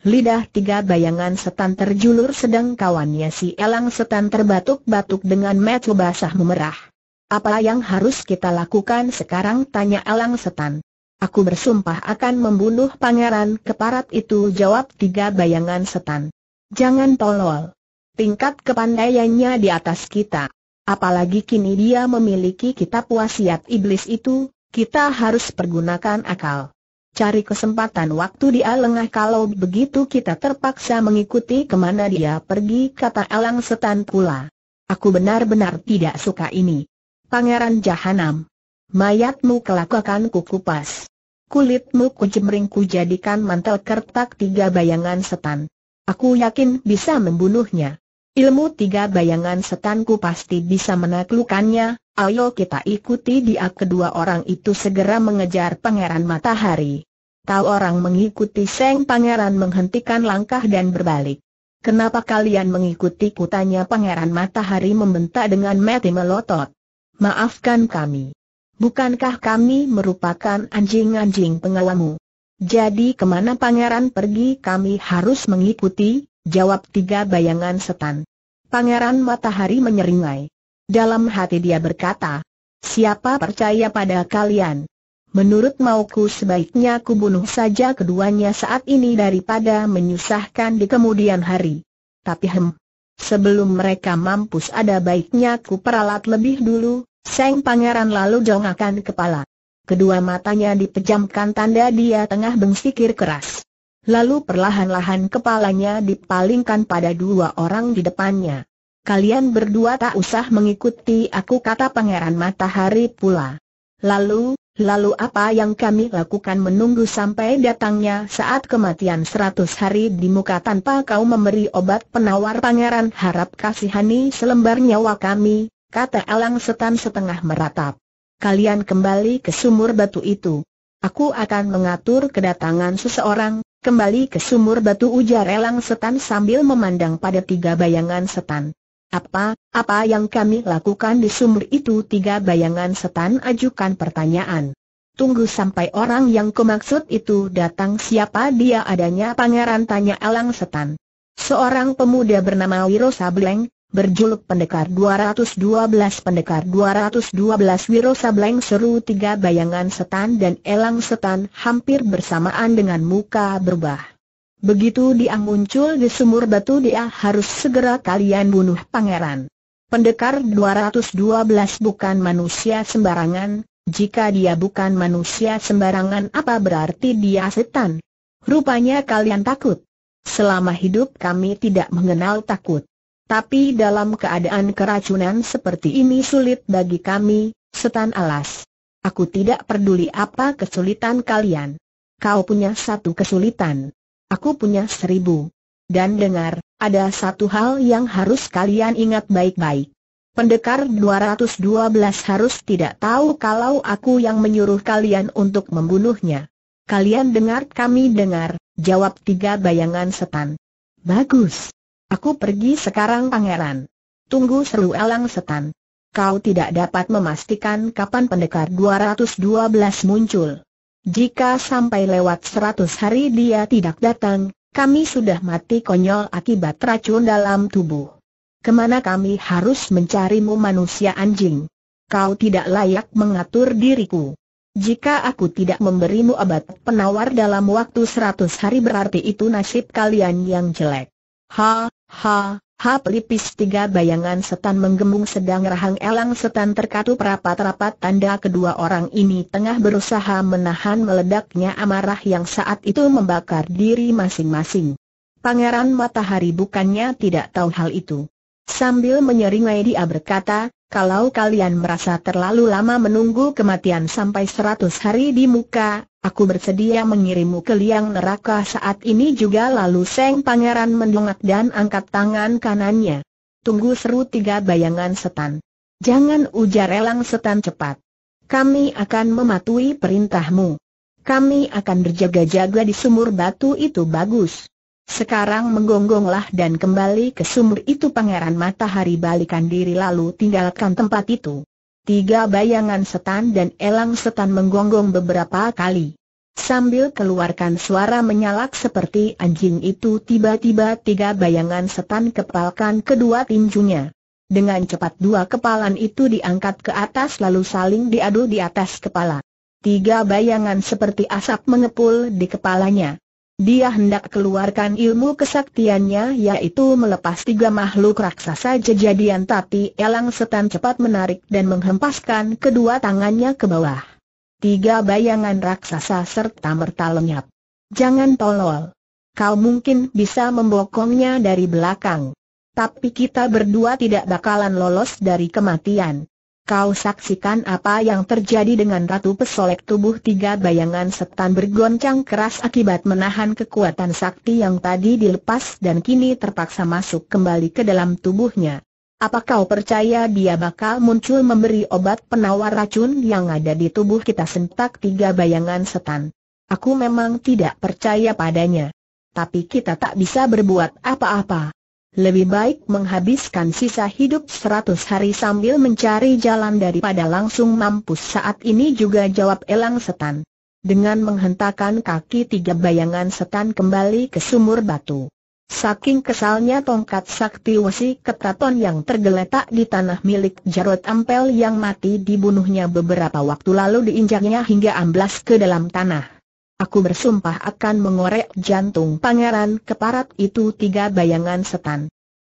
Lidah tiga bayangan setan terjulur sedang kawannya si elang setan terbatuk-batuk dengan mata basah memerah. Apa yang harus kita lakukan sekarang? Tanya elang setan. Aku bersumpah akan membunuh pangeran keparat itu jawab tiga bayangan setan. Jangan tolol. Tingkat kepandaiannya di atas kita. Apalagi kini dia memiliki kitab wasiat iblis itu, kita harus pergunakan akal. Cari kesempatan waktu dia lengah kalau begitu kita terpaksa mengikuti kemana dia pergi kata Alang Setan pula. Aku benar-benar tidak suka ini. Pangeran Jahanam. Mayatmu kelakakan kukupas. Kulitmu kujemring jadikan mantel kertak tiga bayangan setan. Aku yakin bisa membunuhnya. Ilmu tiga bayangan setanku pasti bisa menaklukkannya, ayo kita ikuti dia kedua orang itu segera mengejar pangeran matahari. Kau orang mengikuti Seng Pangeran menghentikan langkah dan berbalik. Kenapa kalian mengikuti? Kutanya Pangeran Matahari membentak dengan mati melotot. Maafkan kami. Bukankah kami merupakan anjing-anjing pengalamu? Jadi kemana Pangeran pergi kami harus mengikuti, jawab tiga bayangan setan. Pangeran Matahari menyeringai. Dalam hati dia berkata, Siapa percaya pada kalian? Menurut mauku sebaiknya ku bunuh saja keduanya saat ini daripada menyusahkan di kemudian hari. Tapi hem, sebelum mereka mampus ada baiknya ku peralat lebih dulu, Seng Pangeran lalu jongakan kepala. Kedua matanya dipejamkan tanda dia tengah bengsikir keras. Lalu perlahan-lahan kepalanya dipalingkan pada dua orang di depannya. Kalian berdua tak usah mengikuti aku kata Pangeran Matahari pula. Lalu, Lalu apa yang kami lakukan menunggu sampai datangnya saat kematian seratus hari di muka tanpa kau memberi obat penawar pangeran harap kasihani selembar nyawa kami, kata Elang Setan setengah meratap. Kalian kembali ke sumur batu itu. Aku akan mengatur kedatangan seseorang, kembali ke sumur batu ujar Elang Setan sambil memandang pada tiga bayangan setan. Apa, apa yang kami lakukan di sumur itu? Tiga bayangan setan ajukan pertanyaan. Tunggu sampai orang yang kumaksud itu datang siapa dia adanya pangeran tanya elang setan. Seorang pemuda bernama Wiro Sableng, berjuluk pendekar 212 pendekar 212 Wiro Sableng seru tiga bayangan setan dan elang setan hampir bersamaan dengan muka berubah. Begitu dia muncul di sumur batu dia harus segera kalian bunuh pangeran. Pendekar 212 bukan manusia sembarangan, jika dia bukan manusia sembarangan apa berarti dia setan? Rupanya kalian takut. Selama hidup kami tidak mengenal takut. Tapi dalam keadaan keracunan seperti ini sulit bagi kami, setan alas. Aku tidak peduli apa kesulitan kalian. Kau punya satu kesulitan. Aku punya seribu. Dan dengar, ada satu hal yang harus kalian ingat baik-baik. Pendekar 212 harus tidak tahu kalau aku yang menyuruh kalian untuk membunuhnya. Kalian dengar kami dengar, jawab tiga bayangan setan. Bagus. Aku pergi sekarang pangeran. Tunggu seru elang setan. Kau tidak dapat memastikan kapan pendekar 212 muncul. Jika sampai lewat seratus hari dia tidak datang, kami sudah mati konyol akibat racun dalam tubuh. Kemana kami harus mencarimu manusia anjing? Kau tidak layak mengatur diriku. Jika aku tidak memberimu obat penawar dalam waktu seratus hari berarti itu nasib kalian yang jelek. Ha, ha, Hap lipis tiga bayangan setan menggembung sedang rahang elang setan terkatup rapat-rapat tanda kedua orang ini tengah berusaha menahan meledaknya amarah yang saat itu membakar diri masing-masing. Pangeran Matahari bukannya tidak tahu hal itu. Sambil menyeringai dia berkata, kalau kalian merasa terlalu lama menunggu kematian sampai seratus hari di muka, Aku bersedia mengirimmu ke liang neraka saat ini juga lalu Seng Pangeran mendongak dan angkat tangan kanannya. Tunggu seru tiga bayangan setan. Jangan ujar elang setan cepat. Kami akan mematuhi perintahmu. Kami akan berjaga-jaga di sumur batu itu bagus. Sekarang menggonggonglah dan kembali ke sumur itu Pangeran Matahari balikan diri lalu tinggalkan tempat itu. Tiga bayangan setan dan elang setan menggonggong beberapa kali. Sambil keluarkan suara menyalak seperti anjing itu tiba-tiba tiga bayangan setan kepalkan kedua tinjunya. Dengan cepat dua kepalan itu diangkat ke atas lalu saling diadu di atas kepala. Tiga bayangan seperti asap mengepul di kepalanya. Dia hendak keluarkan ilmu kesaktiannya yaitu melepas tiga makhluk raksasa jejadian tapi Elang Setan cepat menarik dan menghempaskan kedua tangannya ke bawah. Tiga bayangan raksasa serta merta lenyap. Jangan tolol. Kau mungkin bisa membokongnya dari belakang. Tapi kita berdua tidak bakalan lolos dari kematian. Kau saksikan apa yang terjadi dengan Ratu Pesolek tubuh tiga bayangan setan bergoncang keras akibat menahan kekuatan sakti yang tadi dilepas dan kini terpaksa masuk kembali ke dalam tubuhnya. Apa kau percaya dia bakal muncul memberi obat penawar racun yang ada di tubuh kita sentak tiga bayangan setan? Aku memang tidak percaya padanya. Tapi kita tak bisa berbuat apa-apa lebih baik menghabiskan sisa hidup seratus hari sambil mencari jalan daripada langsung mampus saat ini juga jawab elang setan. Dengan menghentakkan kaki tiga bayangan setan kembali ke sumur batu. Saking kesalnya tongkat sakti wasi ketaton yang tergeletak di tanah milik Jarot Ampel yang mati dibunuhnya beberapa waktu lalu diinjaknya hingga amblas ke dalam tanah. Aku bersumpah akan mengorek jantung pangeran keparat itu tiga bayangan setan.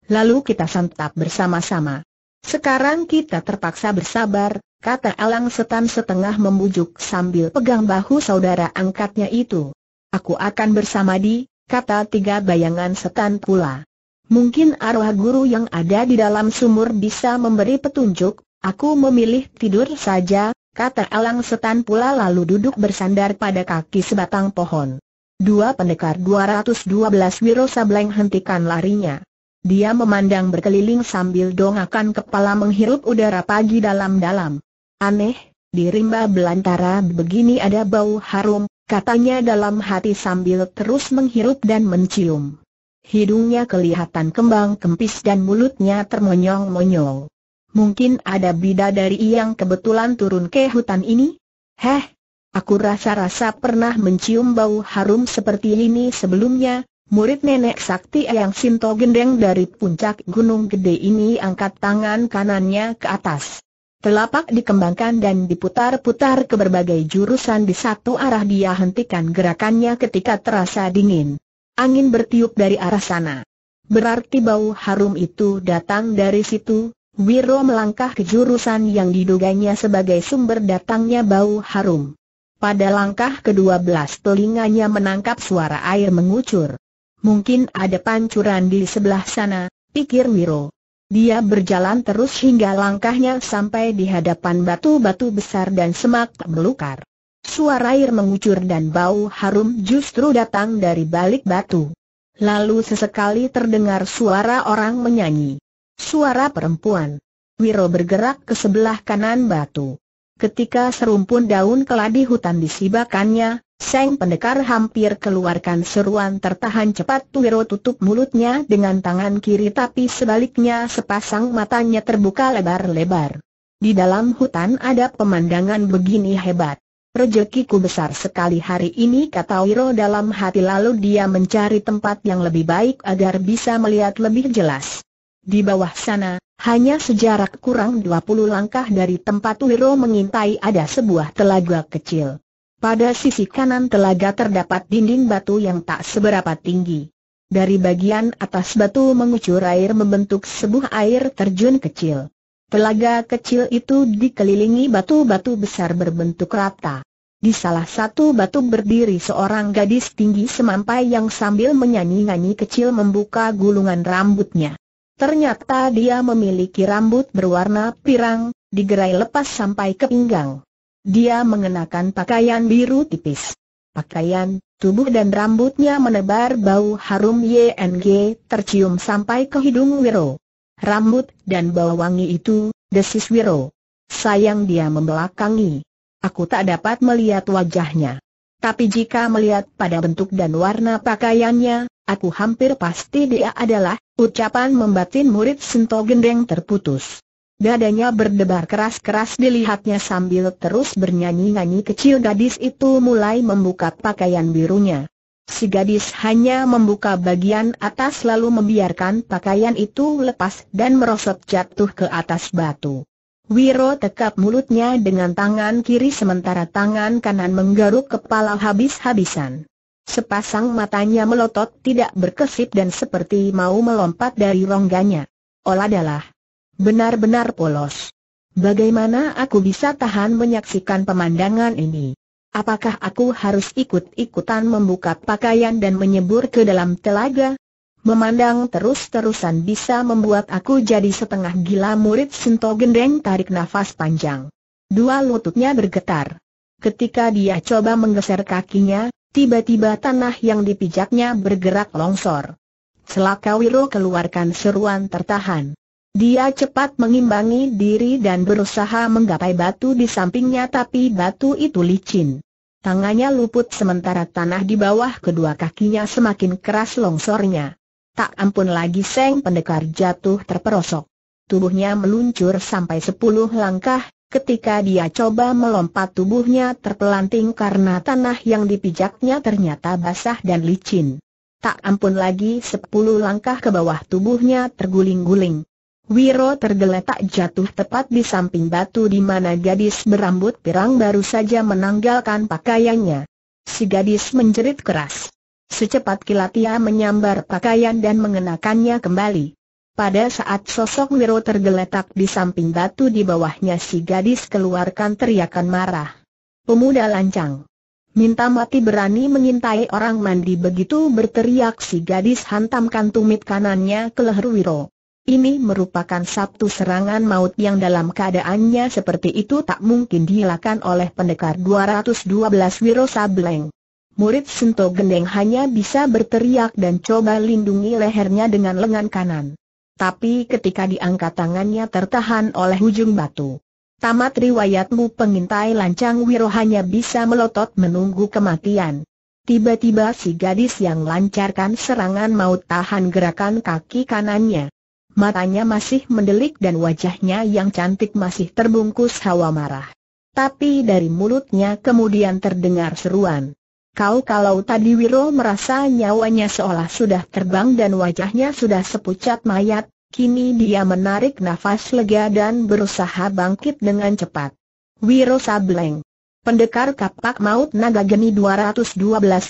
Lalu kita santap bersama-sama. Sekarang kita terpaksa bersabar, kata Alang Setan setengah membujuk sambil pegang bahu saudara angkatnya itu. Aku akan bersama di, kata tiga bayangan setan pula. Mungkin arwah guru yang ada di dalam sumur bisa memberi petunjuk, aku memilih tidur saja, kata Alang Setan pula lalu duduk bersandar pada kaki sebatang pohon. Dua pendekar 212 Wiro Sableng hentikan larinya. Dia memandang berkeliling sambil dongakan kepala menghirup udara pagi dalam-dalam. Aneh, di rimba belantara begini ada bau harum, katanya dalam hati sambil terus menghirup dan mencium. Hidungnya kelihatan kembang kempis dan mulutnya termonyong-monyong. Mungkin ada bidadari yang kebetulan turun ke hutan ini? Heh, aku rasa-rasa pernah mencium bau harum seperti ini sebelumnya, murid nenek sakti yang Sinto Gendeng dari puncak gunung gede ini angkat tangan kanannya ke atas. Telapak dikembangkan dan diputar-putar ke berbagai jurusan di satu arah dia hentikan gerakannya ketika terasa dingin. Angin bertiup dari arah sana. Berarti bau harum itu datang dari situ, Wiro melangkah ke jurusan yang diduganya sebagai sumber datangnya bau harum. Pada langkah ke-12 telinganya menangkap suara air mengucur. Mungkin ada pancuran di sebelah sana, pikir Wiro. Dia berjalan terus hingga langkahnya sampai di hadapan batu-batu besar dan semak belukar. Suara air mengucur dan bau harum justru datang dari balik batu. Lalu sesekali terdengar suara orang menyanyi. Suara perempuan. Wiro bergerak ke sebelah kanan batu. Ketika serumpun daun keladi hutan disibakannya, Seng pendekar hampir keluarkan seruan tertahan cepat Wiro tutup mulutnya dengan tangan kiri tapi sebaliknya sepasang matanya terbuka lebar-lebar. Di dalam hutan ada pemandangan begini hebat. Rezekiku besar sekali hari ini kata Wiro dalam hati lalu dia mencari tempat yang lebih baik agar bisa melihat lebih jelas. Di bawah sana, hanya sejarak kurang 20 langkah dari tempat Wiro mengintai ada sebuah telaga kecil. Pada sisi kanan telaga terdapat dinding batu yang tak seberapa tinggi. Dari bagian atas batu mengucur air membentuk sebuah air terjun kecil. Telaga kecil itu dikelilingi batu-batu besar berbentuk rata. Di salah satu batu berdiri seorang gadis tinggi semampai yang sambil menyanyi-nyanyi kecil membuka gulungan rambutnya. Ternyata dia memiliki rambut berwarna pirang, digerai lepas sampai ke pinggang. Dia mengenakan pakaian biru tipis. Pakaian, tubuh dan rambutnya menebar bau harum YNG tercium sampai ke hidung Wiro. Rambut dan bau wangi itu, desis Wiro. Sayang dia membelakangi. Aku tak dapat melihat wajahnya. Tapi jika melihat pada bentuk dan warna pakaiannya, aku hampir pasti dia adalah Ucapan membatin murid Sento Gendeng terputus. Dadanya berdebar keras-keras dilihatnya sambil terus bernyanyi-nyanyi kecil gadis itu mulai membuka pakaian birunya. Si gadis hanya membuka bagian atas lalu membiarkan pakaian itu lepas dan merosot jatuh ke atas batu. Wiro tekap mulutnya dengan tangan kiri sementara tangan kanan menggaruk kepala habis-habisan. Sepasang matanya melotot tidak berkesip dan seperti mau melompat dari rongganya. Olah adalah, Benar-benar polos. Bagaimana aku bisa tahan menyaksikan pemandangan ini? Apakah aku harus ikut-ikutan membuka pakaian dan menyebur ke dalam telaga? Memandang terus-terusan bisa membuat aku jadi setengah gila murid Sento Gendeng tarik nafas panjang. Dua lututnya bergetar. Ketika dia coba menggeser kakinya, Tiba-tiba tanah yang dipijaknya bergerak longsor. Celaka Wiro keluarkan seruan tertahan. Dia cepat mengimbangi diri dan berusaha menggapai batu di sampingnya tapi batu itu licin. Tangannya luput sementara tanah di bawah kedua kakinya semakin keras longsornya. Tak ampun lagi Seng Pendekar jatuh terperosok. Tubuhnya meluncur sampai sepuluh langkah, Ketika dia coba melompat tubuhnya terpelanting karena tanah yang dipijaknya ternyata basah dan licin. Tak ampun lagi sepuluh langkah ke bawah tubuhnya terguling-guling. Wiro tergeletak jatuh tepat di samping batu di mana gadis berambut pirang baru saja menanggalkan pakaiannya. Si gadis menjerit keras. Secepat kilat ia menyambar pakaian dan mengenakannya kembali. Pada saat sosok Wiro tergeletak di samping batu di bawahnya si gadis keluarkan teriakan marah. Pemuda lancang. Minta mati berani mengintai orang mandi begitu berteriak si gadis hantamkan tumit kanannya ke leher Wiro. Ini merupakan sabtu serangan maut yang dalam keadaannya seperti itu tak mungkin dihilangkan oleh pendekar 212 Wiro Sableng. Murid Sento Gendeng hanya bisa berteriak dan coba lindungi lehernya dengan lengan kanan. Tapi ketika diangkat tangannya tertahan oleh ujung batu. Tamat riwayatmu pengintai lancang Wiro hanya bisa melotot menunggu kematian. Tiba-tiba si gadis yang lancarkan serangan maut tahan gerakan kaki kanannya. Matanya masih mendelik dan wajahnya yang cantik masih terbungkus hawa marah. Tapi dari mulutnya kemudian terdengar seruan. Kau kalau tadi Wiro merasa nyawanya seolah sudah terbang dan wajahnya sudah sepucat mayat, kini dia menarik nafas lega dan berusaha bangkit dengan cepat. Wiro Sableng Pendekar kapak maut naga geni 212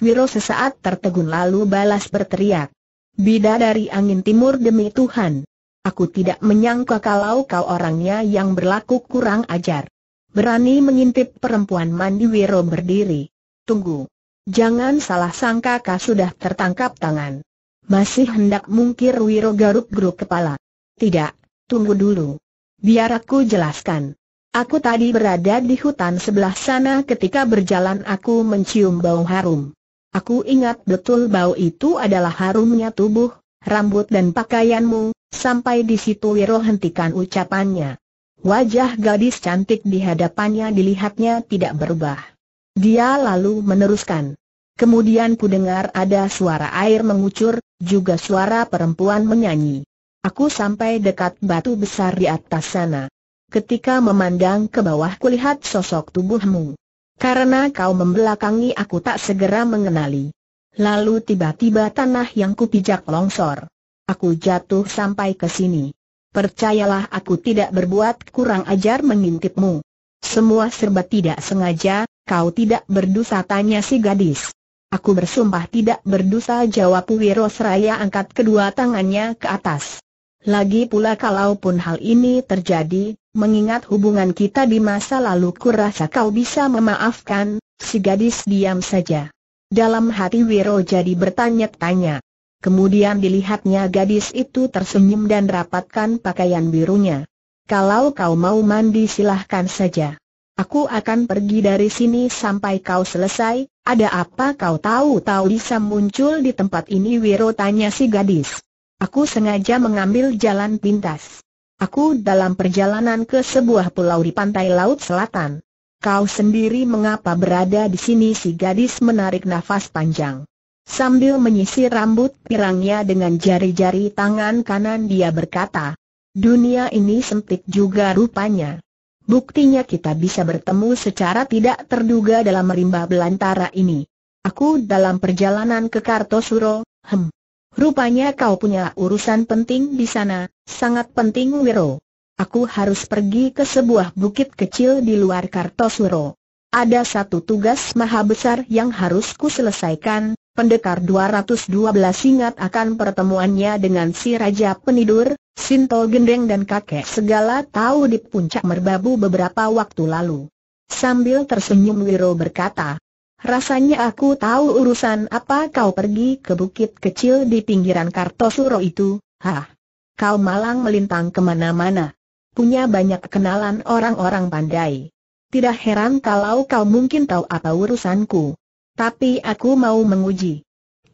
Wiro sesaat tertegun lalu balas berteriak. Bida dari angin timur demi Tuhan. Aku tidak menyangka kalau kau orangnya yang berlaku kurang ajar. Berani mengintip perempuan mandi Wiro berdiri. Tunggu. Jangan salah sangka kau sudah tertangkap tangan. Masih hendak mungkir Wiro garuk-geruk kepala. Tidak, tunggu dulu. Biar aku jelaskan. Aku tadi berada di hutan sebelah sana ketika berjalan aku mencium bau harum. Aku ingat betul bau itu adalah harumnya tubuh, rambut dan pakaianmu, sampai di situ Wiro hentikan ucapannya. Wajah gadis cantik di hadapannya dilihatnya tidak berubah. Dia lalu meneruskan. Kemudian ku dengar ada suara air mengucur, juga suara perempuan menyanyi. Aku sampai dekat batu besar di atas sana. Ketika memandang ke bawah kulihat sosok tubuhmu. Karena kau membelakangi aku tak segera mengenali. Lalu tiba-tiba tanah yang kupijak longsor. Aku jatuh sampai ke sini. Percayalah aku tidak berbuat kurang ajar mengintipmu. Semua serba tidak sengaja, Kau tidak berdosa tanya si gadis. Aku bersumpah tidak berdosa jawab Wiro Seraya angkat kedua tangannya ke atas. Lagi pula kalaupun hal ini terjadi, mengingat hubungan kita di masa lalu kurasa kau bisa memaafkan, si gadis diam saja. Dalam hati Wiro jadi bertanya-tanya. Kemudian dilihatnya gadis itu tersenyum dan rapatkan pakaian birunya. Kalau kau mau mandi silahkan saja. Aku akan pergi dari sini sampai kau selesai, ada apa kau tahu-tahu bisa muncul di tempat ini Wiro tanya si gadis. Aku sengaja mengambil jalan pintas. Aku dalam perjalanan ke sebuah pulau di pantai laut selatan. Kau sendiri mengapa berada di sini si gadis menarik nafas panjang. Sambil menyisir rambut pirangnya dengan jari-jari tangan kanan dia berkata, Dunia ini sempit juga rupanya. Buktinya kita bisa bertemu secara tidak terduga dalam rimba belantara ini. Aku dalam perjalanan ke Kartosuro, hem. Rupanya kau punya urusan penting di sana, sangat penting Wiro. Aku harus pergi ke sebuah bukit kecil di luar Kartosuro. Ada satu tugas maha besar yang harus ku selesaikan, Pendekar 212 ingat akan pertemuannya dengan si Raja Penidur, Sinto Gendeng dan kakek segala tahu di puncak merbabu beberapa waktu lalu. Sambil tersenyum Wiro berkata, Rasanya aku tahu urusan apa kau pergi ke bukit kecil di pinggiran Kartosuro itu, hah? Kau malang melintang kemana-mana. Punya banyak kenalan orang-orang pandai. Tidak heran kalau kau mungkin tahu apa urusanku. Tapi aku mau menguji.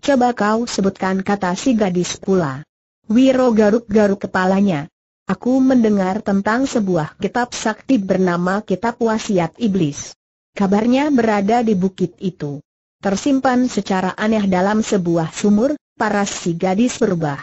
Coba kau sebutkan kata si gadis pula. Wiro garuk-garuk kepalanya. Aku mendengar tentang sebuah kitab sakti bernama Kitab Wasiat Iblis. Kabarnya berada di bukit itu. Tersimpan secara aneh dalam sebuah sumur, paras si gadis berubah.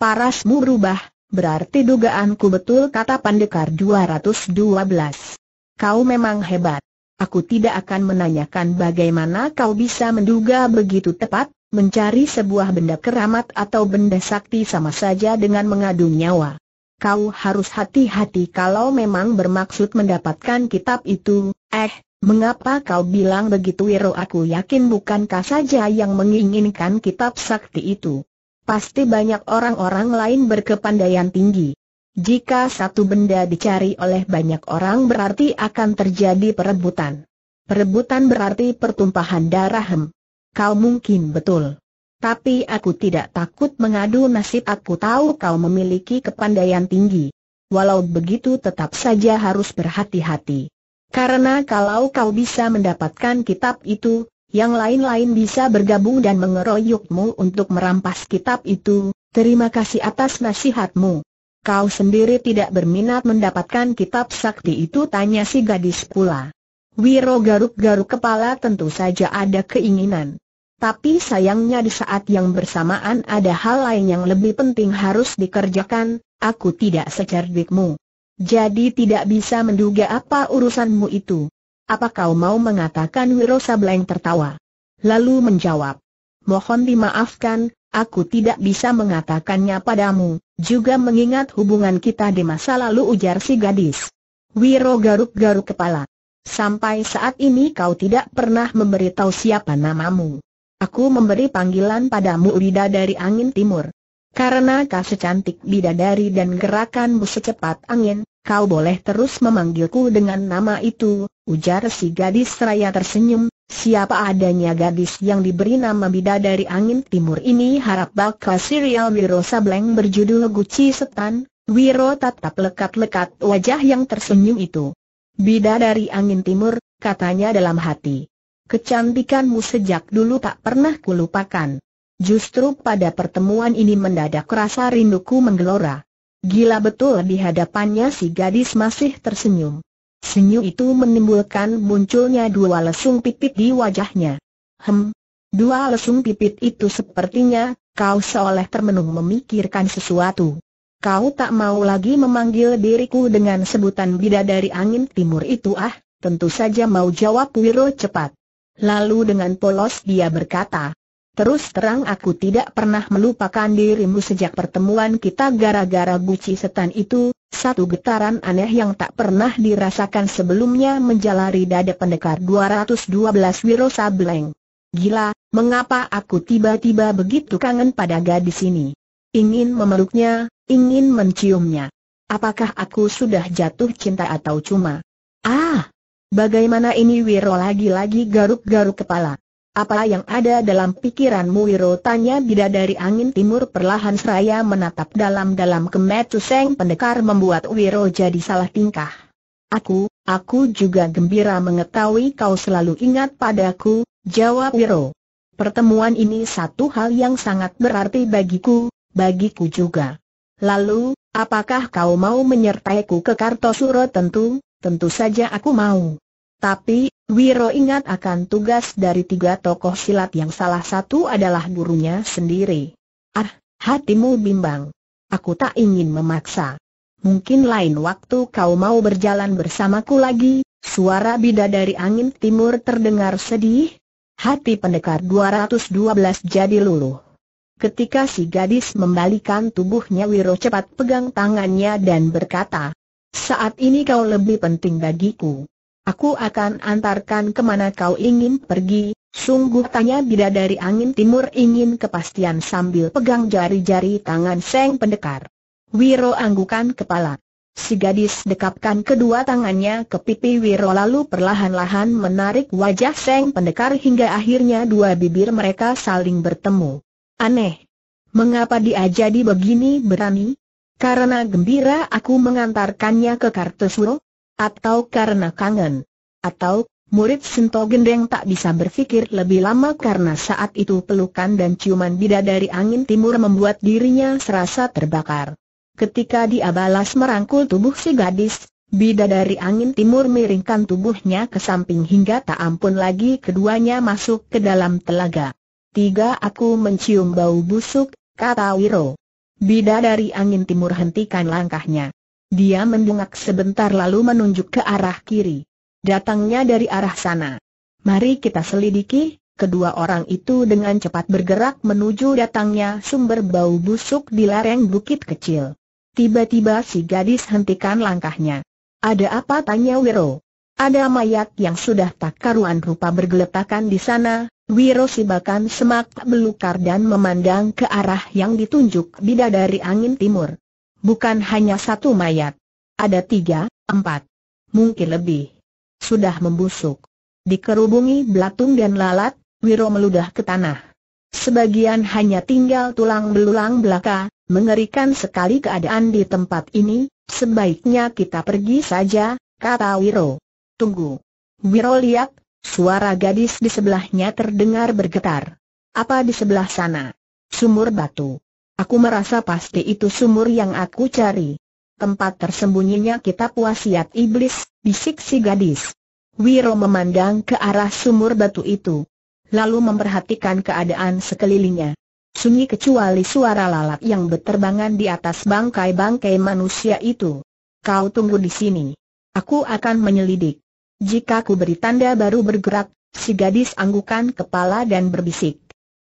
Parasmu berubah, berarti dugaanku betul kata Pandekar 212. Kau memang hebat. Aku tidak akan menanyakan bagaimana kau bisa menduga begitu tepat, mencari sebuah benda keramat atau benda sakti sama saja dengan mengadu nyawa. Kau harus hati-hati kalau memang bermaksud mendapatkan kitab itu, eh, mengapa kau bilang begitu Wiro aku yakin bukankah saja yang menginginkan kitab sakti itu. Pasti banyak orang-orang lain berkepandaian tinggi. Jika satu benda dicari oleh banyak orang berarti akan terjadi perebutan. Perebutan berarti pertumpahan darah hmm. Kau mungkin betul. Tapi aku tidak takut mengadu nasib aku tahu kau memiliki kepandaian tinggi. Walau begitu tetap saja harus berhati-hati. Karena kalau kau bisa mendapatkan kitab itu, yang lain-lain bisa bergabung dan mengeroyokmu untuk merampas kitab itu, terima kasih atas nasihatmu. Kau sendiri tidak berminat mendapatkan kitab sakti itu tanya si gadis pula. Wiro garuk-garuk kepala tentu saja ada keinginan. Tapi sayangnya di saat yang bersamaan ada hal lain yang lebih penting harus dikerjakan, aku tidak secerdikmu. Jadi tidak bisa menduga apa urusanmu itu. Apa kau mau mengatakan Wiro Sableng tertawa? Lalu menjawab, mohon dimaafkan, Aku tidak bisa mengatakannya padamu, juga mengingat hubungan kita di masa lalu ujar si gadis. Wiro garuk-garuk kepala. Sampai saat ini kau tidak pernah memberitahu siapa namamu. Aku memberi panggilan padamu Wida dari angin timur. Karena kau secantik bidadari dan gerakanmu secepat angin, kau boleh terus memanggilku dengan nama itu, ujar si gadis raya tersenyum, Siapa adanya gadis yang diberi nama Bida dari angin timur ini harap bakal serial Wiro Sableng berjudul Guci Setan, Wiro tatap lekat-lekat wajah yang tersenyum itu. Bida dari angin timur, katanya dalam hati. Kecantikanmu sejak dulu tak pernah kulupakan. Justru pada pertemuan ini mendadak rasa rinduku menggelora. Gila betul di hadapannya si gadis masih tersenyum. Senyum itu menimbulkan munculnya dua lesung pipit di wajahnya. Hem, dua lesung pipit itu sepertinya, kau seolah termenung memikirkan sesuatu. Kau tak mau lagi memanggil diriku dengan sebutan bidadari angin timur itu ah, tentu saja mau jawab Wiro cepat. Lalu dengan polos dia berkata, Terus terang aku tidak pernah melupakan dirimu sejak pertemuan kita gara-gara guci setan itu, satu getaran aneh yang tak pernah dirasakan sebelumnya menjalari dada pendekar 212 Wiro Sableng. Gila, mengapa aku tiba-tiba begitu kangen pada gadis ini? Ingin memeluknya, ingin menciumnya. Apakah aku sudah jatuh cinta atau cuma? Ah! Bagaimana ini Wiro lagi-lagi garuk-garuk kepala? Apa yang ada dalam pikiranmu Wiro tanya bidadari angin timur perlahan seraya menatap dalam-dalam ke Seng pendekar membuat Wiro jadi salah tingkah. Aku, aku juga gembira mengetahui kau selalu ingat padaku, jawab Wiro. Pertemuan ini satu hal yang sangat berarti bagiku, bagiku juga. Lalu, apakah kau mau menyertaiku ke Kartosuro tentu? Tentu saja aku mau. Tapi, Wiro ingat akan tugas dari tiga tokoh silat yang salah satu adalah gurunya sendiri. Ah, hatimu bimbang. Aku tak ingin memaksa. Mungkin lain waktu kau mau berjalan bersamaku lagi, suara bidadari angin timur terdengar sedih. Hati pendekar 212 jadi luluh. Ketika si gadis membalikan tubuhnya Wiro cepat pegang tangannya dan berkata, Saat ini kau lebih penting bagiku. Aku akan antarkan kemana kau ingin pergi, sungguh tanya bidadari angin timur ingin kepastian sambil pegang jari-jari tangan Seng Pendekar. Wiro anggukan kepala. Si gadis dekapkan kedua tangannya ke pipi Wiro lalu perlahan-lahan menarik wajah Seng Pendekar hingga akhirnya dua bibir mereka saling bertemu. Aneh. Mengapa dia jadi begini berani? Karena gembira aku mengantarkannya ke Kartesuro? Atau karena kangen? Atau, murid Sento Gendeng tak bisa berpikir lebih lama karena saat itu pelukan dan ciuman bidadari angin timur membuat dirinya serasa terbakar. Ketika dia balas merangkul tubuh si gadis, Bidadari angin timur miringkan tubuhnya ke samping hingga tak ampun lagi keduanya masuk ke dalam telaga. Tiga aku mencium bau busuk, kata Wiro. Bidadari angin timur hentikan langkahnya. Dia mendengak sebentar lalu menunjuk ke arah kiri. Datangnya dari arah sana. Mari kita selidiki, kedua orang itu dengan cepat bergerak menuju datangnya sumber bau busuk di lereng bukit kecil. Tiba-tiba si gadis hentikan langkahnya. Ada apa tanya Wiro? Ada mayat yang sudah tak karuan rupa bergeletakan di sana, Wiro bahkan semak belukar dan memandang ke arah yang ditunjuk bidadari angin timur. Bukan hanya satu mayat. Ada tiga, empat. Mungkin lebih. Sudah membusuk. Dikerubungi belatung dan lalat, Wiro meludah ke tanah. Sebagian hanya tinggal tulang belulang belaka, mengerikan sekali keadaan di tempat ini, sebaiknya kita pergi saja, kata Wiro. Tunggu. Wiro lihat, suara gadis di sebelahnya terdengar bergetar. Apa di sebelah sana? Sumur batu. Aku merasa pasti itu sumur yang aku cari. Tempat tersembunyinya kitab wasiat iblis, bisik si gadis. Wiro memandang ke arah sumur batu itu. Lalu memperhatikan keadaan sekelilingnya. Sunyi kecuali suara lalat yang berterbangan di atas bangkai-bangkai manusia itu. Kau tunggu di sini. Aku akan menyelidik. Jika ku beri tanda baru bergerak, si gadis anggukan kepala dan berbisik.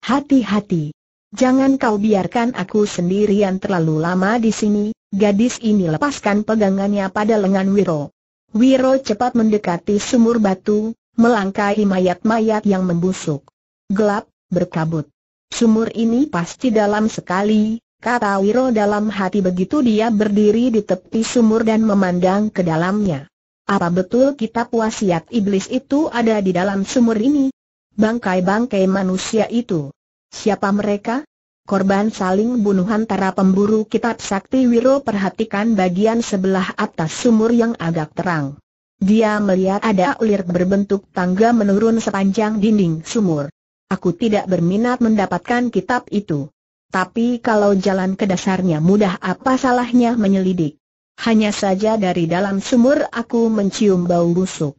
Hati-hati. Jangan kau biarkan aku sendirian terlalu lama di sini, gadis ini lepaskan pegangannya pada lengan Wiro. Wiro cepat mendekati sumur batu, melangkahi mayat-mayat yang membusuk. Gelap, berkabut. Sumur ini pasti dalam sekali, kata Wiro dalam hati begitu dia berdiri di tepi sumur dan memandang ke dalamnya. Apa betul kitab wasiat iblis itu ada di dalam sumur ini? Bangkai-bangkai manusia itu. Siapa mereka? Korban saling bunuh antara pemburu kitab sakti Wiro perhatikan bagian sebelah atas sumur yang agak terang. Dia melihat ada ulir berbentuk tangga menurun sepanjang dinding sumur. Aku tidak berminat mendapatkan kitab itu. Tapi kalau jalan ke dasarnya mudah apa salahnya menyelidik. Hanya saja dari dalam sumur aku mencium bau busuk.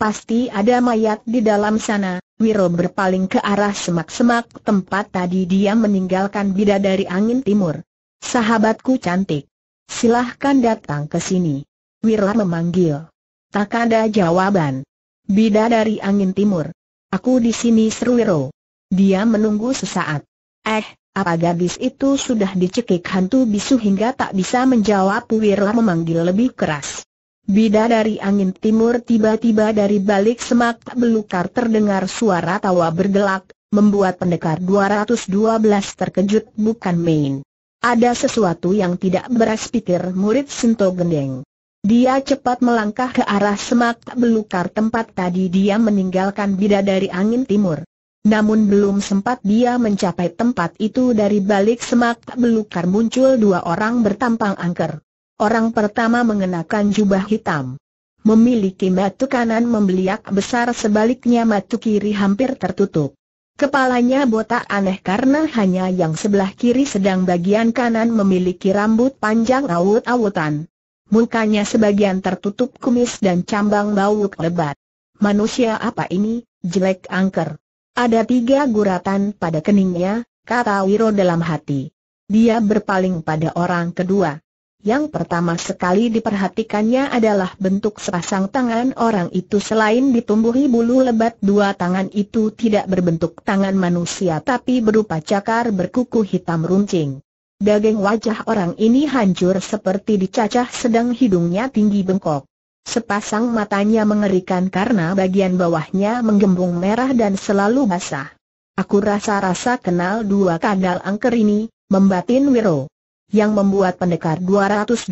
Pasti ada mayat di dalam sana. Wiro berpaling ke arah semak-semak tempat tadi dia meninggalkan bida dari angin timur. Sahabatku cantik. Silahkan datang ke sini. Wiro memanggil. Tak ada jawaban. Bida dari angin timur. Aku di sini seru Wiro. Dia menunggu sesaat. Eh, apa gadis itu sudah dicekik hantu bisu hingga tak bisa menjawab Wiro memanggil lebih keras. Bida dari angin timur tiba-tiba dari balik semak belukar terdengar suara tawa bergelak, membuat pendekar 212 terkejut bukan main. Ada sesuatu yang tidak beres pikir murid Sinto Gendeng. Dia cepat melangkah ke arah semak belukar tempat tadi dia meninggalkan bida dari angin timur. Namun belum sempat dia mencapai tempat itu dari balik semak belukar muncul dua orang bertampang angker. Orang pertama mengenakan jubah hitam. Memiliki matu kanan membeliak besar sebaliknya matu kiri hampir tertutup. Kepalanya botak aneh karena hanya yang sebelah kiri sedang bagian kanan memiliki rambut panjang awut-awutan. Mukanya sebagian tertutup kumis dan cambang bau lebat. Manusia apa ini, jelek angker. Ada tiga guratan pada keningnya, kata Wiro dalam hati. Dia berpaling pada orang kedua. Yang pertama sekali diperhatikannya adalah bentuk sepasang tangan orang itu selain ditumbuhi bulu lebat dua tangan itu tidak berbentuk tangan manusia tapi berupa cakar berkuku hitam runcing. Daging wajah orang ini hancur seperti dicacah sedang hidungnya tinggi bengkok. Sepasang matanya mengerikan karena bagian bawahnya menggembung merah dan selalu basah. Aku rasa-rasa kenal dua kadal angker ini, membatin Wiro. Yang membuat pendekar 212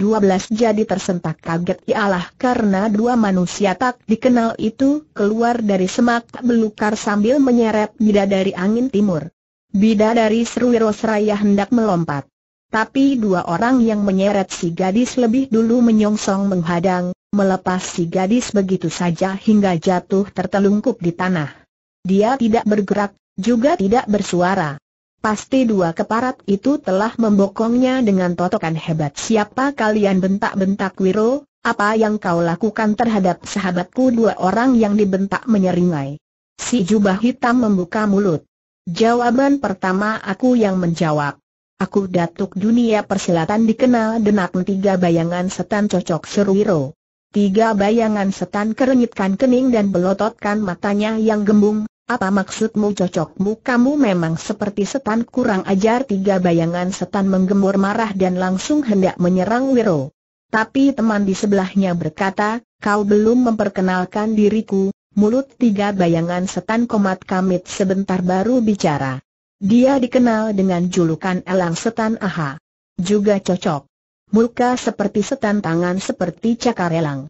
jadi tersentak kaget ialah ya karena dua manusia tak dikenal itu keluar dari semak belukar sambil menyeret dari angin timur. Bidadari dari Seraya hendak melompat. Tapi dua orang yang menyeret si gadis lebih dulu menyongsong menghadang, melepas si gadis begitu saja hingga jatuh tertelungkup di tanah. Dia tidak bergerak, juga tidak bersuara. Pasti dua keparat itu telah membokongnya dengan totokan hebat. Siapa kalian bentak-bentak Wiro, apa yang kau lakukan terhadap sahabatku dua orang yang dibentak menyeringai? Si jubah hitam membuka mulut. Jawaban pertama aku yang menjawab. Aku datuk dunia persilatan dikenal denak tiga bayangan setan cocok seru Wiro. Tiga bayangan setan kerenyitkan kening dan belototkan matanya yang gembung, apa maksudmu cocokmu kamu memang seperti setan kurang ajar tiga bayangan setan menggemur marah dan langsung hendak menyerang Wiro. Tapi teman di sebelahnya berkata, kau belum memperkenalkan diriku, mulut tiga bayangan setan komat kamit sebentar baru bicara. Dia dikenal dengan julukan elang setan aha. Juga cocok. Muka seperti setan tangan seperti cakar elang.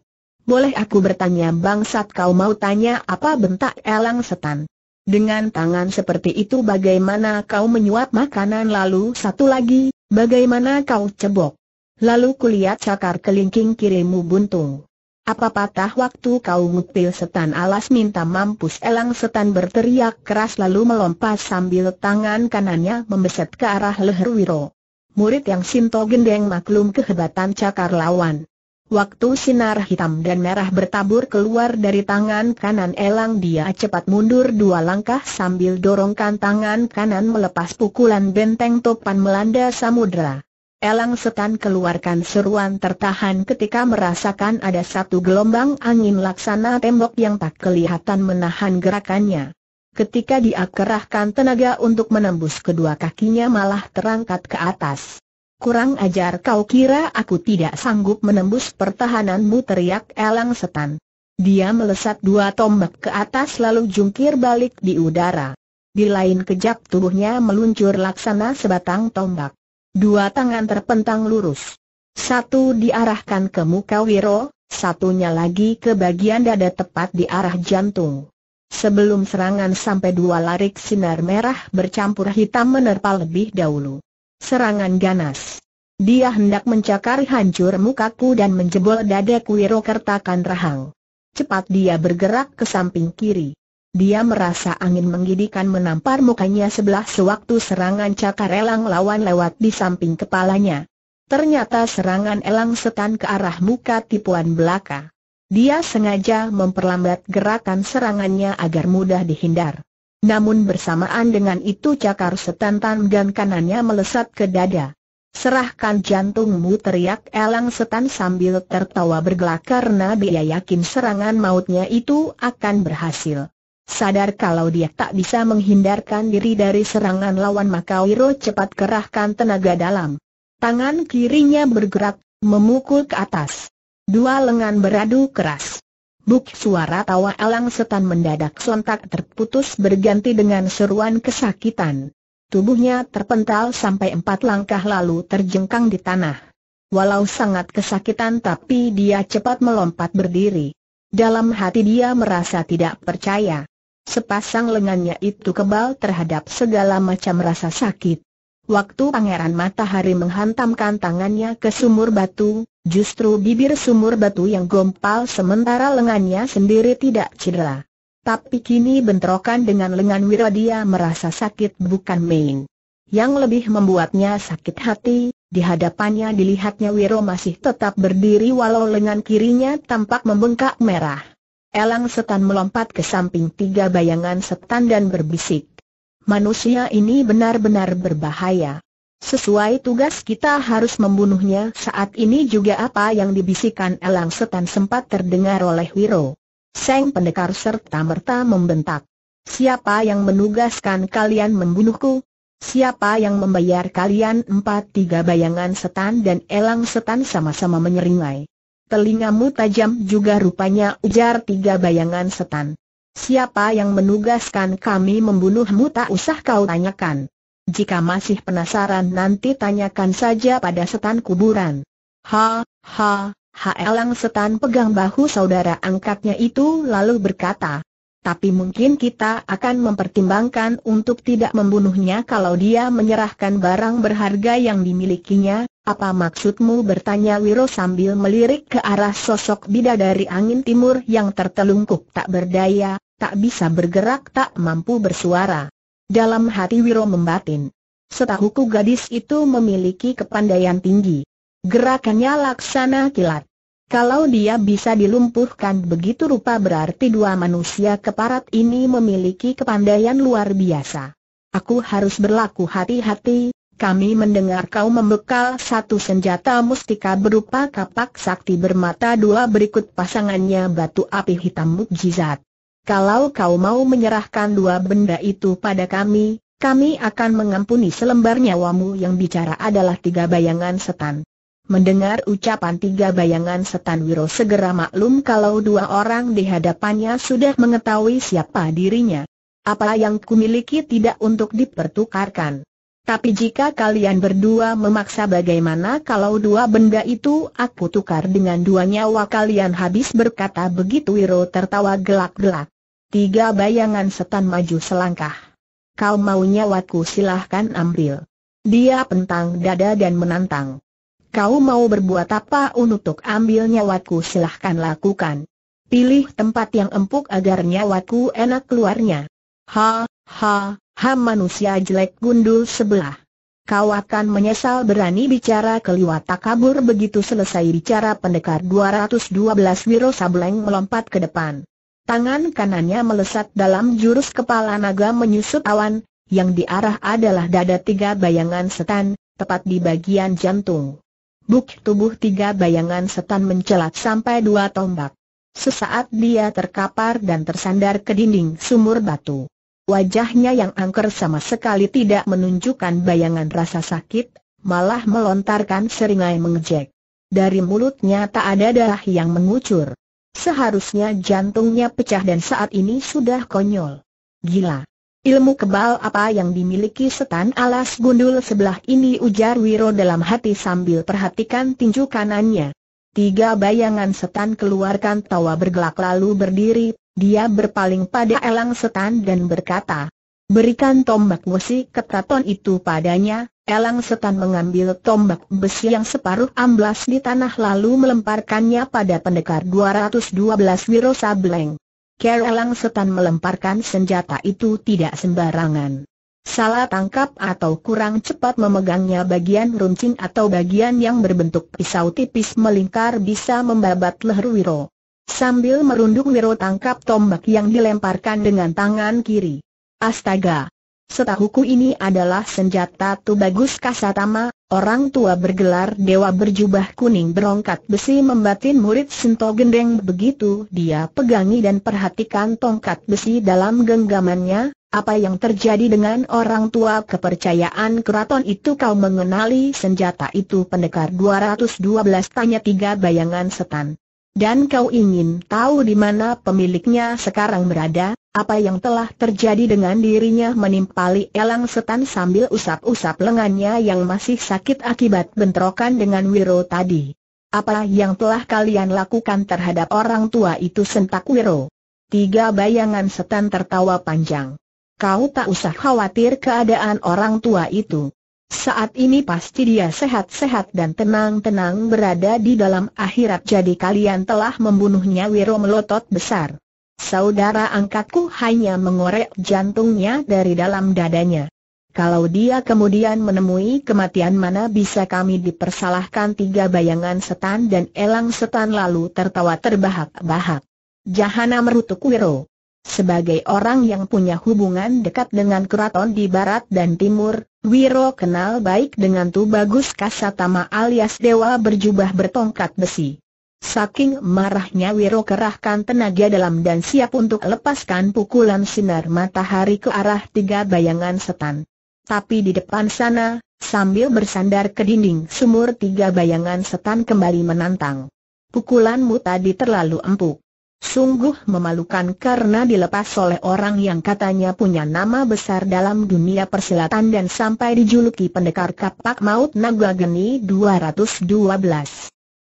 Boleh aku bertanya bangsat kau mau tanya apa bentak elang setan? Dengan tangan seperti itu bagaimana kau menyuap makanan lalu satu lagi, bagaimana kau cebok? Lalu kulihat cakar kelingking kirimu buntung. Apa patah waktu kau ngupil setan alas minta mampus elang setan berteriak keras lalu melompat sambil tangan kanannya membeset ke arah leher wiro. Murid yang Sinto Gendeng maklum kehebatan cakar lawan. Waktu sinar hitam dan merah bertabur keluar dari tangan kanan Elang dia cepat mundur dua langkah sambil dorongkan tangan kanan melepas pukulan benteng topan melanda samudera. Elang setan keluarkan seruan tertahan ketika merasakan ada satu gelombang angin laksana tembok yang tak kelihatan menahan gerakannya. Ketika dia kerahkan tenaga untuk menembus kedua kakinya malah terangkat ke atas. Kurang ajar kau kira aku tidak sanggup menembus pertahananmu teriak Elang Setan. Dia melesat dua tombak ke atas lalu jungkir balik di udara. Di lain kejap tubuhnya meluncur laksana sebatang tombak. Dua tangan terpentang lurus. Satu diarahkan ke muka Wiro, satunya lagi ke bagian dada tepat di arah jantung. Sebelum serangan sampai dua larik sinar merah bercampur hitam menerpa lebih dahulu. Serangan ganas. Dia hendak mencakar hancur mukaku dan menjebol dada kertakan rahang. Cepat dia bergerak ke samping kiri. Dia merasa angin menggidikan menampar mukanya sebelah sewaktu serangan cakar elang lawan lewat di samping kepalanya. Ternyata serangan elang setan ke arah muka tipuan belaka. Dia sengaja memperlambat gerakan serangannya agar mudah dihindar. Namun bersamaan dengan itu cakar setan tangan kanannya melesat ke dada. Serahkan jantungmu teriak elang setan sambil tertawa bergelak karena dia yakin serangan mautnya itu akan berhasil. Sadar kalau dia tak bisa menghindarkan diri dari serangan lawan maka Wiro cepat kerahkan tenaga dalam. Tangan kirinya bergerak, memukul ke atas. Dua lengan beradu keras. Buk suara tawa alang setan mendadak sontak terputus berganti dengan seruan kesakitan. Tubuhnya terpental sampai empat langkah lalu terjengkang di tanah. Walau sangat kesakitan tapi dia cepat melompat berdiri. Dalam hati dia merasa tidak percaya. Sepasang lengannya itu kebal terhadap segala macam rasa sakit. Waktu Pangeran Matahari menghantamkan tangannya ke sumur batu, justru bibir sumur batu yang gompal sementara lengannya sendiri tidak cedera. Tapi kini bentrokan dengan lengan Wiradia merasa sakit bukan main. Yang lebih membuatnya sakit hati, di hadapannya dilihatnya Wiro masih tetap berdiri walau lengan kirinya tampak membengkak merah. Elang setan melompat ke samping tiga bayangan setan dan berbisik manusia ini benar-benar berbahaya. Sesuai tugas kita harus membunuhnya saat ini juga apa yang dibisikkan Elang Setan sempat terdengar oleh Wiro. Seng pendekar serta merta membentak. Siapa yang menugaskan kalian membunuhku? Siapa yang membayar kalian empat tiga bayangan setan dan elang setan sama-sama menyeringai. Telingamu tajam juga rupanya ujar tiga bayangan setan. Siapa yang menugaskan kami membunuhmu tak usah kau tanyakan. Jika masih penasaran nanti tanyakan saja pada setan kuburan. Ha, ha, ha elang setan pegang bahu saudara angkatnya itu lalu berkata. Tapi mungkin kita akan mempertimbangkan untuk tidak membunuhnya kalau dia menyerahkan barang berharga yang dimilikinya, apa maksudmu bertanya Wiro sambil melirik ke arah sosok bidadari angin timur yang tertelungkup tak berdaya, tak bisa bergerak tak mampu bersuara. Dalam hati Wiro membatin. Setahuku gadis itu memiliki kepandaian tinggi. Gerakannya laksana kilat. Kalau dia bisa dilumpuhkan begitu rupa berarti dua manusia keparat ini memiliki kepandaian luar biasa. Aku harus berlaku hati-hati, kami mendengar kau membekal satu senjata mustika berupa kapak sakti bermata dua berikut pasangannya batu api hitam mukjizat. Kalau kau mau menyerahkan dua benda itu pada kami, kami akan mengampuni selembar nyawamu yang bicara adalah tiga bayangan setan. Mendengar ucapan tiga bayangan setan Wiro segera maklum kalau dua orang di hadapannya sudah mengetahui siapa dirinya. Apa yang kumiliki tidak untuk dipertukarkan. Tapi jika kalian berdua memaksa bagaimana kalau dua benda itu aku tukar dengan dua nyawa kalian habis berkata begitu Wiro tertawa gelak-gelak. Tiga bayangan setan maju selangkah. Kau mau nyawaku silahkan ambil. Dia pentang dada dan menantang. Kau mau berbuat apa untuk ambil nyawaku silahkan lakukan. Pilih tempat yang empuk agar nyawaku enak keluarnya. Ha, ha, Ham manusia jelek gundul sebelah. Kau akan menyesal berani bicara tak kabur begitu selesai bicara pendekar 212 Wiro Sableng melompat ke depan. Tangan kanannya melesat dalam jurus kepala naga menyusut awan, yang diarah adalah dada tiga bayangan setan, tepat di bagian jantung. Buk tubuh tiga bayangan setan mencelat sampai dua tombak. Sesaat dia terkapar dan tersandar ke dinding sumur batu. Wajahnya yang angker sama sekali tidak menunjukkan bayangan rasa sakit, malah melontarkan seringai mengejek. Dari mulutnya tak ada darah yang mengucur. Seharusnya jantungnya pecah dan saat ini sudah konyol. Gila. Ilmu kebal apa yang dimiliki setan alas gundul sebelah ini ujar Wiro dalam hati sambil perhatikan tinju kanannya. Tiga bayangan setan keluarkan tawa bergelak lalu berdiri, dia berpaling pada elang setan dan berkata, Berikan tombak besi ketaton itu padanya, elang setan mengambil tombak besi yang separuh amblas di tanah lalu melemparkannya pada pendekar 212 Wiro Sableng. Care elang setan melemparkan senjata itu tidak sembarangan. Salah tangkap atau kurang cepat memegangnya bagian runcing atau bagian yang berbentuk pisau tipis melingkar bisa membabat leher Wiro. Sambil merunduk Wiro tangkap tombak yang dilemparkan dengan tangan kiri. Astaga! Setahuku ini adalah senjata tu bagus kasatama, orang tua bergelar dewa berjubah kuning berongkat besi membatin murid Sinto Gendeng begitu dia pegangi dan perhatikan tongkat besi dalam genggamannya, apa yang terjadi dengan orang tua kepercayaan keraton itu kau mengenali senjata itu pendekar 212 tanya tiga bayangan setan. Dan kau ingin tahu di mana pemiliknya sekarang berada, apa yang telah terjadi dengan dirinya menimpali elang setan sambil usap-usap lengannya yang masih sakit akibat bentrokan dengan Wiro tadi. Apa yang telah kalian lakukan terhadap orang tua itu sentak Wiro? Tiga bayangan setan tertawa panjang. Kau tak usah khawatir keadaan orang tua itu. Saat ini pasti dia sehat-sehat dan tenang-tenang berada di dalam akhirat jadi kalian telah membunuhnya Wiro melotot besar. Saudara angkatku hanya mengorek jantungnya dari dalam dadanya. Kalau dia kemudian menemui kematian mana bisa kami dipersalahkan tiga bayangan setan dan elang setan lalu tertawa terbahak-bahak. Jahana merutuk Wiro. Sebagai orang yang punya hubungan dekat dengan keraton di barat dan timur, Wiro kenal baik dengan Tu Bagus Kasatama alias Dewa berjubah bertongkat besi. Saking marahnya Wiro kerahkan tenaga dalam dan siap untuk lepaskan pukulan sinar matahari ke arah tiga bayangan setan. Tapi di depan sana, sambil bersandar ke dinding sumur tiga bayangan setan kembali menantang. Pukulanmu tadi terlalu empuk. Sungguh memalukan karena dilepas oleh orang yang katanya punya nama besar dalam dunia persilatan dan sampai dijuluki pendekar kapak maut naga geni 212.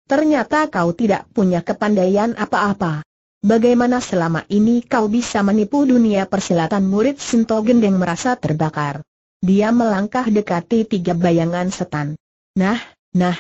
Ternyata kau tidak punya kepandaian apa-apa. Bagaimana selama ini kau bisa menipu dunia persilatan murid Sinto Gendeng merasa terbakar. Dia melangkah dekati tiga bayangan setan. Nah, nah,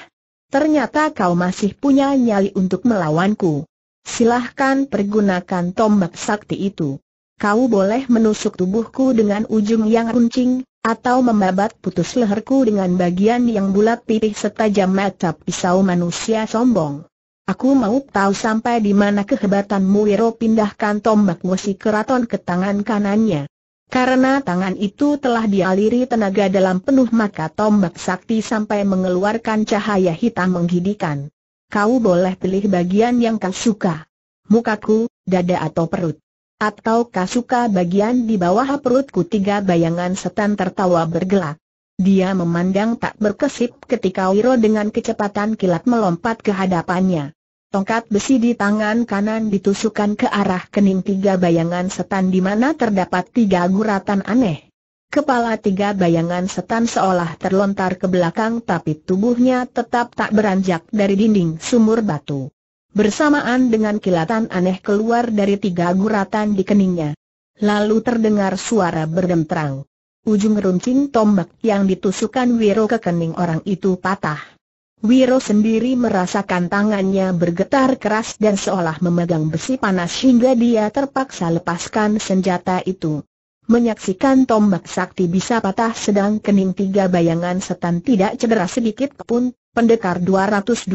ternyata kau masih punya nyali untuk melawanku silahkan pergunakan tombak sakti itu. Kau boleh menusuk tubuhku dengan ujung yang runcing, atau membabat putus leherku dengan bagian yang bulat pipih setajam mata pisau manusia sombong. Aku mau tahu sampai di mana kehebatanmu Wiro pindahkan tombak musik keraton ke tangan kanannya. Karena tangan itu telah dialiri tenaga dalam penuh maka tombak sakti sampai mengeluarkan cahaya hitam menghidikan kau boleh pilih bagian yang kau suka. Mukaku, dada atau perut. Atau kau suka bagian di bawah perutku tiga bayangan setan tertawa bergelak. Dia memandang tak berkesip ketika Wiro dengan kecepatan kilat melompat ke hadapannya. Tongkat besi di tangan kanan ditusukkan ke arah kening tiga bayangan setan di mana terdapat tiga guratan aneh. Kepala tiga bayangan setan seolah terlontar ke belakang tapi tubuhnya tetap tak beranjak dari dinding sumur batu. Bersamaan dengan kilatan aneh keluar dari tiga guratan di keningnya. Lalu terdengar suara berdemterang. Ujung runcing tombak yang ditusukkan Wiro ke kening orang itu patah. Wiro sendiri merasakan tangannya bergetar keras dan seolah memegang besi panas hingga dia terpaksa lepaskan senjata itu. Menyaksikan tombak sakti bisa patah sedang kening tiga bayangan setan tidak cedera sedikit pun, pendekar 212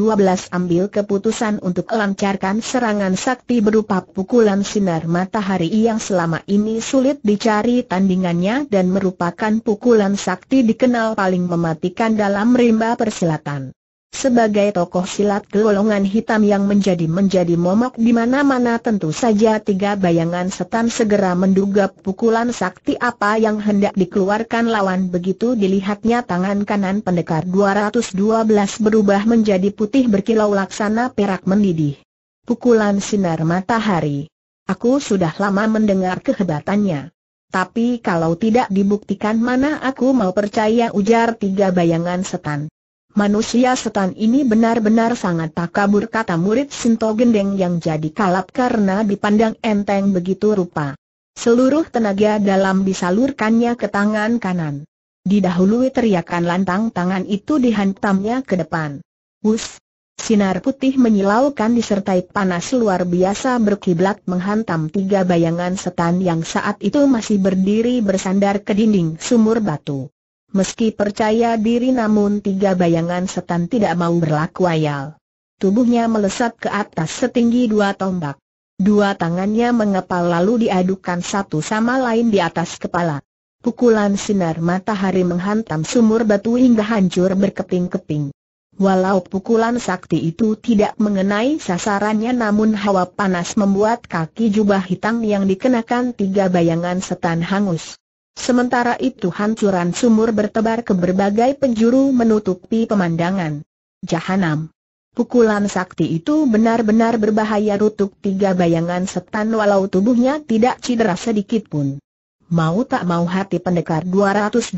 ambil keputusan untuk lancarkan serangan sakti berupa pukulan sinar matahari yang selama ini sulit dicari tandingannya dan merupakan pukulan sakti dikenal paling mematikan dalam rimba persilatan. Sebagai tokoh silat golongan hitam yang menjadi-menjadi momok di mana-mana tentu saja tiga bayangan setan segera menduga pukulan sakti apa yang hendak dikeluarkan lawan begitu dilihatnya tangan kanan pendekar 212 berubah menjadi putih berkilau laksana perak mendidih. Pukulan sinar matahari. Aku sudah lama mendengar kehebatannya. Tapi kalau tidak dibuktikan mana aku mau percaya ujar tiga bayangan setan. Manusia setan ini benar-benar sangat takabur kata murid Sinto Gendeng yang jadi kalap karena dipandang enteng begitu rupa. Seluruh tenaga dalam disalurkannya ke tangan kanan. Didahului teriakan lantang tangan itu dihantamnya ke depan. Wus! Sinar putih menyilaukan disertai panas luar biasa berkiblat menghantam tiga bayangan setan yang saat itu masih berdiri bersandar ke dinding sumur batu. Meski percaya diri namun tiga bayangan setan tidak mau berlaku ayal. Tubuhnya melesat ke atas setinggi dua tombak. Dua tangannya mengepal lalu diadukan satu sama lain di atas kepala. Pukulan sinar matahari menghantam sumur batu hingga hancur berkeping-keping. Walau pukulan sakti itu tidak mengenai sasarannya namun hawa panas membuat kaki jubah hitam yang dikenakan tiga bayangan setan hangus. Sementara itu hancuran sumur bertebar ke berbagai penjuru menutupi pemandangan. Jahanam. Pukulan sakti itu benar-benar berbahaya rutuk tiga bayangan setan walau tubuhnya tidak cedera sedikit pun. Mau tak mau hati pendekar 212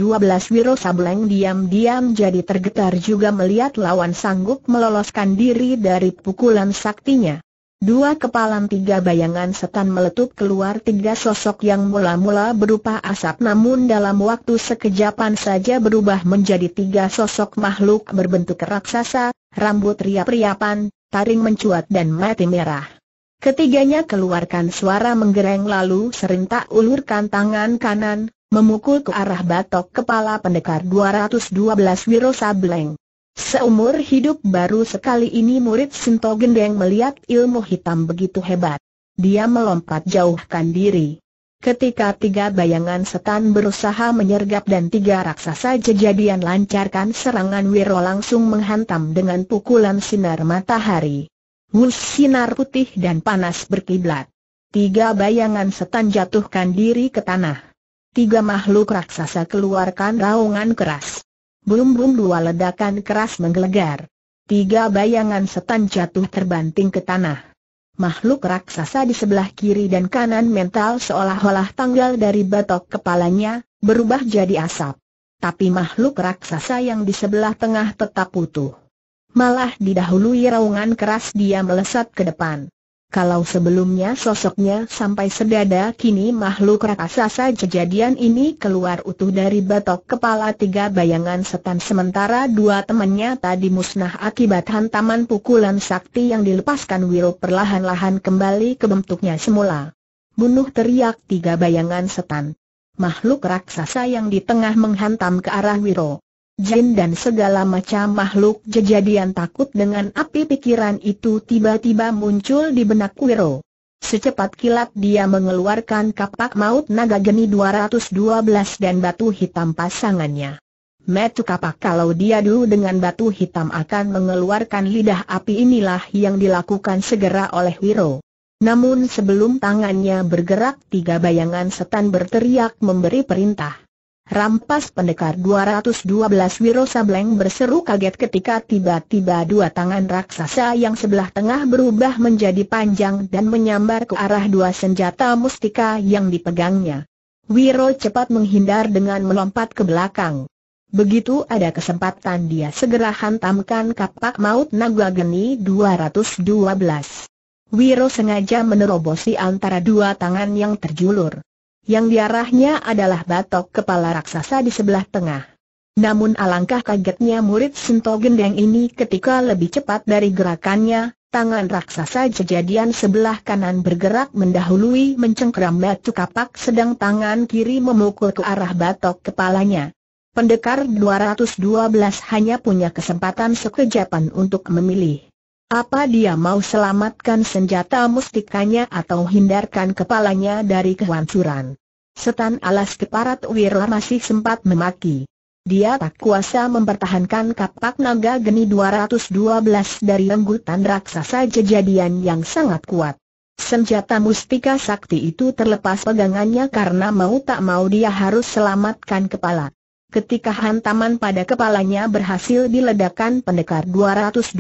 Wiro Sableng diam-diam jadi tergetar juga melihat lawan sanggup meloloskan diri dari pukulan saktinya. Dua kepala tiga bayangan setan meletup keluar tiga sosok yang mula-mula berupa asap namun dalam waktu sekejapan saja berubah menjadi tiga sosok makhluk berbentuk raksasa, rambut riap-riapan, taring mencuat dan mati merah. Ketiganya keluarkan suara menggereng lalu serentak ulurkan tangan kanan, memukul ke arah batok kepala pendekar 212 Wiro Sableng. Seumur hidup baru sekali ini murid Sinto Gendeng melihat ilmu hitam begitu hebat. Dia melompat jauhkan diri. Ketika tiga bayangan setan berusaha menyergap dan tiga raksasa jejadian lancarkan serangan Wiro langsung menghantam dengan pukulan sinar matahari. Wus sinar putih dan panas berkiblat. Tiga bayangan setan jatuhkan diri ke tanah. Tiga makhluk raksasa keluarkan raungan keras. Bum-bum dua ledakan keras menggelegar. Tiga bayangan setan jatuh terbanting ke tanah. Makhluk raksasa di sebelah kiri dan kanan mental seolah-olah tanggal dari batok kepalanya, berubah jadi asap. Tapi makhluk raksasa yang di sebelah tengah tetap utuh. Malah didahului raungan keras dia melesat ke depan. Kalau sebelumnya sosoknya sampai sedada kini makhluk raksasa saja jadian ini keluar utuh dari batok kepala tiga bayangan setan sementara dua temannya tadi musnah akibat hantaman pukulan sakti yang dilepaskan Wiro perlahan-lahan kembali ke bentuknya semula. Bunuh teriak tiga bayangan setan. Makhluk raksasa yang di tengah menghantam ke arah Wiro jin dan segala macam makhluk jejadian takut dengan api pikiran itu tiba-tiba muncul di benak Wiro. Secepat kilat dia mengeluarkan kapak maut naga geni 212 dan batu hitam pasangannya. Metu kapak kalau dia dulu dengan batu hitam akan mengeluarkan lidah api inilah yang dilakukan segera oleh Wiro. Namun sebelum tangannya bergerak tiga bayangan setan berteriak memberi perintah. Rampas pendekar 212 Wiro Sableng berseru kaget ketika tiba-tiba dua tangan raksasa yang sebelah tengah berubah menjadi panjang dan menyambar ke arah dua senjata mustika yang dipegangnya. Wiro cepat menghindar dengan melompat ke belakang. Begitu ada kesempatan dia segera hantamkan kapak maut naga geni 212. Wiro sengaja menerobosi antara dua tangan yang terjulur yang diarahnya adalah batok kepala raksasa di sebelah tengah. Namun alangkah kagetnya murid Sinto Gendeng ini ketika lebih cepat dari gerakannya, tangan raksasa kejadian sebelah kanan bergerak mendahului mencengkram batu kapak sedang tangan kiri memukul ke arah batok kepalanya. Pendekar 212 hanya punya kesempatan sekejapan untuk memilih. Apa dia mau selamatkan senjata mustikanya atau hindarkan kepalanya dari kehancuran? Setan alas keparat Wirla masih sempat memaki. Dia tak kuasa mempertahankan kapak naga geni 212 dari renggutan raksasa jejadian yang sangat kuat. Senjata mustika sakti itu terlepas pegangannya karena mau tak mau dia harus selamatkan kepala. Ketika hantaman pada kepalanya berhasil diledakkan pendekar 212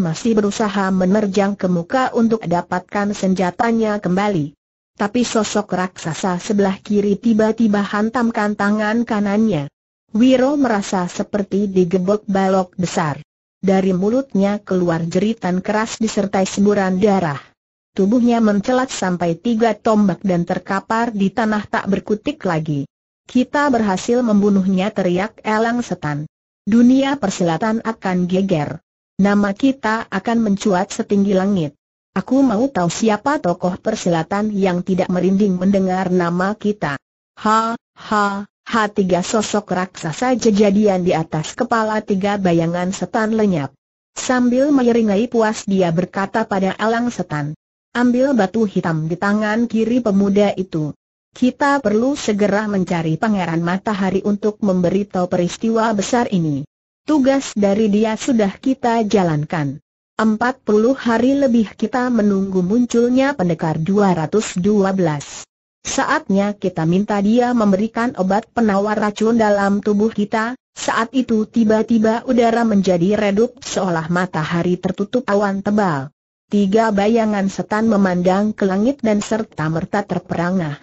masih berusaha menerjang ke muka untuk dapatkan senjatanya kembali. Tapi sosok raksasa sebelah kiri tiba-tiba hantamkan tangan kanannya. Wiro merasa seperti digebok balok besar. Dari mulutnya keluar jeritan keras disertai semburan darah. Tubuhnya mencelat sampai tiga tombak dan terkapar di tanah tak berkutik lagi. Kita berhasil membunuhnya teriak Elang Setan. Dunia persilatan akan geger. Nama kita akan mencuat setinggi langit. Aku mau tahu siapa tokoh persilatan yang tidak merinding mendengar nama kita. Ha, ha, ha tiga sosok raksasa jejadian di atas kepala tiga bayangan setan lenyap. Sambil menyeringai puas dia berkata pada Elang Setan. Ambil batu hitam di tangan kiri pemuda itu. Kita perlu segera mencari Pangeran Matahari untuk memberitahu peristiwa besar ini. Tugas dari dia sudah kita jalankan. Empat puluh hari lebih kita menunggu munculnya pendekar 212. Saatnya kita minta dia memberikan obat penawar racun dalam tubuh kita, saat itu tiba-tiba udara menjadi redup seolah matahari tertutup awan tebal. Tiga bayangan setan memandang ke langit dan serta merta terperangah.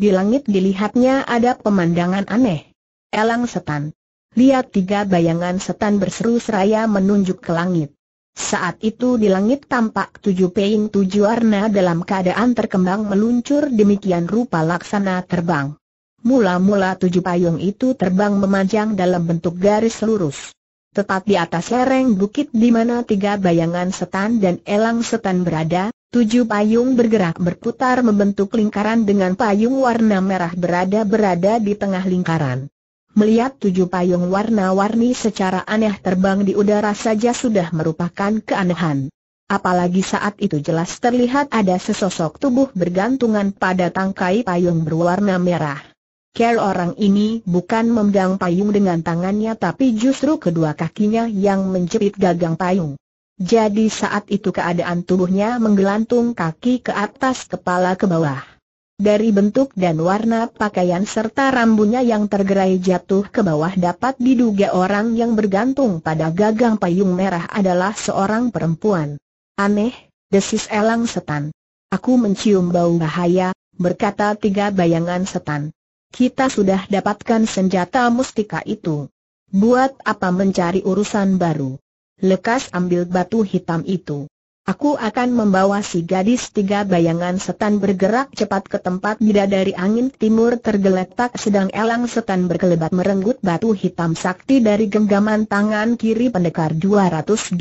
Di langit dilihatnya ada pemandangan aneh. Elang setan. Lihat tiga bayangan setan berseru seraya menunjuk ke langit. Saat itu di langit tampak tujuh peing tujuh warna dalam keadaan terkembang meluncur demikian rupa laksana terbang. Mula-mula tujuh payung itu terbang memanjang dalam bentuk garis lurus. Tepat di atas lereng bukit di mana tiga bayangan setan dan elang setan berada, Tujuh payung bergerak berputar membentuk lingkaran dengan payung warna merah berada-berada di tengah lingkaran. Melihat tujuh payung warna-warni secara aneh terbang di udara saja sudah merupakan keanehan. Apalagi saat itu jelas terlihat ada sesosok tubuh bergantungan pada tangkai payung berwarna merah. Care orang ini bukan memegang payung dengan tangannya tapi justru kedua kakinya yang menjepit gagang payung. Jadi saat itu keadaan tubuhnya menggelantung kaki ke atas kepala ke bawah. Dari bentuk dan warna pakaian serta rambutnya yang tergerai jatuh ke bawah dapat diduga orang yang bergantung pada gagang payung merah adalah seorang perempuan. Aneh, desis elang setan. Aku mencium bau bahaya, berkata tiga bayangan setan. Kita sudah dapatkan senjata mustika itu. Buat apa mencari urusan baru? lekas ambil batu hitam itu. Aku akan membawa si gadis tiga bayangan setan bergerak cepat ke tempat bidadari angin timur tergeletak sedang elang setan berkelebat merenggut batu hitam sakti dari genggaman tangan kiri pendekar 212.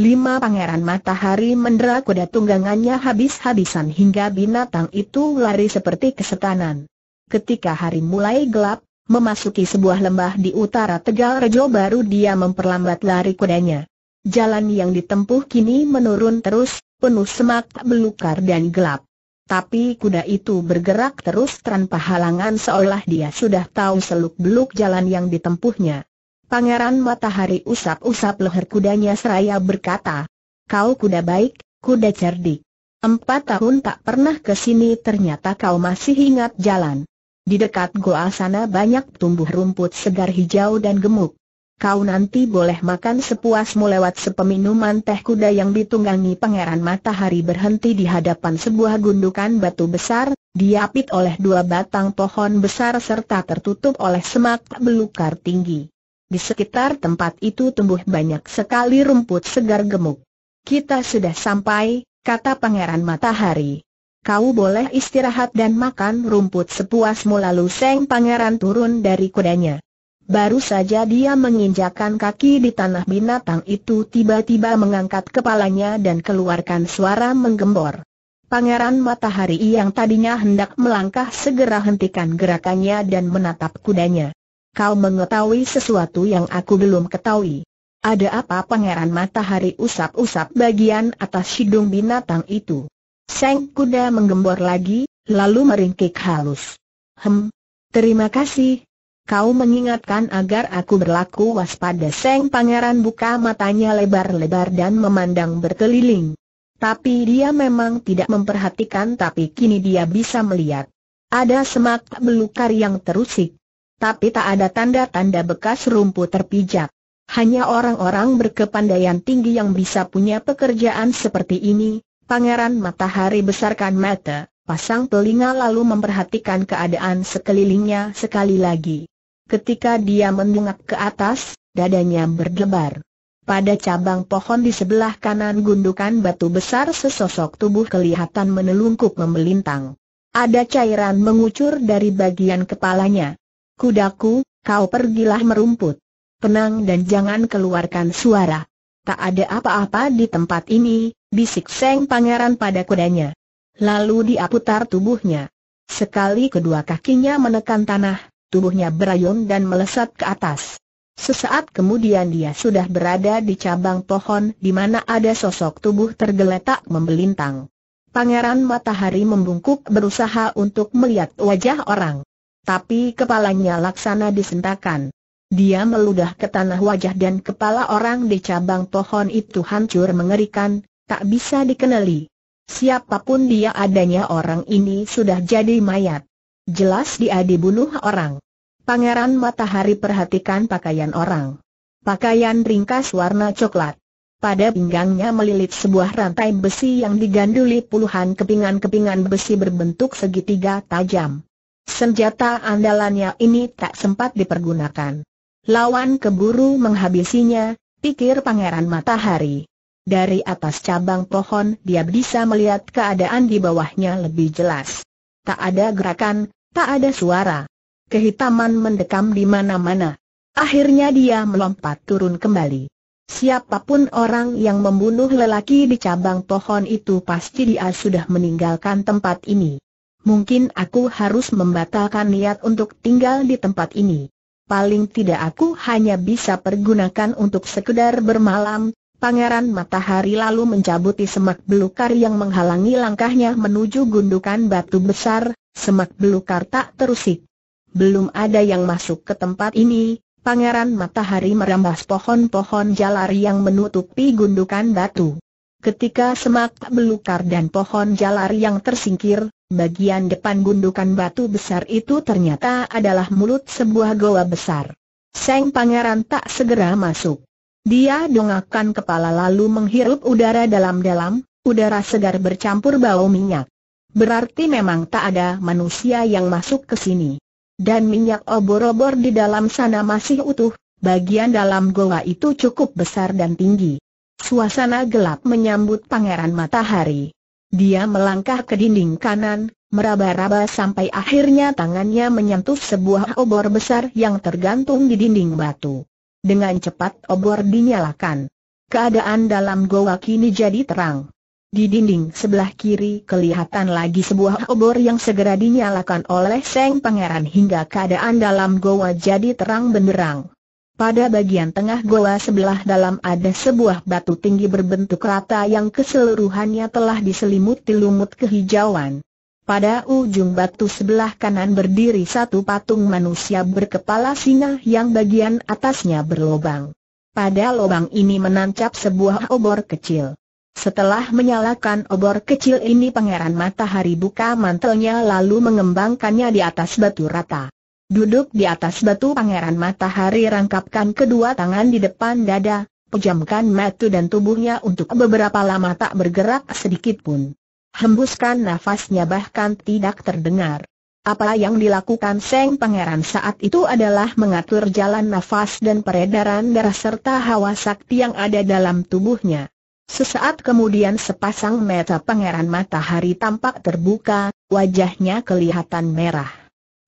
Lima pangeran matahari mendera kuda tunggangannya habis-habisan hingga binatang itu lari seperti kesetanan. Ketika hari mulai gelap, Memasuki sebuah lembah di utara Tegal Rejo baru dia memperlambat lari kudanya. Jalan yang ditempuh kini menurun terus, penuh semak belukar dan gelap. Tapi kuda itu bergerak terus tanpa halangan seolah dia sudah tahu seluk-beluk jalan yang ditempuhnya. Pangeran Matahari usap-usap leher kudanya seraya berkata, Kau kuda baik, kuda cerdik. Empat tahun tak pernah ke sini ternyata kau masih ingat jalan. Di dekat goa sana banyak tumbuh rumput segar hijau dan gemuk. Kau nanti boleh makan sepuasmu lewat sepeminuman teh kuda yang ditunggangi pangeran matahari berhenti di hadapan sebuah gundukan batu besar, diapit oleh dua batang pohon besar serta tertutup oleh semak belukar tinggi. Di sekitar tempat itu tumbuh banyak sekali rumput segar gemuk. Kita sudah sampai, kata pangeran matahari kau boleh istirahat dan makan rumput sepuasmu lalu Seng Pangeran turun dari kudanya. Baru saja dia menginjakan kaki di tanah binatang itu tiba-tiba mengangkat kepalanya dan keluarkan suara menggembor. Pangeran Matahari yang tadinya hendak melangkah segera hentikan gerakannya dan menatap kudanya. Kau mengetahui sesuatu yang aku belum ketahui. Ada apa Pangeran Matahari usap-usap bagian atas hidung binatang itu? Seng kuda menggembor lagi, lalu meringkik halus. Hem, terima kasih. Kau mengingatkan agar aku berlaku waspada Seng pangeran buka matanya lebar-lebar dan memandang berkeliling. Tapi dia memang tidak memperhatikan tapi kini dia bisa melihat. Ada semak belukar yang terusik. Tapi tak ada tanda-tanda bekas rumput terpijak. Hanya orang-orang berkepandaian tinggi yang bisa punya pekerjaan seperti ini, Pangeran Matahari besarkan mata, pasang telinga lalu memperhatikan keadaan sekelilingnya sekali lagi. Ketika dia mendungak ke atas, dadanya berdebar. Pada cabang pohon di sebelah kanan gundukan batu besar sesosok tubuh kelihatan menelungkup membelintang. Ada cairan mengucur dari bagian kepalanya. Kudaku, kau pergilah merumput. Tenang dan jangan keluarkan suara. Tak ada apa-apa di tempat ini, bisik Seng Pangeran pada kudanya. Lalu dia putar tubuhnya. Sekali kedua kakinya menekan tanah, tubuhnya berayun dan melesat ke atas. Sesaat kemudian dia sudah berada di cabang pohon di mana ada sosok tubuh tergeletak membelintang. Pangeran Matahari membungkuk berusaha untuk melihat wajah orang. Tapi kepalanya laksana disentakan. Dia meludah ke tanah wajah dan kepala orang di cabang pohon itu hancur mengerikan, tak bisa dikenali. Siapapun dia adanya orang ini sudah jadi mayat. Jelas dia dibunuh orang. Pangeran Matahari perhatikan pakaian orang. Pakaian ringkas warna coklat. Pada pinggangnya melilit sebuah rantai besi yang diganduli puluhan kepingan-kepingan besi berbentuk segitiga tajam. Senjata andalannya ini tak sempat dipergunakan. Lawan keburu menghabisinya, pikir Pangeran Matahari. Dari atas cabang pohon dia bisa melihat keadaan di bawahnya lebih jelas. Tak ada gerakan, tak ada suara. Kehitaman mendekam di mana-mana. Akhirnya dia melompat turun kembali. Siapapun orang yang membunuh lelaki di cabang pohon itu pasti dia sudah meninggalkan tempat ini. Mungkin aku harus membatalkan niat untuk tinggal di tempat ini. Paling tidak aku hanya bisa pergunakan untuk sekedar bermalam, Pangeran Matahari lalu mencabuti semak belukar yang menghalangi langkahnya menuju gundukan batu besar, semak belukar tak terusik. Belum ada yang masuk ke tempat ini, Pangeran Matahari merambas pohon-pohon jalar yang menutupi gundukan batu. Ketika semak belukar dan pohon jalar yang tersingkir, bagian depan gundukan batu besar itu ternyata adalah mulut sebuah goa besar. Seng Pangeran tak segera masuk. Dia dongakkan kepala lalu menghirup udara dalam-dalam, udara segar bercampur bau minyak. Berarti memang tak ada manusia yang masuk ke sini. Dan minyak obor-obor di dalam sana masih utuh, bagian dalam goa itu cukup besar dan tinggi. Suasana gelap menyambut pangeran matahari. Dia melangkah ke dinding kanan, meraba-raba sampai akhirnya tangannya menyentuh sebuah obor besar yang tergantung di dinding batu. Dengan cepat obor dinyalakan. Keadaan dalam goa kini jadi terang. Di dinding sebelah kiri kelihatan lagi sebuah obor yang segera dinyalakan oleh Seng Pangeran hingga keadaan dalam goa jadi terang benderang. Pada bagian tengah goa sebelah dalam ada sebuah batu tinggi berbentuk rata yang keseluruhannya telah diselimuti lumut kehijauan. Pada ujung batu sebelah kanan berdiri satu patung manusia berkepala singa yang bagian atasnya berlobang. Pada lobang ini menancap sebuah obor kecil. Setelah menyalakan obor kecil ini pangeran matahari buka mantelnya lalu mengembangkannya di atas batu rata. Duduk di atas batu pangeran matahari rangkapkan kedua tangan di depan dada, pejamkan mata dan tubuhnya untuk beberapa lama tak bergerak sedikit pun hembuskan nafasnya bahkan tidak terdengar. Apa yang dilakukan Seng Pangeran saat itu adalah mengatur jalan nafas dan peredaran darah serta hawa sakti yang ada dalam tubuhnya. Sesaat kemudian sepasang mata Pangeran Matahari tampak terbuka, wajahnya kelihatan merah.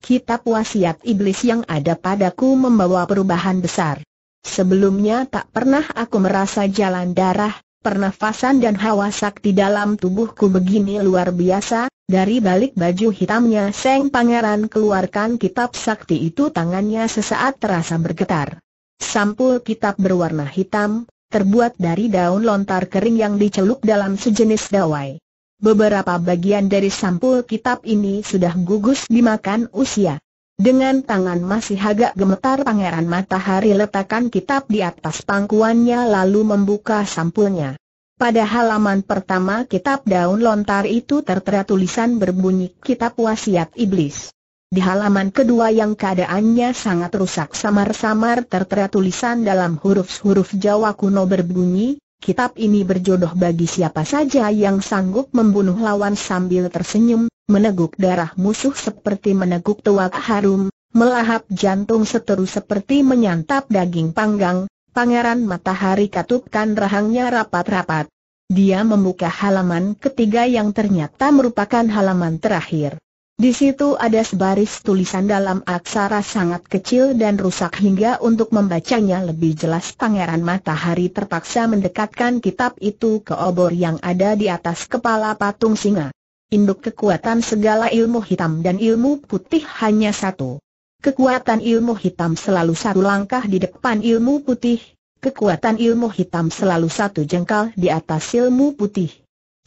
Kitab wasiat iblis yang ada padaku membawa perubahan besar. Sebelumnya tak pernah aku merasa jalan darah, Pernafasan dan hawa sakti dalam tubuhku begini luar biasa, dari balik baju hitamnya Seng Pangeran keluarkan kitab sakti itu tangannya sesaat terasa bergetar. Sampul kitab berwarna hitam, terbuat dari daun lontar kering yang dicelup dalam sejenis dawai. Beberapa bagian dari sampul kitab ini sudah gugus dimakan usia. Dengan tangan masih agak gemetar Pangeran Matahari letakkan kitab di atas pangkuannya lalu membuka sampulnya. Pada halaman pertama kitab daun lontar itu tertera tulisan berbunyi kitab wasiat iblis. Di halaman kedua yang keadaannya sangat rusak samar-samar tertera tulisan dalam huruf-huruf Jawa kuno berbunyi, kitab ini berjodoh bagi siapa saja yang sanggup membunuh lawan sambil tersenyum, meneguk darah musuh seperti meneguk tuak harum, melahap jantung seteru seperti menyantap daging panggang, Pangeran Matahari katupkan rahangnya rapat-rapat. Dia membuka halaman ketiga yang ternyata merupakan halaman terakhir. Di situ ada sebaris tulisan dalam aksara sangat kecil dan rusak hingga untuk membacanya lebih jelas Pangeran Matahari terpaksa mendekatkan kitab itu ke obor yang ada di atas kepala patung singa induk kekuatan segala ilmu hitam dan ilmu putih hanya satu. Kekuatan ilmu hitam selalu satu langkah di depan ilmu putih, kekuatan ilmu hitam selalu satu jengkal di atas ilmu putih.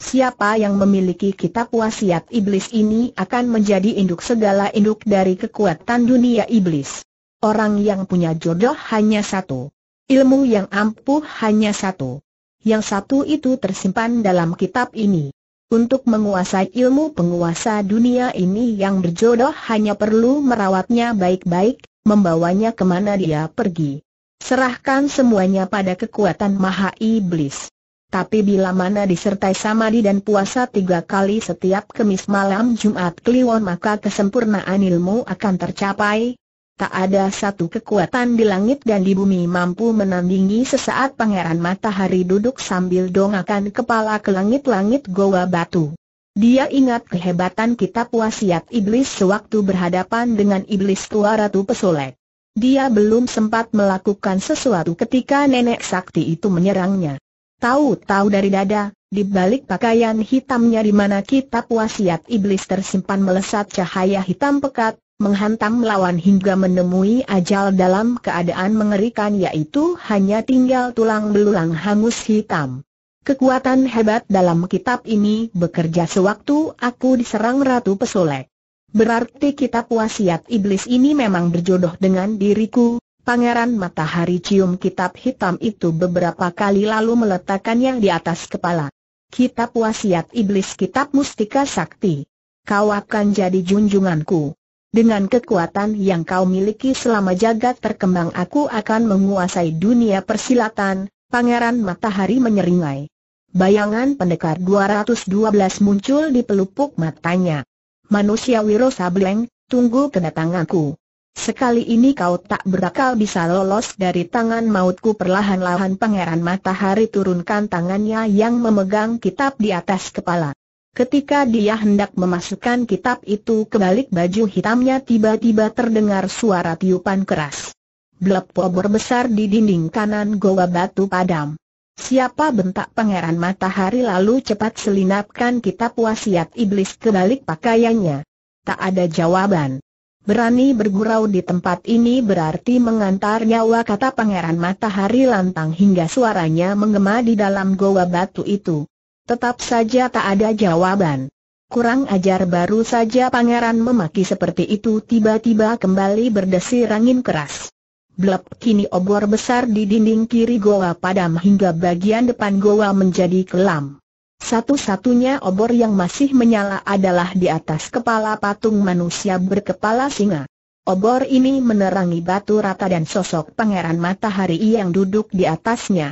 Siapa yang memiliki kitab wasiat iblis ini akan menjadi induk segala induk dari kekuatan dunia iblis. Orang yang punya jodoh hanya satu. Ilmu yang ampuh hanya satu. Yang satu itu tersimpan dalam kitab ini. Untuk menguasai ilmu penguasa dunia ini yang berjodoh hanya perlu merawatnya baik-baik, membawanya kemana dia pergi. Serahkan semuanya pada kekuatan maha iblis. Tapi bila mana disertai samadhi dan puasa tiga kali setiap kemis malam Jumat Kliwon maka kesempurnaan ilmu akan tercapai, Tak ada satu kekuatan di langit dan di bumi mampu menandingi sesaat Pangeran Matahari duduk sambil dongakan kepala ke langit-langit goa batu. Dia ingat kehebatan kitab wasiat iblis sewaktu berhadapan dengan iblis tua Ratu Pesolek. Dia belum sempat melakukan sesuatu ketika nenek sakti itu menyerangnya. Tahu-tahu dari dada, di balik pakaian hitamnya di mana kitab wasiat iblis tersimpan melesat cahaya hitam pekat, menghantam lawan hingga menemui ajal dalam keadaan mengerikan yaitu hanya tinggal tulang belulang hangus hitam. Kekuatan hebat dalam kitab ini bekerja sewaktu aku diserang Ratu Pesolek. Berarti kitab wasiat iblis ini memang berjodoh dengan diriku, Pangeran Matahari cium kitab hitam itu beberapa kali lalu meletakkannya di atas kepala. Kitab wasiat iblis kitab mustika sakti. Kau akan jadi junjunganku. Dengan kekuatan yang kau miliki selama jagat terkembang aku akan menguasai dunia persilatan, Pangeran Matahari menyeringai. Bayangan pendekar 212 muncul di pelupuk matanya. Manusia Wiro Sableng, tunggu kedatanganku. Sekali ini kau tak berakal bisa lolos dari tangan mautku perlahan-lahan Pangeran Matahari turunkan tangannya yang memegang kitab di atas kepala. Ketika dia hendak memasukkan kitab itu ke balik baju hitamnya tiba-tiba terdengar suara tiupan keras. Blep pobor besar di dinding kanan goa batu padam. Siapa bentak pangeran matahari lalu cepat selinapkan kitab wasiat iblis ke balik pakaiannya. Tak ada jawaban. Berani bergurau di tempat ini berarti mengantar nyawa kata pangeran matahari lantang hingga suaranya mengema di dalam goa batu itu. Tetap saja tak ada jawaban. Kurang ajar baru saja pangeran memaki seperti itu tiba-tiba kembali berdesir angin keras. Blep kini obor besar di dinding kiri goa padam hingga bagian depan goa menjadi kelam. Satu-satunya obor yang masih menyala adalah di atas kepala patung manusia berkepala singa. Obor ini menerangi batu rata dan sosok pangeran matahari yang duduk di atasnya.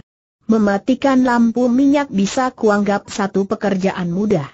Mematikan lampu minyak bisa kuanggap satu pekerjaan mudah.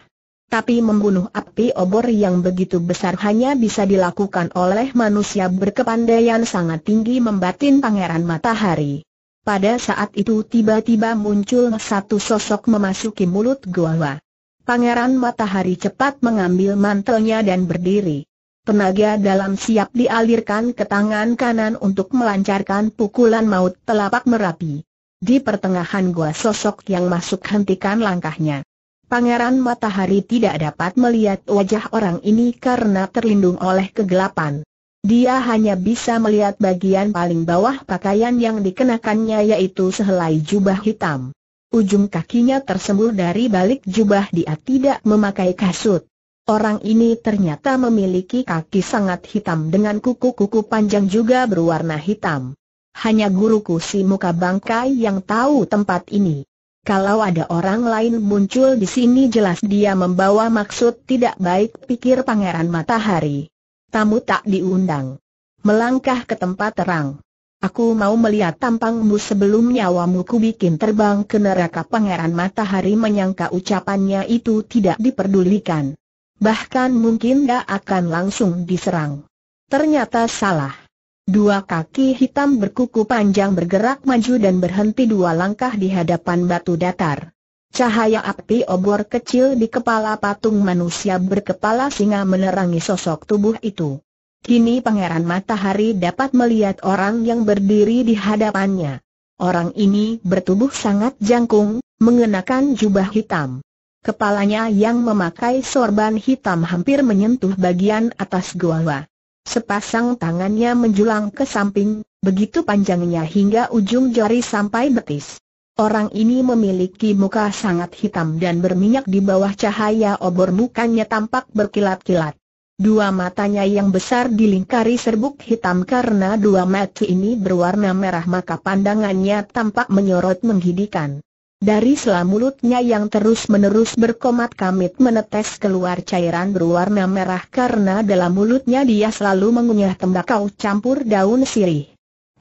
Tapi membunuh api obor yang begitu besar hanya bisa dilakukan oleh manusia berkepandaian sangat tinggi membatin pangeran matahari. Pada saat itu tiba-tiba muncul satu sosok memasuki mulut gua. Pangeran Matahari cepat mengambil mantelnya dan berdiri. Tenaga dalam siap dialirkan ke tangan kanan untuk melancarkan pukulan maut telapak merapi. Di pertengahan gua sosok yang masuk hentikan langkahnya. Pangeran Matahari tidak dapat melihat wajah orang ini karena terlindung oleh kegelapan. Dia hanya bisa melihat bagian paling bawah pakaian yang dikenakannya yaitu sehelai jubah hitam. Ujung kakinya tersembul dari balik jubah dia tidak memakai kasut. Orang ini ternyata memiliki kaki sangat hitam dengan kuku-kuku panjang juga berwarna hitam hanya guruku si muka bangkai yang tahu tempat ini. Kalau ada orang lain muncul di sini jelas dia membawa maksud tidak baik pikir Pangeran Matahari. Tamu tak diundang. Melangkah ke tempat terang. Aku mau melihat tampangmu sebelum nyawamu ku bikin terbang ke neraka Pangeran Matahari menyangka ucapannya itu tidak diperdulikan. Bahkan mungkin gak akan langsung diserang. Ternyata salah. Dua kaki hitam berkuku panjang bergerak maju dan berhenti dua langkah di hadapan batu datar. Cahaya api obor kecil di kepala patung manusia berkepala singa menerangi sosok tubuh itu. Kini Pangeran Matahari dapat melihat orang yang berdiri di hadapannya. Orang ini bertubuh sangat jangkung, mengenakan jubah hitam. Kepalanya yang memakai sorban hitam hampir menyentuh bagian atas gua. Sepasang tangannya menjulang ke samping, begitu panjangnya hingga ujung jari sampai betis. Orang ini memiliki muka sangat hitam dan berminyak di bawah cahaya obor mukanya tampak berkilat-kilat. Dua matanya yang besar dilingkari serbuk hitam karena dua mata ini berwarna merah maka pandangannya tampak menyorot menghidikan. Dari selah mulutnya yang terus-menerus berkomat kamit menetes keluar cairan berwarna merah karena dalam mulutnya dia selalu mengunyah tembakau campur daun sirih.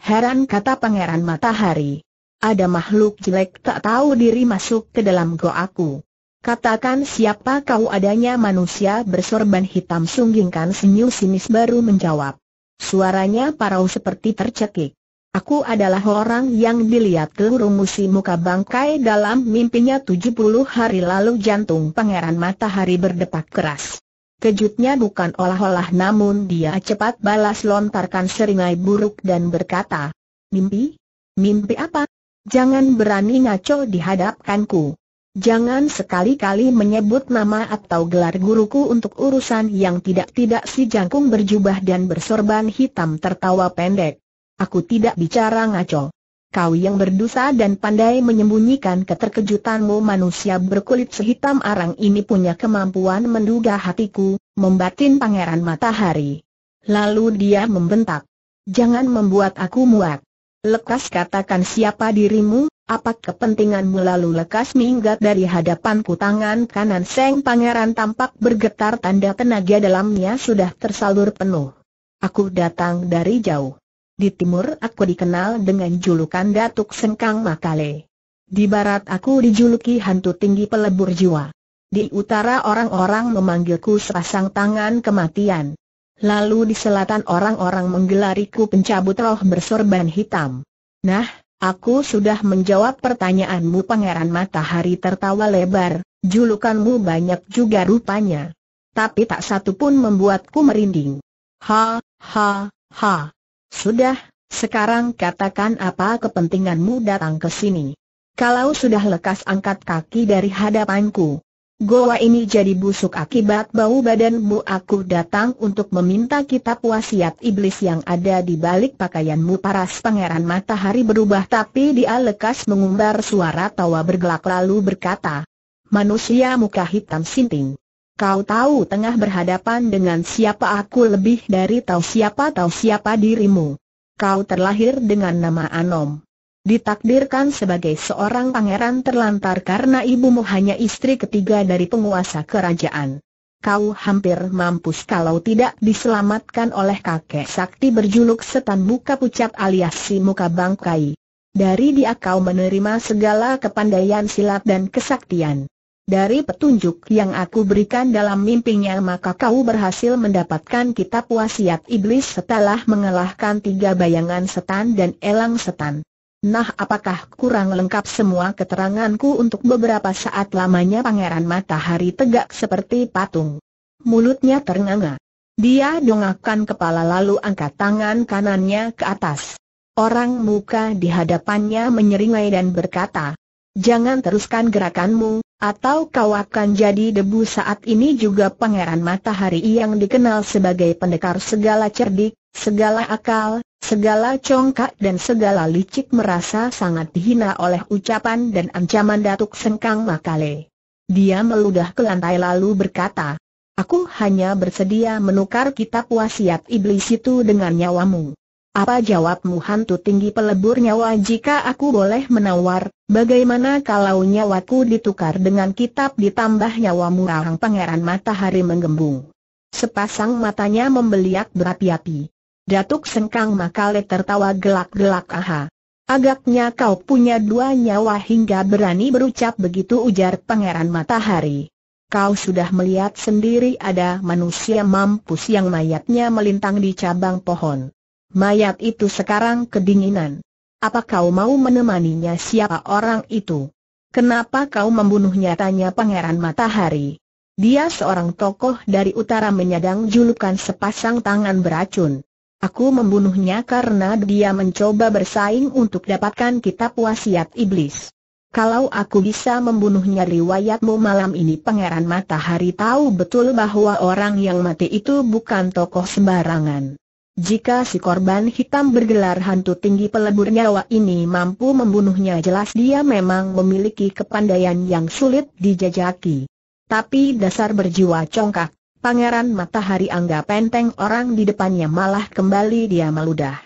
Heran kata Pangeran Matahari. Ada makhluk jelek tak tahu diri masuk ke dalam goaku. Katakan siapa kau adanya manusia bersorban hitam sunggingkan senyum sinis baru menjawab. Suaranya parau seperti tercekik. Aku adalah orang yang dilihat musim muka bangkai dalam mimpinya 70 hari lalu jantung pangeran matahari berdepak keras. Kejutnya bukan olah-olah namun dia cepat balas lontarkan seringai buruk dan berkata, Mimpi? Mimpi apa? Jangan berani ngaco di hadapkanku. Jangan sekali-kali menyebut nama atau gelar guruku untuk urusan yang tidak-tidak si jangkung berjubah dan bersorban hitam tertawa pendek. Aku tidak bicara ngaco. Kau yang berdosa dan pandai menyembunyikan keterkejutanmu manusia berkulit sehitam arang ini punya kemampuan menduga hatiku, membatin pangeran matahari. Lalu dia membentak. Jangan membuat aku muak. Lekas katakan siapa dirimu, apa kepentinganmu lalu lekas minggat dari hadapanku tangan kanan Seng Pangeran tampak bergetar tanda tenaga dalamnya sudah tersalur penuh. Aku datang dari jauh. Di timur aku dikenal dengan julukan Datuk Sengkang Makale. Di barat aku dijuluki hantu tinggi pelebur jiwa. Di utara orang-orang memanggilku sepasang tangan kematian. Lalu di selatan orang-orang menggelariku pencabut roh bersorban hitam. Nah, aku sudah menjawab pertanyaanmu Pangeran Matahari tertawa lebar, julukanmu banyak juga rupanya. Tapi tak satu pun membuatku merinding. Ha, ha, ha. Sudah, sekarang katakan apa kepentinganmu datang ke sini. Kalau sudah lekas angkat kaki dari hadapanku. Goa ini jadi busuk akibat bau badanmu aku datang untuk meminta kitab wasiat iblis yang ada di balik pakaianmu paras pangeran matahari berubah tapi dia lekas mengumbar suara tawa bergelak lalu berkata Manusia muka hitam sinting Kau tahu tengah berhadapan dengan siapa aku lebih dari tahu siapa tahu siapa dirimu. Kau terlahir dengan nama Anom. Ditakdirkan sebagai seorang pangeran terlantar karena ibumu hanya istri ketiga dari penguasa kerajaan. Kau hampir mampus kalau tidak diselamatkan oleh kakek sakti berjuluk setan muka pucat alias si muka bangkai. Dari dia kau menerima segala kepandaian silat dan kesaktian. Dari petunjuk yang aku berikan dalam mimpinya maka kau berhasil mendapatkan kitab wasiat iblis setelah mengalahkan tiga bayangan setan dan elang setan. Nah apakah kurang lengkap semua keteranganku untuk beberapa saat lamanya pangeran matahari tegak seperti patung. Mulutnya ternganga. Dia dongakkan kepala lalu angkat tangan kanannya ke atas. Orang muka di hadapannya menyeringai dan berkata, Jangan teruskan gerakanmu, atau kau akan jadi debu saat ini juga Pangeran Matahari yang dikenal sebagai pendekar segala cerdik, segala akal, segala congkak dan segala licik merasa sangat dihina oleh ucapan dan ancaman Datuk Sengkang Makale. Dia meludah ke lantai lalu berkata, Aku hanya bersedia menukar kitab wasiat iblis itu dengan nyawamu. Apa jawabmu hantu tinggi pelebur nyawa jika aku boleh menawar, bagaimana kalau nyawaku ditukar dengan kitab ditambah nyawamu orang pangeran matahari menggembung. Sepasang matanya membeliak berapi-api. Datuk Sengkang Makale tertawa gelak-gelak aha. Agaknya kau punya dua nyawa hingga berani berucap begitu ujar pangeran matahari. Kau sudah melihat sendiri ada manusia mampus yang mayatnya melintang di cabang pohon. Mayat itu sekarang kedinginan. Apa kau mau menemaninya siapa orang itu? Kenapa kau membunuhnya tanya Pangeran Matahari. Dia seorang tokoh dari utara menyadang julukan sepasang tangan beracun. Aku membunuhnya karena dia mencoba bersaing untuk dapatkan kitab wasiat iblis. Kalau aku bisa membunuhnya riwayatmu malam ini Pangeran Matahari tahu betul bahwa orang yang mati itu bukan tokoh sembarangan. Jika si korban hitam bergelar hantu tinggi pelebur nyawa ini mampu membunuhnya jelas dia memang memiliki kepandaian yang sulit dijajaki. Tapi dasar berjiwa congkak, Pangeran Matahari anggap penteng orang di depannya malah kembali dia meludah.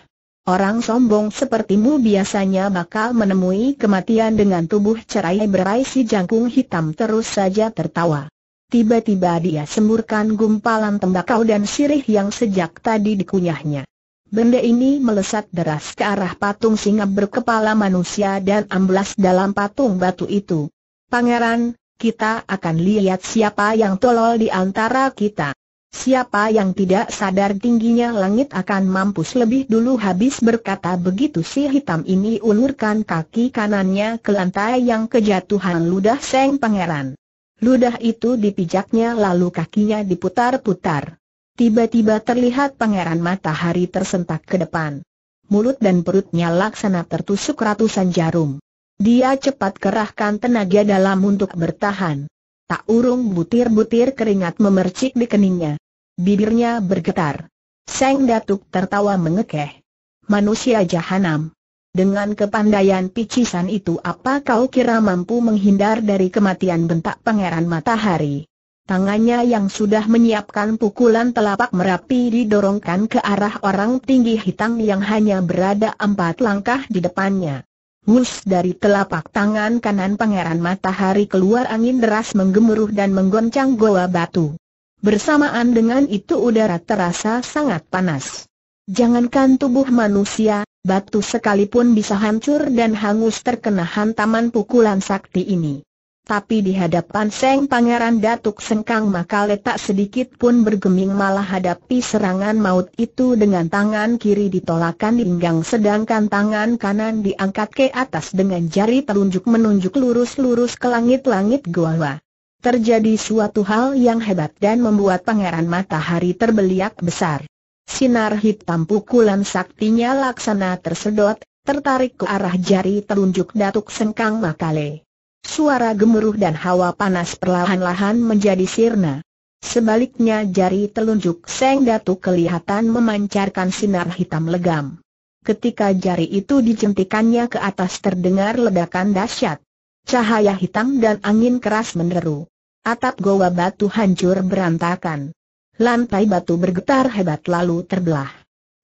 Orang sombong sepertimu biasanya bakal menemui kematian dengan tubuh cerai berai si jangkung hitam terus saja tertawa. Tiba-tiba dia semburkan gumpalan tembakau dan sirih yang sejak tadi dikunyahnya. Benda ini melesat deras ke arah patung singa berkepala manusia dan amblas dalam patung batu itu. Pangeran, kita akan lihat siapa yang tolol di antara kita. Siapa yang tidak sadar tingginya langit akan mampus lebih dulu habis berkata begitu si hitam ini ulurkan kaki kanannya ke lantai yang kejatuhan ludah Seng Pangeran. Ludah itu dipijaknya lalu kakinya diputar-putar. Tiba-tiba terlihat pangeran matahari tersentak ke depan. Mulut dan perutnya laksana tertusuk ratusan jarum. Dia cepat kerahkan tenaga dalam untuk bertahan. Tak urung butir-butir keringat memercik di keningnya. Bibirnya bergetar. Seng Datuk tertawa mengekeh. Manusia jahanam. Dengan kepandaian picisan itu apa kau kira mampu menghindar dari kematian bentak pangeran matahari? Tangannya yang sudah menyiapkan pukulan telapak merapi didorongkan ke arah orang tinggi hitam yang hanya berada empat langkah di depannya. Mus dari telapak tangan kanan pangeran matahari keluar angin deras menggemuruh dan menggoncang goa batu. Bersamaan dengan itu udara terasa sangat panas. Jangankan tubuh manusia, batu sekalipun bisa hancur dan hangus terkena hantaman pukulan sakti ini. Tapi di hadapan Seng Pangeran Datuk Sengkang maka letak sedikit pun bergeming malah hadapi serangan maut itu dengan tangan kiri ditolakkan di pinggang sedangkan tangan kanan diangkat ke atas dengan jari telunjuk menunjuk lurus-lurus ke langit-langit gua. Terjadi suatu hal yang hebat dan membuat Pangeran Matahari terbeliak besar. Sinar hitam pukulan saktinya laksana tersedot, tertarik ke arah jari telunjuk Datuk Sengkang Makale. Suara gemuruh dan hawa panas perlahan-lahan menjadi sirna. Sebaliknya jari telunjuk Seng Datuk kelihatan memancarkan sinar hitam legam. Ketika jari itu dijentikannya ke atas terdengar ledakan dahsyat. Cahaya hitam dan angin keras menderu. Atap goa batu hancur berantakan. Lantai batu bergetar hebat lalu terbelah.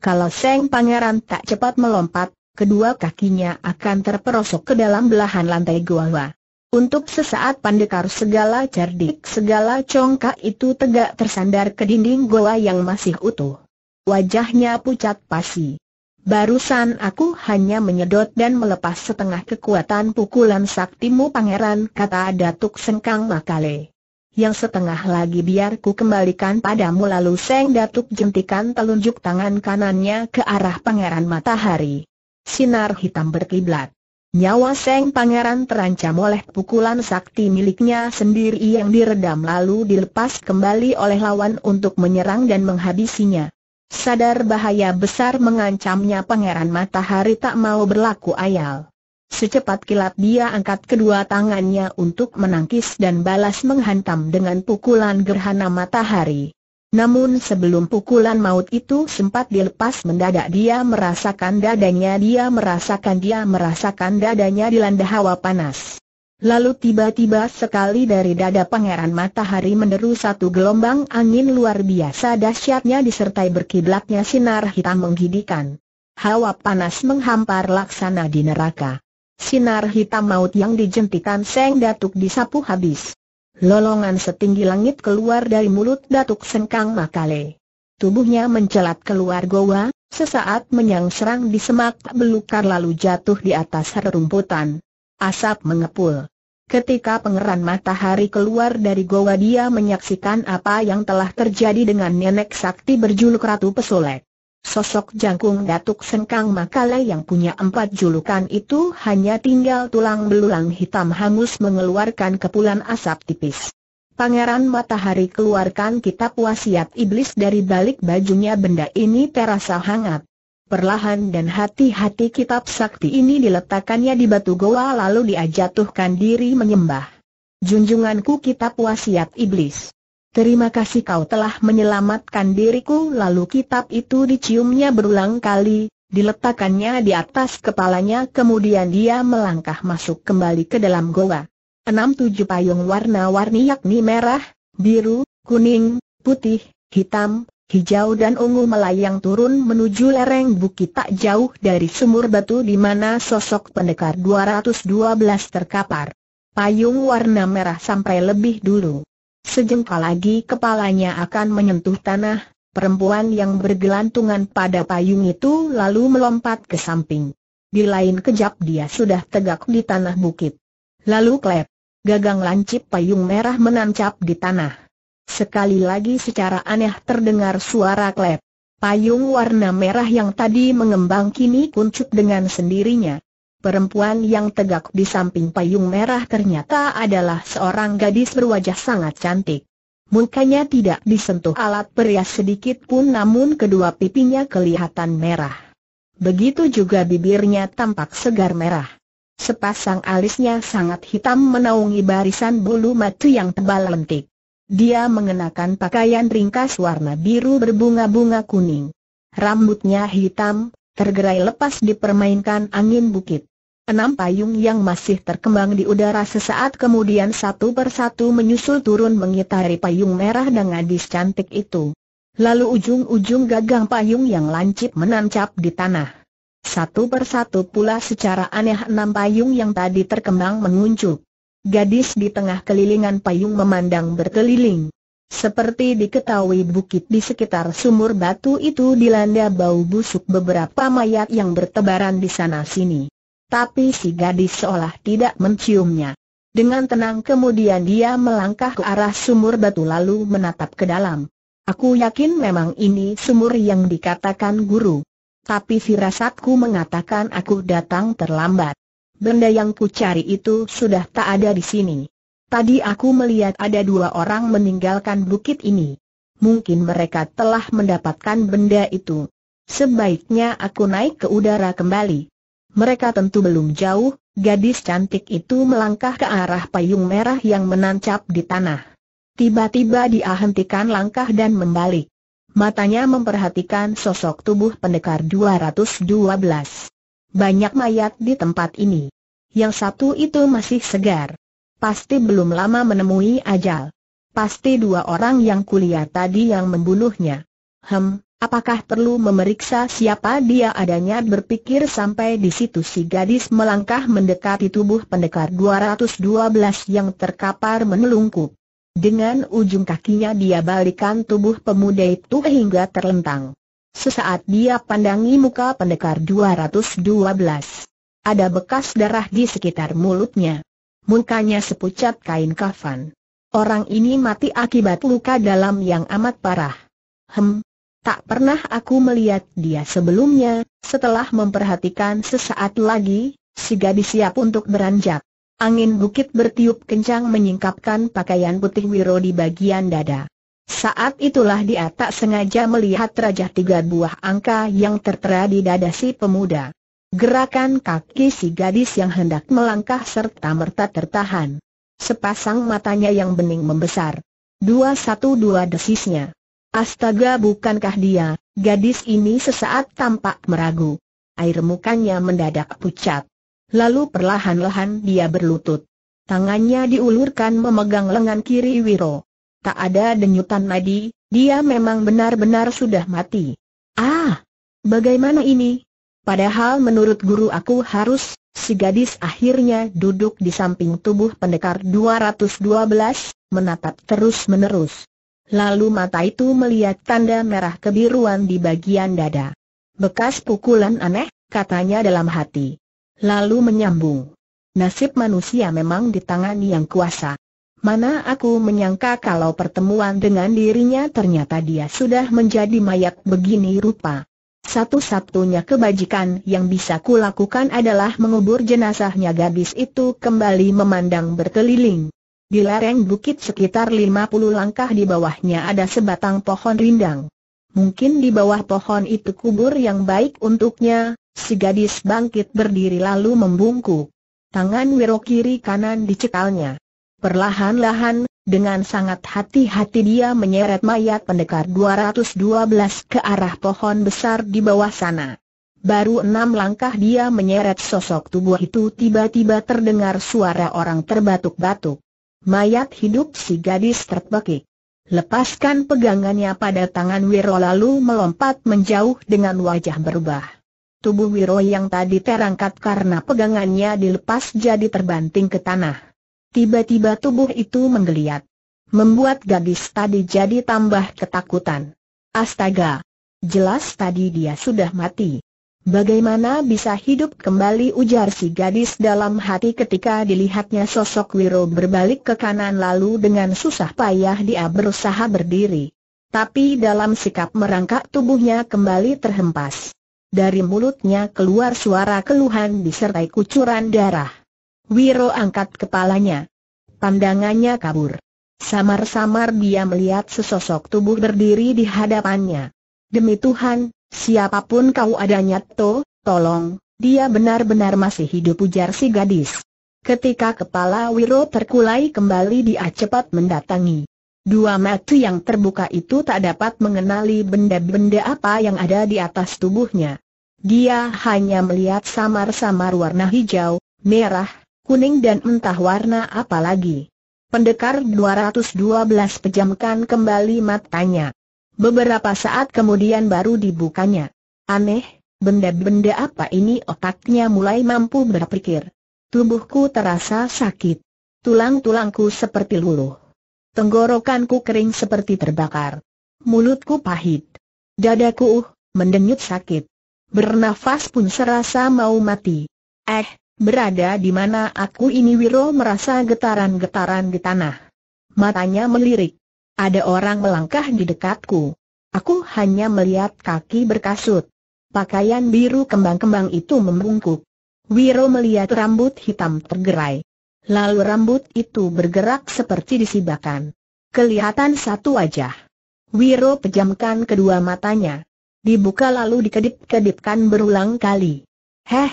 Kalau Seng Pangeran tak cepat melompat, kedua kakinya akan terperosok ke dalam belahan lantai gua. Untuk sesaat pandekar segala cerdik segala congkak itu tegak tersandar ke dinding gua yang masih utuh. Wajahnya pucat pasi. Barusan aku hanya menyedot dan melepas setengah kekuatan pukulan saktimu pangeran kata Datuk Sengkang Makale yang setengah lagi biar ku kembalikan padamu lalu Seng Datuk jentikan telunjuk tangan kanannya ke arah pangeran matahari. Sinar hitam berkiblat. Nyawa Seng Pangeran terancam oleh pukulan sakti miliknya sendiri yang diredam lalu dilepas kembali oleh lawan untuk menyerang dan menghabisinya. Sadar bahaya besar mengancamnya Pangeran Matahari tak mau berlaku ayal. Secepat kilat dia angkat kedua tangannya untuk menangkis dan balas menghantam dengan pukulan gerhana matahari. Namun sebelum pukulan maut itu sempat dilepas mendadak dia merasakan dadanya dia merasakan dia merasakan dadanya dilanda hawa panas. Lalu tiba-tiba sekali dari dada pangeran matahari menderu satu gelombang angin luar biasa dahsyatnya disertai berkiblatnya sinar hitam menghidikan. Hawa panas menghampar laksana di neraka. Sinar hitam maut yang dijentikan Seng Datuk disapu habis. Lolongan setinggi langit keluar dari mulut Datuk Sengkang Makale. Tubuhnya mencelat keluar goa, sesaat serang di semak belukar lalu jatuh di atas rerumputan. Asap mengepul. Ketika pengeran matahari keluar dari goa dia menyaksikan apa yang telah terjadi dengan nenek sakti berjuluk Ratu Pesolek. Sosok jangkung Datuk Sengkang makale yang punya empat julukan itu hanya tinggal tulang belulang hitam hangus mengeluarkan kepulan asap tipis. Pangeran Matahari keluarkan kitab wasiat iblis dari balik bajunya benda ini terasa hangat. Perlahan dan hati-hati kitab sakti ini diletakkannya di batu goa lalu diajatuhkan diri menyembah. Junjunganku kitab wasiat iblis. Terima kasih kau telah menyelamatkan diriku Lalu kitab itu diciumnya berulang kali Diletakkannya di atas kepalanya kemudian dia melangkah masuk kembali ke dalam goa Enam tujuh payung warna-warni yakni merah, biru, kuning, putih, hitam, hijau dan ungu melayang turun menuju lereng bukit tak jauh dari sumur batu di mana sosok pendekar 212 terkapar. Payung warna merah sampai lebih dulu. Sejengkal lagi kepalanya akan menyentuh tanah, perempuan yang bergelantungan pada payung itu lalu melompat ke samping. Di lain kejap dia sudah tegak di tanah bukit. Lalu klep, gagang lancip payung merah menancap di tanah. Sekali lagi secara aneh terdengar suara klep. Payung warna merah yang tadi mengembang kini kuncup dengan sendirinya. Perempuan yang tegak di samping payung merah ternyata adalah seorang gadis berwajah sangat cantik. Mukanya tidak disentuh alat perias sedikit pun namun kedua pipinya kelihatan merah. Begitu juga bibirnya tampak segar merah. Sepasang alisnya sangat hitam menaungi barisan bulu mata yang tebal lentik. Dia mengenakan pakaian ringkas warna biru berbunga-bunga kuning. Rambutnya hitam, tergerai lepas dipermainkan angin bukit. Enam payung yang masih terkembang di udara sesaat kemudian satu persatu menyusul turun mengitari payung merah dan gadis cantik itu. Lalu ujung-ujung gagang payung yang lancip menancap di tanah. Satu persatu pula secara aneh enam payung yang tadi terkembang menguncup. Gadis di tengah kelilingan payung memandang berkeliling. Seperti diketahui bukit di sekitar sumur batu itu dilanda bau busuk beberapa mayat yang bertebaran di sana-sini. Tapi si gadis seolah tidak menciumnya. Dengan tenang kemudian dia melangkah ke arah sumur batu lalu menatap ke dalam. Aku yakin memang ini sumur yang dikatakan guru. Tapi firasatku mengatakan aku datang terlambat. Benda yang ku cari itu sudah tak ada di sini. Tadi aku melihat ada dua orang meninggalkan bukit ini. Mungkin mereka telah mendapatkan benda itu. Sebaiknya aku naik ke udara kembali. Mereka tentu belum jauh, gadis cantik itu melangkah ke arah payung merah yang menancap di tanah. Tiba-tiba dia hentikan langkah dan membalik. Matanya memperhatikan sosok tubuh pendekar 212. Banyak mayat di tempat ini. Yang satu itu masih segar. Pasti belum lama menemui ajal. Pasti dua orang yang kuliah tadi yang membunuhnya. Hem, apakah perlu memeriksa siapa dia adanya berpikir sampai di situ si gadis melangkah mendekati tubuh pendekar 212 yang terkapar menelungkup. Dengan ujung kakinya dia balikan tubuh pemuda itu hingga terlentang. Sesaat dia pandangi muka pendekar 212. Ada bekas darah di sekitar mulutnya mukanya sepucat kain kafan. Orang ini mati akibat luka dalam yang amat parah. Hem, tak pernah aku melihat dia sebelumnya, setelah memperhatikan sesaat lagi, si gadis siap untuk beranjak. Angin bukit bertiup kencang menyingkapkan pakaian putih Wiro di bagian dada. Saat itulah dia tak sengaja melihat raja tiga buah angka yang tertera di dada si pemuda. Gerakan kaki si gadis yang hendak melangkah serta merta tertahan. Sepasang matanya yang bening membesar. Dua satu dua desisnya. Astaga bukankah dia, gadis ini sesaat tampak meragu. Air mukanya mendadak pucat. Lalu perlahan-lahan dia berlutut. Tangannya diulurkan memegang lengan kiri Wiro. Tak ada denyutan nadi, dia memang benar-benar sudah mati. Ah! Bagaimana ini? Padahal menurut guru aku harus, si gadis akhirnya duduk di samping tubuh pendekar 212, menatap terus-menerus. Lalu mata itu melihat tanda merah kebiruan di bagian dada. Bekas pukulan aneh, katanya dalam hati. Lalu menyambung. Nasib manusia memang di tangan yang kuasa. Mana aku menyangka kalau pertemuan dengan dirinya ternyata dia sudah menjadi mayat begini rupa. Satu-satunya kebajikan yang bisa kulakukan adalah mengubur jenazahnya gadis itu kembali memandang berkeliling. Di lereng bukit sekitar 50 langkah di bawahnya ada sebatang pohon rindang. Mungkin di bawah pohon itu kubur yang baik untuknya, si gadis bangkit berdiri lalu membungkuk. Tangan Wiro kiri kanan dicekalnya. Perlahan-lahan, dengan sangat hati-hati dia menyeret mayat pendekar 212 ke arah pohon besar di bawah sana. Baru enam langkah dia menyeret sosok tubuh itu tiba-tiba terdengar suara orang terbatuk-batuk. Mayat hidup si gadis terbekik. Lepaskan pegangannya pada tangan Wiro lalu melompat menjauh dengan wajah berubah. Tubuh Wiro yang tadi terangkat karena pegangannya dilepas jadi terbanting ke tanah. Tiba-tiba tubuh itu menggeliat. Membuat gadis tadi jadi tambah ketakutan. Astaga! Jelas tadi dia sudah mati. Bagaimana bisa hidup kembali ujar si gadis dalam hati ketika dilihatnya sosok Wiro berbalik ke kanan lalu dengan susah payah dia berusaha berdiri. Tapi dalam sikap merangkak tubuhnya kembali terhempas. Dari mulutnya keluar suara keluhan disertai kucuran darah. Wiro angkat kepalanya. Pandangannya kabur. Samar-samar dia melihat sesosok tubuh berdiri di hadapannya. Demi Tuhan, siapapun kau adanya To, tolong, dia benar-benar masih hidup ujar si gadis. Ketika kepala Wiro terkulai kembali dia cepat mendatangi. Dua mata yang terbuka itu tak dapat mengenali benda-benda apa yang ada di atas tubuhnya. Dia hanya melihat samar-samar warna hijau, merah, kuning dan entah warna apa lagi. Pendekar 212 pejamkan kembali matanya. Beberapa saat kemudian baru dibukanya. Aneh, benda-benda apa ini otaknya mulai mampu berpikir. Tubuhku terasa sakit. Tulang-tulangku seperti luluh. Tenggorokanku kering seperti terbakar. Mulutku pahit. Dadaku uh, mendenyut sakit. Bernafas pun serasa mau mati. Eh, Berada di mana aku ini Wiro merasa getaran-getaran di tanah. Matanya melirik. Ada orang melangkah di dekatku. Aku hanya melihat kaki berkasut. Pakaian biru kembang-kembang itu membungkuk. Wiro melihat rambut hitam tergerai. Lalu rambut itu bergerak seperti disibakan. Kelihatan satu wajah. Wiro pejamkan kedua matanya. Dibuka lalu dikedip-kedipkan berulang kali. Heh,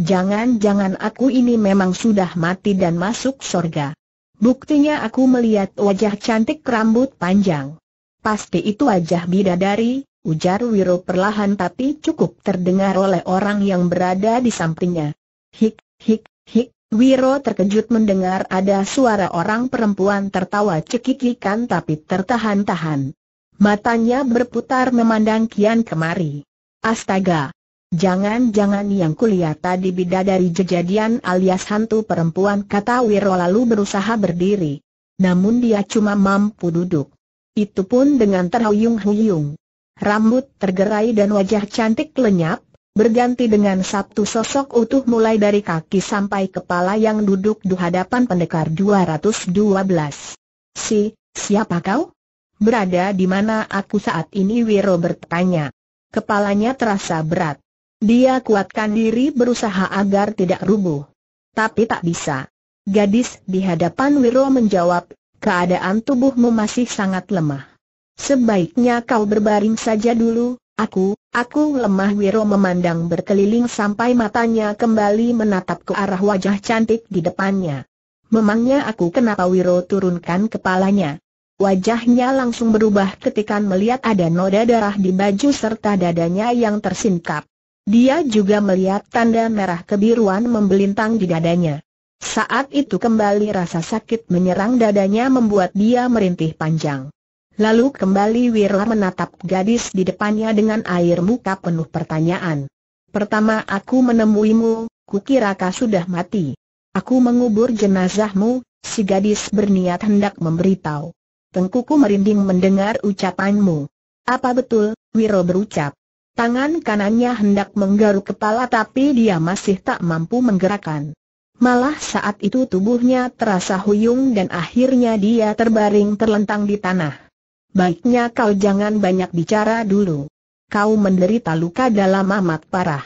Jangan-jangan aku ini memang sudah mati dan masuk sorga. Buktinya aku melihat wajah cantik rambut panjang. Pasti itu wajah bidadari, ujar Wiro perlahan tapi cukup terdengar oleh orang yang berada di sampingnya. Hik, hik, hik, Wiro terkejut mendengar ada suara orang perempuan tertawa cekikikan tapi tertahan-tahan. Matanya berputar memandang kian kemari. Astaga! Jangan-jangan yang kulihat tadi dari kejadian alias hantu perempuan kata Wiro lalu berusaha berdiri. Namun dia cuma mampu duduk. Itu pun dengan terhuyung-huyung. Rambut tergerai dan wajah cantik lenyap, berganti dengan satu sosok utuh mulai dari kaki sampai kepala yang duduk di hadapan pendekar 212. Si, siapa kau? Berada di mana aku saat ini Wiro bertanya. Kepalanya terasa berat. Dia kuatkan diri berusaha agar tidak rubuh. Tapi tak bisa. Gadis di hadapan Wiro menjawab, keadaan tubuhmu masih sangat lemah. Sebaiknya kau berbaring saja dulu, aku, aku lemah Wiro memandang berkeliling sampai matanya kembali menatap ke arah wajah cantik di depannya. Memangnya aku kenapa Wiro turunkan kepalanya? Wajahnya langsung berubah ketika melihat ada noda darah di baju serta dadanya yang tersingkap. Dia juga melihat tanda merah kebiruan membelintang di dadanya. Saat itu kembali rasa sakit menyerang dadanya membuat dia merintih panjang. Lalu kembali Wira menatap gadis di depannya dengan air muka penuh pertanyaan. Pertama aku menemuimu, kukira kau sudah mati. Aku mengubur jenazahmu, si gadis berniat hendak memberitahu. Tengkuku merinding mendengar ucapanmu. Apa betul, Wiro berucap. Tangan kanannya hendak menggaruk kepala tapi dia masih tak mampu menggerakkan. Malah saat itu tubuhnya terasa huyung dan akhirnya dia terbaring terlentang di tanah. Baiknya kau jangan banyak bicara dulu. Kau menderita luka dalam amat parah.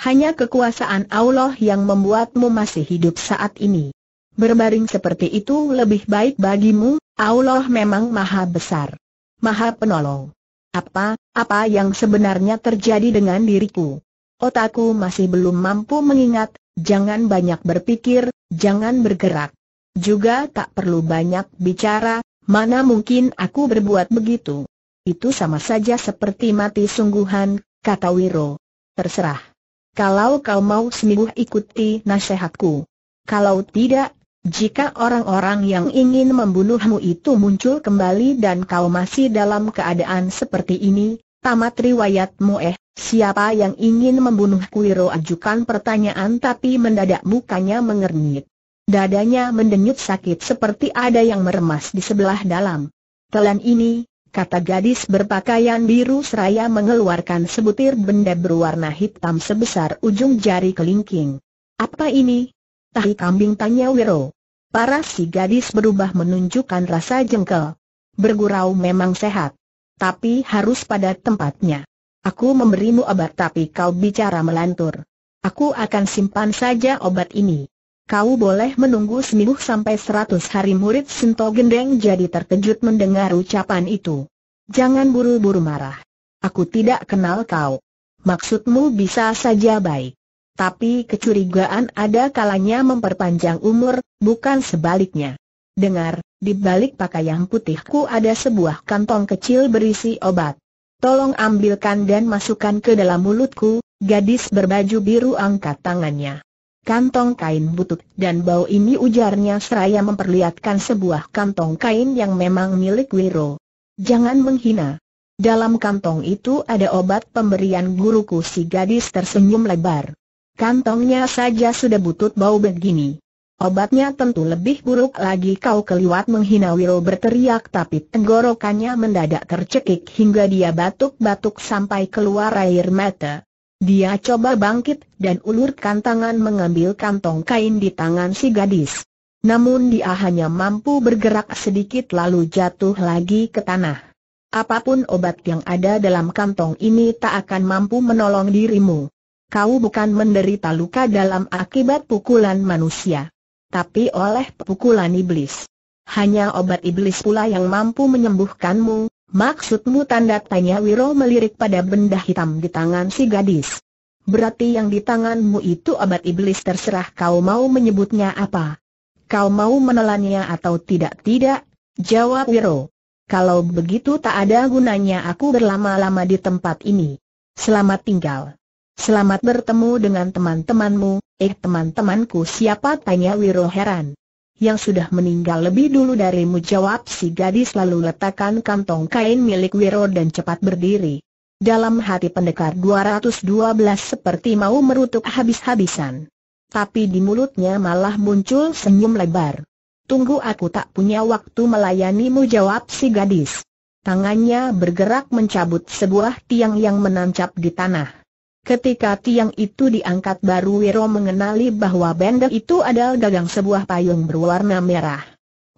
Hanya kekuasaan Allah yang membuatmu masih hidup saat ini. Berbaring seperti itu lebih baik bagimu, Allah memang maha besar. Maha penolong. Apa, apa yang sebenarnya terjadi dengan diriku? Otakku masih belum mampu mengingat, jangan banyak berpikir, jangan bergerak. Juga tak perlu banyak bicara, mana mungkin aku berbuat begitu. Itu sama saja seperti mati sungguhan, kata Wiro. Terserah. Kalau kau mau seminggu ikuti nasihatku. Kalau tidak, jika orang-orang yang ingin membunuhmu itu muncul kembali dan kau masih dalam keadaan seperti ini, tamat riwayatmu eh, siapa yang ingin membunuh Kuiro ajukan pertanyaan tapi mendadak mukanya mengernyit. Dadanya mendenyut sakit seperti ada yang meremas di sebelah dalam. Telan ini, kata gadis berpakaian biru seraya mengeluarkan sebutir benda berwarna hitam sebesar ujung jari kelingking. Apa ini? Tahi kambing tanya Wiro. Para si gadis berubah menunjukkan rasa jengkel. Bergurau memang sehat. Tapi harus pada tempatnya. Aku memberimu obat tapi kau bicara melantur. Aku akan simpan saja obat ini. Kau boleh menunggu seminggu sampai seratus hari murid Sinto Gendeng jadi terkejut mendengar ucapan itu. Jangan buru-buru marah. Aku tidak kenal kau. Maksudmu bisa saja baik tapi kecurigaan ada kalanya memperpanjang umur, bukan sebaliknya. Dengar, di balik pakaian putihku ada sebuah kantong kecil berisi obat. Tolong ambilkan dan masukkan ke dalam mulutku, gadis berbaju biru angkat tangannya. Kantong kain butut dan bau ini ujarnya seraya memperlihatkan sebuah kantong kain yang memang milik Wiro. Jangan menghina. Dalam kantong itu ada obat pemberian guruku si gadis tersenyum lebar. Kantongnya saja sudah butut bau begini. Obatnya tentu lebih buruk lagi kau keliwat menghina Wiro berteriak tapi tenggorokannya mendadak tercekik hingga dia batuk-batuk sampai keluar air mata. Dia coba bangkit dan ulurkan tangan mengambil kantong kain di tangan si gadis. Namun dia hanya mampu bergerak sedikit lalu jatuh lagi ke tanah. Apapun obat yang ada dalam kantong ini tak akan mampu menolong dirimu kau bukan menderita luka dalam akibat pukulan manusia. Tapi oleh pukulan iblis. Hanya obat iblis pula yang mampu menyembuhkanmu, maksudmu tanda tanya Wiro melirik pada benda hitam di tangan si gadis. Berarti yang di tanganmu itu obat iblis terserah kau mau menyebutnya apa. Kau mau menelannya atau tidak-tidak? Jawab Wiro. Kalau begitu tak ada gunanya aku berlama-lama di tempat ini. Selamat tinggal. Selamat bertemu dengan teman-temanmu, eh teman-temanku siapa tanya Wiro heran. Yang sudah meninggal lebih dulu darimu jawab si gadis lalu letakkan kantong kain milik Wiro dan cepat berdiri. Dalam hati pendekar 212 seperti mau merutuk habis-habisan. Tapi di mulutnya malah muncul senyum lebar. Tunggu aku tak punya waktu melayanimu jawab si gadis. Tangannya bergerak mencabut sebuah tiang yang menancap di tanah. Ketika tiang itu diangkat baru Wiro mengenali bahwa benda itu adalah gagang sebuah payung berwarna merah.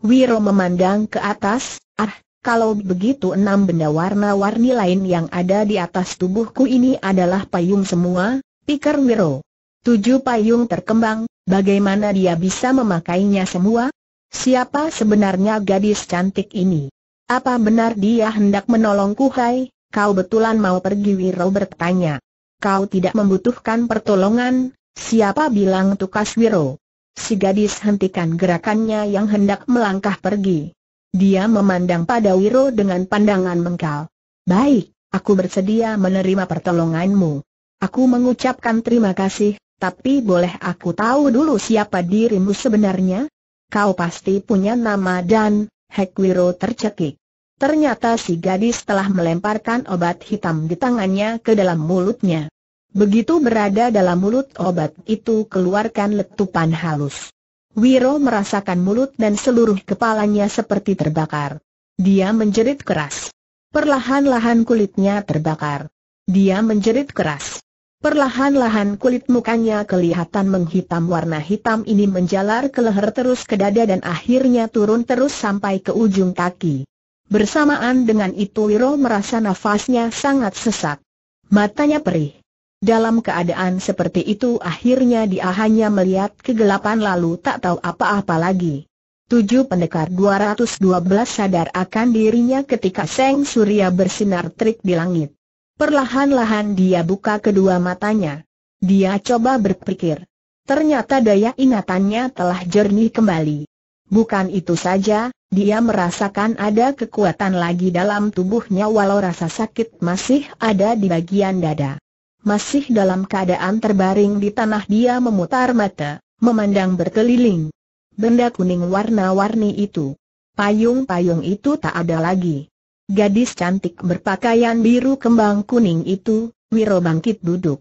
Wiro memandang ke atas, ah, kalau begitu enam benda warna-warni lain yang ada di atas tubuhku ini adalah payung semua, pikir Wiro. Tujuh payung terkembang, bagaimana dia bisa memakainya semua? Siapa sebenarnya gadis cantik ini? Apa benar dia hendak menolongku hai? Kau betulan mau pergi Wiro bertanya kau tidak membutuhkan pertolongan, siapa bilang tukas Wiro? Si gadis hentikan gerakannya yang hendak melangkah pergi. Dia memandang pada Wiro dengan pandangan mengkal. Baik, aku bersedia menerima pertolonganmu. Aku mengucapkan terima kasih, tapi boleh aku tahu dulu siapa dirimu sebenarnya? Kau pasti punya nama dan, Wiro tercekik. Ternyata si gadis telah melemparkan obat hitam di tangannya ke dalam mulutnya. Begitu berada dalam mulut obat itu keluarkan letupan halus. Wiro merasakan mulut dan seluruh kepalanya seperti terbakar. Dia menjerit keras. Perlahan-lahan kulitnya terbakar. Dia menjerit keras. Perlahan-lahan kulit mukanya kelihatan menghitam warna hitam ini menjalar ke leher terus ke dada dan akhirnya turun terus sampai ke ujung kaki. Bersamaan dengan itu Wiro merasa nafasnya sangat sesak. Matanya perih. Dalam keadaan seperti itu akhirnya dia hanya melihat kegelapan lalu tak tahu apa-apa lagi. Tujuh pendekar 212 sadar akan dirinya ketika Seng Surya bersinar terik di langit. Perlahan-lahan dia buka kedua matanya. Dia coba berpikir. Ternyata daya ingatannya telah jernih kembali. Bukan itu saja, dia merasakan ada kekuatan lagi dalam tubuhnya walau rasa sakit masih ada di bagian dada. Masih dalam keadaan terbaring di tanah dia memutar mata, memandang berkeliling. Benda kuning warna-warni itu. Payung-payung itu tak ada lagi. Gadis cantik berpakaian biru kembang kuning itu, Wiro bangkit duduk.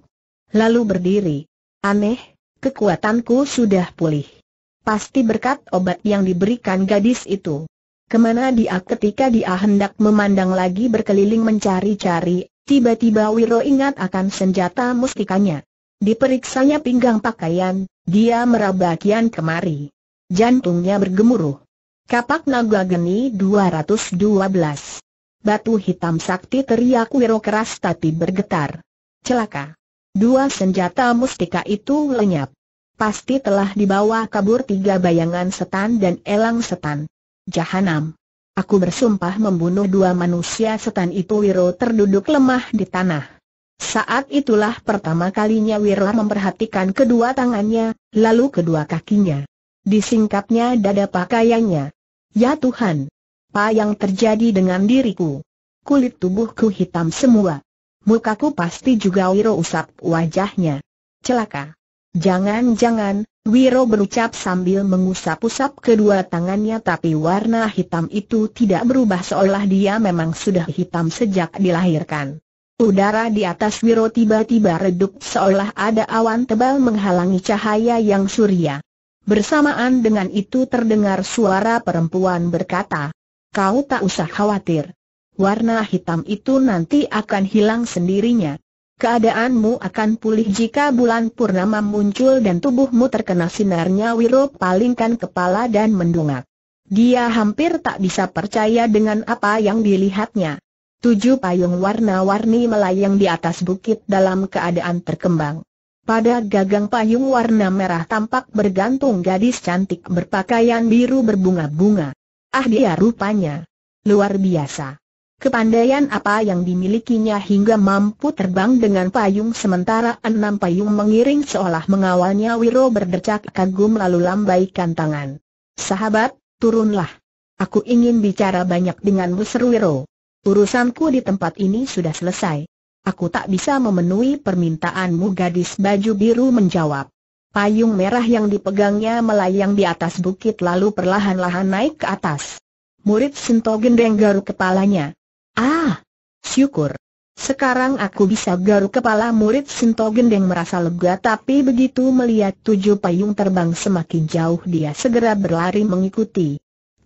Lalu berdiri. Aneh, kekuatanku sudah pulih. Pasti berkat obat yang diberikan gadis itu. Kemana dia ketika dia hendak memandang lagi berkeliling mencari-cari, Tiba-tiba Wiro ingat akan senjata mustikanya. Diperiksanya pinggang pakaian, dia meraba kian kemari. Jantungnya bergemuruh. Kapak naga geni 212. Batu hitam sakti teriak Wiro keras tapi bergetar. Celaka. Dua senjata mustika itu lenyap. Pasti telah dibawa kabur tiga bayangan setan dan elang setan. Jahanam. Aku bersumpah membunuh dua manusia setan itu Wiro terduduk lemah di tanah. Saat itulah pertama kalinya Wiro memperhatikan kedua tangannya, lalu kedua kakinya. Disingkapnya dada pakaiannya. Ya Tuhan! Apa yang terjadi dengan diriku? Kulit tubuhku hitam semua. Mukaku pasti juga Wiro usap wajahnya. Celaka! Jangan-jangan, Wiro berucap sambil mengusap-usap kedua tangannya tapi warna hitam itu tidak berubah seolah dia memang sudah hitam sejak dilahirkan. Udara di atas Wiro tiba-tiba redup seolah ada awan tebal menghalangi cahaya yang surya. Bersamaan dengan itu terdengar suara perempuan berkata, Kau tak usah khawatir. Warna hitam itu nanti akan hilang sendirinya. Keadaanmu akan pulih jika bulan purnama muncul dan tubuhmu terkena sinarnya Wiro palingkan kepala dan mendungak. Dia hampir tak bisa percaya dengan apa yang dilihatnya. Tujuh payung warna-warni melayang di atas bukit dalam keadaan terkembang. Pada gagang payung warna merah tampak bergantung gadis cantik berpakaian biru berbunga-bunga. Ah dia rupanya luar biasa. Kepandaian apa yang dimilikinya hingga mampu terbang dengan payung sementara enam payung mengiring seolah mengawalnya Wiro berdecak kagum lalu lambaikan tangan. Sahabat, turunlah. Aku ingin bicara banyak denganmu seru Wiro. Urusanku di tempat ini sudah selesai. Aku tak bisa memenuhi permintaanmu gadis baju biru menjawab. Payung merah yang dipegangnya melayang di atas bukit lalu perlahan-lahan naik ke atas. Murid Sinto gendeng garuk kepalanya. Ah, syukur. Sekarang aku bisa garuk kepala murid Sinto Gendeng merasa lega tapi begitu melihat tujuh payung terbang semakin jauh dia segera berlari mengikuti.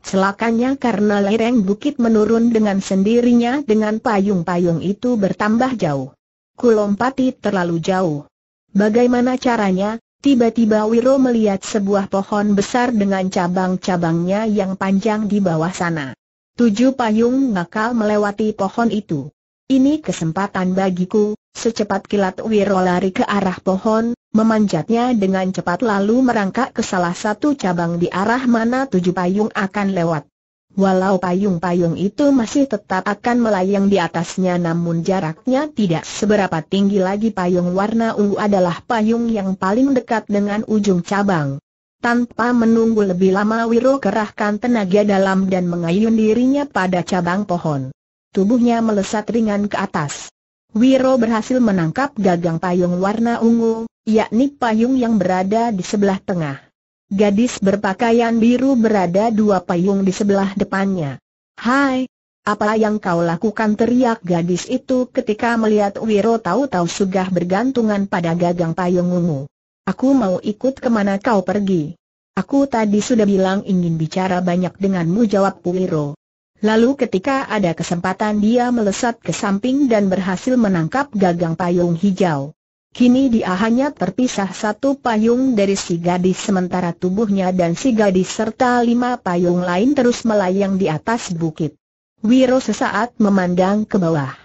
Celakanya karena lereng bukit menurun dengan sendirinya dengan payung-payung itu bertambah jauh. Kulompati terlalu jauh. Bagaimana caranya? Tiba-tiba Wiro melihat sebuah pohon besar dengan cabang-cabangnya yang panjang di bawah sana. Tujuh payung bakal melewati pohon itu. Ini kesempatan bagiku, secepat kilat Wiro lari ke arah pohon, memanjatnya dengan cepat lalu merangkak ke salah satu cabang di arah mana tujuh payung akan lewat. Walau payung-payung itu masih tetap akan melayang di atasnya namun jaraknya tidak seberapa tinggi lagi payung warna ungu adalah payung yang paling dekat dengan ujung cabang. Tanpa menunggu lebih lama Wiro kerahkan tenaga dalam dan mengayun dirinya pada cabang pohon. Tubuhnya melesat ringan ke atas. Wiro berhasil menangkap gagang payung warna ungu, yakni payung yang berada di sebelah tengah. Gadis berpakaian biru berada dua payung di sebelah depannya. Hai, apa yang kau lakukan teriak gadis itu ketika melihat Wiro tahu-tahu sudah bergantungan pada gagang payung ungu. Aku mau ikut kemana kau pergi. Aku tadi sudah bilang ingin bicara banyak denganmu jawab Puiro. Lalu ketika ada kesempatan dia melesat ke samping dan berhasil menangkap gagang payung hijau. Kini dia hanya terpisah satu payung dari si gadis sementara tubuhnya dan si gadis serta lima payung lain terus melayang di atas bukit. Wiro sesaat memandang ke bawah.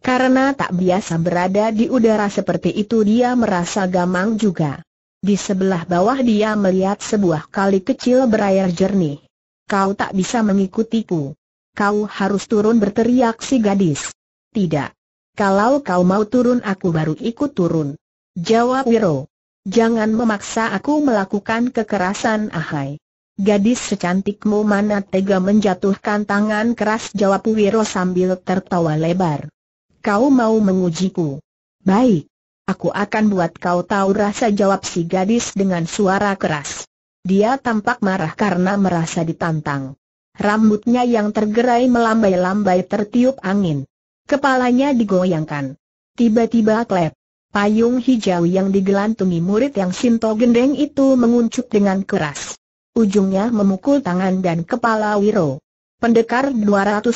Karena tak biasa berada di udara seperti itu dia merasa gamang juga. Di sebelah bawah dia melihat sebuah kali kecil berair jernih. Kau tak bisa mengikutiku. Kau harus turun berteriak si gadis. Tidak. Kalau kau mau turun aku baru ikut turun. Jawab Wiro. Jangan memaksa aku melakukan kekerasan ahai. Gadis secantikmu mana tega menjatuhkan tangan keras jawab Wiro sambil tertawa lebar. Kau mau mengujiku? Baik. Aku akan buat kau tahu rasa jawab si gadis dengan suara keras. Dia tampak marah karena merasa ditantang. Rambutnya yang tergerai melambai-lambai tertiup angin. Kepalanya digoyangkan. Tiba-tiba klep. Payung hijau yang digelantungi murid yang Sinto gendeng itu menguncup dengan keras. Ujungnya memukul tangan dan kepala Wiro. Pendekar 212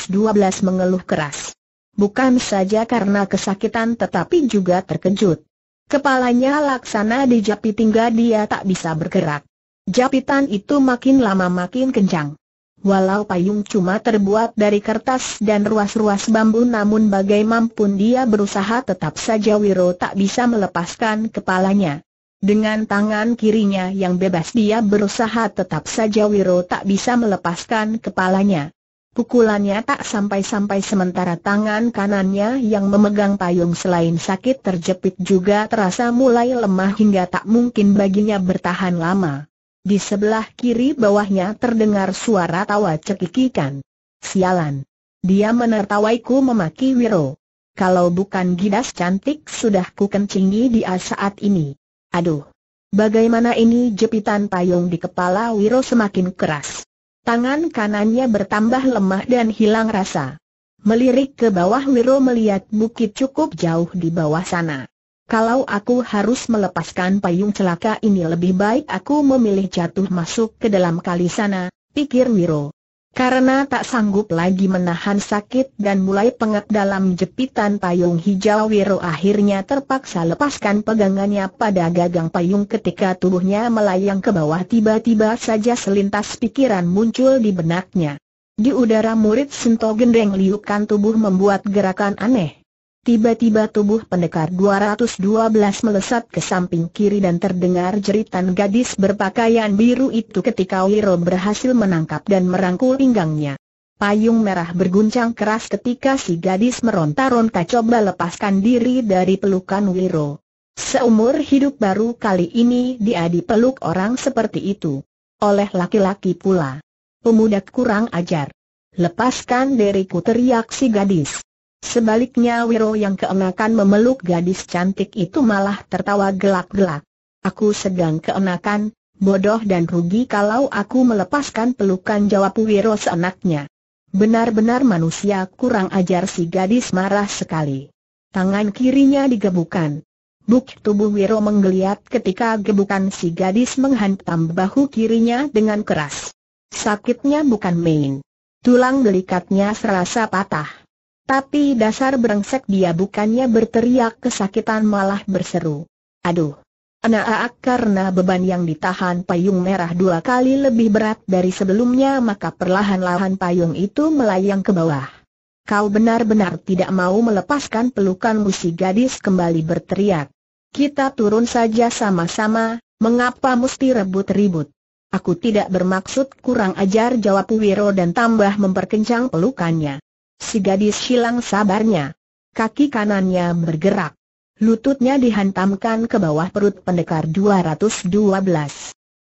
mengeluh keras bukan saja karena kesakitan tetapi juga terkejut. Kepalanya laksana dijapit hingga dia tak bisa bergerak. Japitan itu makin lama makin kencang. Walau payung cuma terbuat dari kertas dan ruas-ruas bambu namun bagaimanapun dia berusaha tetap saja Wiro tak bisa melepaskan kepalanya. Dengan tangan kirinya yang bebas dia berusaha tetap saja Wiro tak bisa melepaskan kepalanya. Pukulannya tak sampai-sampai sementara tangan kanannya yang memegang payung selain sakit terjepit juga terasa mulai lemah hingga tak mungkin baginya bertahan lama. Di sebelah kiri bawahnya terdengar suara tawa cekikikan. Sialan. Dia menertawaiku memaki Wiro. Kalau bukan gidas cantik sudah ku kencingi dia saat ini. Aduh. Bagaimana ini jepitan payung di kepala Wiro semakin keras. Tangan kanannya bertambah lemah dan hilang rasa. Melirik ke bawah Wiro melihat bukit cukup jauh di bawah sana. Kalau aku harus melepaskan payung celaka ini lebih baik aku memilih jatuh masuk ke dalam kali sana, pikir Wiro. Karena tak sanggup lagi menahan sakit dan mulai pengap dalam jepitan payung hijau Wiro akhirnya terpaksa lepaskan pegangannya pada gagang payung ketika tubuhnya melayang ke bawah tiba-tiba saja selintas pikiran muncul di benaknya. Di udara murid Sento Gendeng liukan tubuh membuat gerakan aneh. Tiba-tiba tubuh pendekar 212 melesat ke samping kiri dan terdengar jeritan gadis berpakaian biru itu ketika Wiro berhasil menangkap dan merangkul pinggangnya. Payung merah berguncang keras ketika si gadis meronta-ronta coba lepaskan diri dari pelukan Wiro. Seumur hidup baru kali ini dia dipeluk orang seperti itu. Oleh laki-laki pula. Pemuda kurang ajar. Lepaskan diriku teriak si gadis. Sebaliknya Wiro yang keenakan memeluk gadis cantik itu malah tertawa gelak-gelak. Aku sedang keenakan, bodoh dan rugi kalau aku melepaskan pelukan jawab Wiro seenaknya. Benar-benar manusia kurang ajar si gadis marah sekali. Tangan kirinya digebukan. Buk tubuh Wiro menggeliat ketika gebukan si gadis menghantam bahu kirinya dengan keras. Sakitnya bukan main. Tulang gelikatnya serasa patah. Tapi dasar berengsek dia bukannya berteriak kesakitan malah berseru. Aduh! Anak karena beban yang ditahan payung merah dua kali lebih berat dari sebelumnya maka perlahan-lahan payung itu melayang ke bawah. Kau benar-benar tidak mau melepaskan pelukan musi gadis kembali berteriak. Kita turun saja sama-sama, mengapa mesti rebut rebut? Aku tidak bermaksud kurang ajar jawab Wiro dan tambah memperkencang pelukannya. Si gadis hilang sabarnya. Kaki kanannya bergerak. Lututnya dihantamkan ke bawah perut pendekar 212.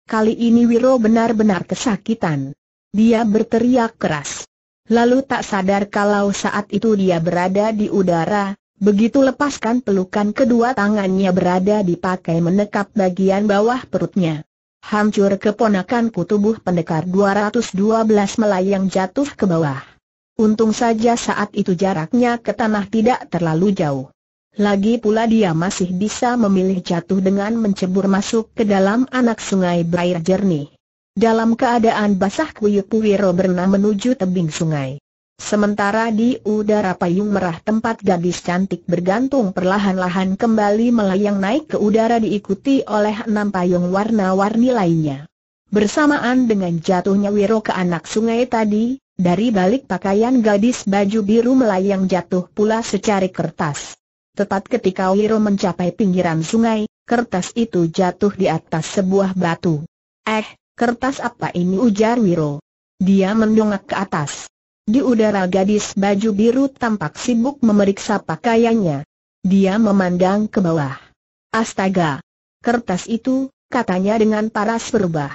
Kali ini Wiro benar-benar kesakitan. Dia berteriak keras. Lalu tak sadar kalau saat itu dia berada di udara, begitu lepaskan pelukan kedua tangannya berada dipakai menekap bagian bawah perutnya. Hancur keponakanku tubuh pendekar 212 melayang jatuh ke bawah. Untung saja saat itu jaraknya ke tanah tidak terlalu jauh. Lagi pula dia masih bisa memilih jatuh dengan mencebur masuk ke dalam anak sungai berair jernih. Dalam keadaan basah Kuyuk Wiro berenang menuju tebing sungai. Sementara di udara payung merah tempat gadis cantik bergantung perlahan-lahan kembali melayang naik ke udara diikuti oleh enam payung warna-warni lainnya. Bersamaan dengan jatuhnya Wiro ke anak sungai tadi, dari balik pakaian gadis baju biru melayang jatuh pula secari kertas. Tepat ketika Wiro mencapai pinggiran sungai, kertas itu jatuh di atas sebuah batu. Eh, kertas apa ini ujar Wiro. Dia mendongak ke atas. Di udara gadis baju biru tampak sibuk memeriksa pakaiannya. Dia memandang ke bawah. Astaga! Kertas itu, katanya dengan paras berubah.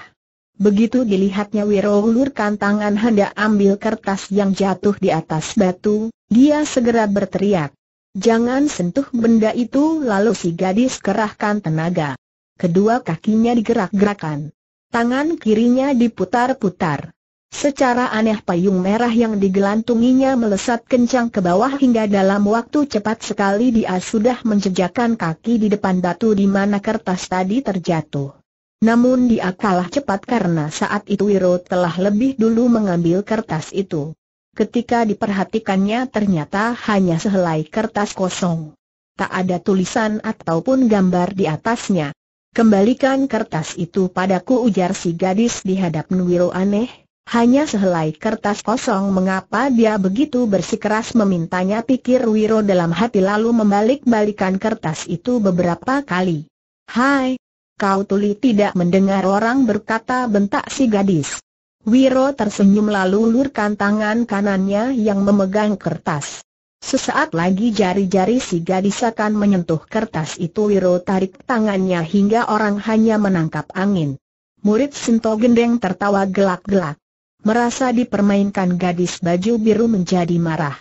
Begitu dilihatnya Wiro ulurkan tangan hendak ambil kertas yang jatuh di atas batu, dia segera berteriak. Jangan sentuh benda itu lalu si gadis kerahkan tenaga. Kedua kakinya digerak-gerakan. Tangan kirinya diputar-putar. Secara aneh payung merah yang digelantunginya melesat kencang ke bawah hingga dalam waktu cepat sekali dia sudah menjejakkan kaki di depan batu di mana kertas tadi terjatuh. Namun dia kalah cepat karena saat itu Wiro telah lebih dulu mengambil kertas itu. Ketika diperhatikannya ternyata hanya sehelai kertas kosong. Tak ada tulisan ataupun gambar di atasnya. Kembalikan kertas itu padaku ujar si gadis di hadapan Wiro aneh. Hanya sehelai kertas kosong mengapa dia begitu bersikeras memintanya pikir Wiro dalam hati lalu membalik-balikan kertas itu beberapa kali. Hai, Kau tuli tidak mendengar orang berkata bentak si gadis. Wiro tersenyum lalu lurkan tangan kanannya yang memegang kertas. Sesaat lagi jari-jari si gadis akan menyentuh kertas itu Wiro tarik tangannya hingga orang hanya menangkap angin. Murid Sinto Gendeng tertawa gelak-gelak. Merasa dipermainkan gadis baju biru menjadi marah.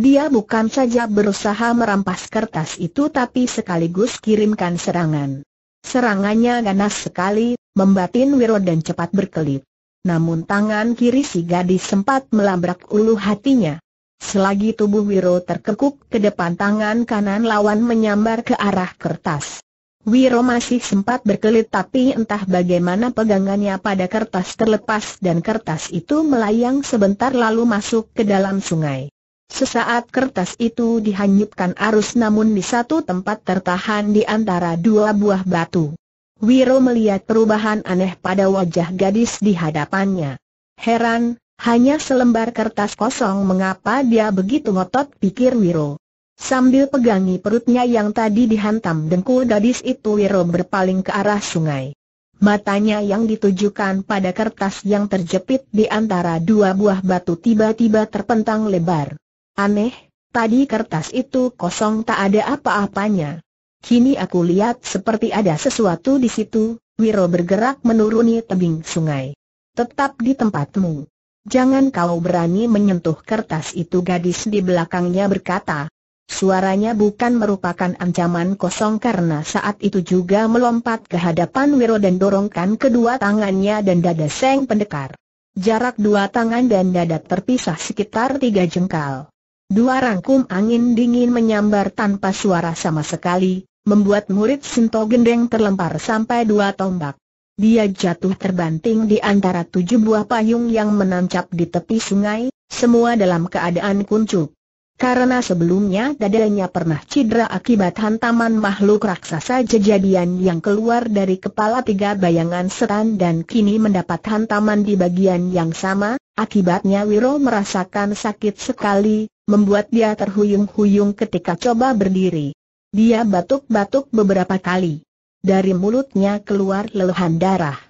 Dia bukan saja berusaha merampas kertas itu tapi sekaligus kirimkan serangan. Serangannya ganas sekali, membatin Wiro dan cepat berkelit. Namun tangan kiri si gadis sempat melabrak ulu hatinya. Selagi tubuh Wiro terkekuk ke depan tangan kanan lawan menyambar ke arah kertas. Wiro masih sempat berkelit tapi entah bagaimana pegangannya pada kertas terlepas dan kertas itu melayang sebentar lalu masuk ke dalam sungai. Sesaat kertas itu dihanyutkan arus namun di satu tempat tertahan di antara dua buah batu. Wiro melihat perubahan aneh pada wajah gadis di hadapannya. Heran, hanya selembar kertas kosong mengapa dia begitu ngotot pikir Wiro. Sambil pegangi perutnya yang tadi dihantam dengkul gadis itu Wiro berpaling ke arah sungai. Matanya yang ditujukan pada kertas yang terjepit di antara dua buah batu tiba-tiba terpentang lebar. Aneh, tadi kertas itu kosong tak ada apa-apanya. Kini aku lihat seperti ada sesuatu di situ, Wiro bergerak menuruni tebing sungai. Tetap di tempatmu. Jangan kau berani menyentuh kertas itu gadis di belakangnya berkata. Suaranya bukan merupakan ancaman kosong karena saat itu juga melompat ke hadapan Wiro dan dorongkan kedua tangannya dan dada Seng Pendekar. Jarak dua tangan dan dada terpisah sekitar tiga jengkal. Dua rangkum angin dingin menyambar tanpa suara sama sekali, membuat murid Sinto Gendeng terlempar sampai dua tombak. Dia jatuh terbanting di antara tujuh buah payung yang menancap di tepi sungai, semua dalam keadaan kuncup. Karena sebelumnya dadanya pernah cedera akibat hantaman makhluk raksasa kejadian yang keluar dari kepala tiga bayangan setan dan kini mendapat hantaman di bagian yang sama, akibatnya Wiro merasakan sakit sekali, membuat dia terhuyung-huyung ketika coba berdiri. Dia batuk-batuk beberapa kali. Dari mulutnya keluar leluhan darah.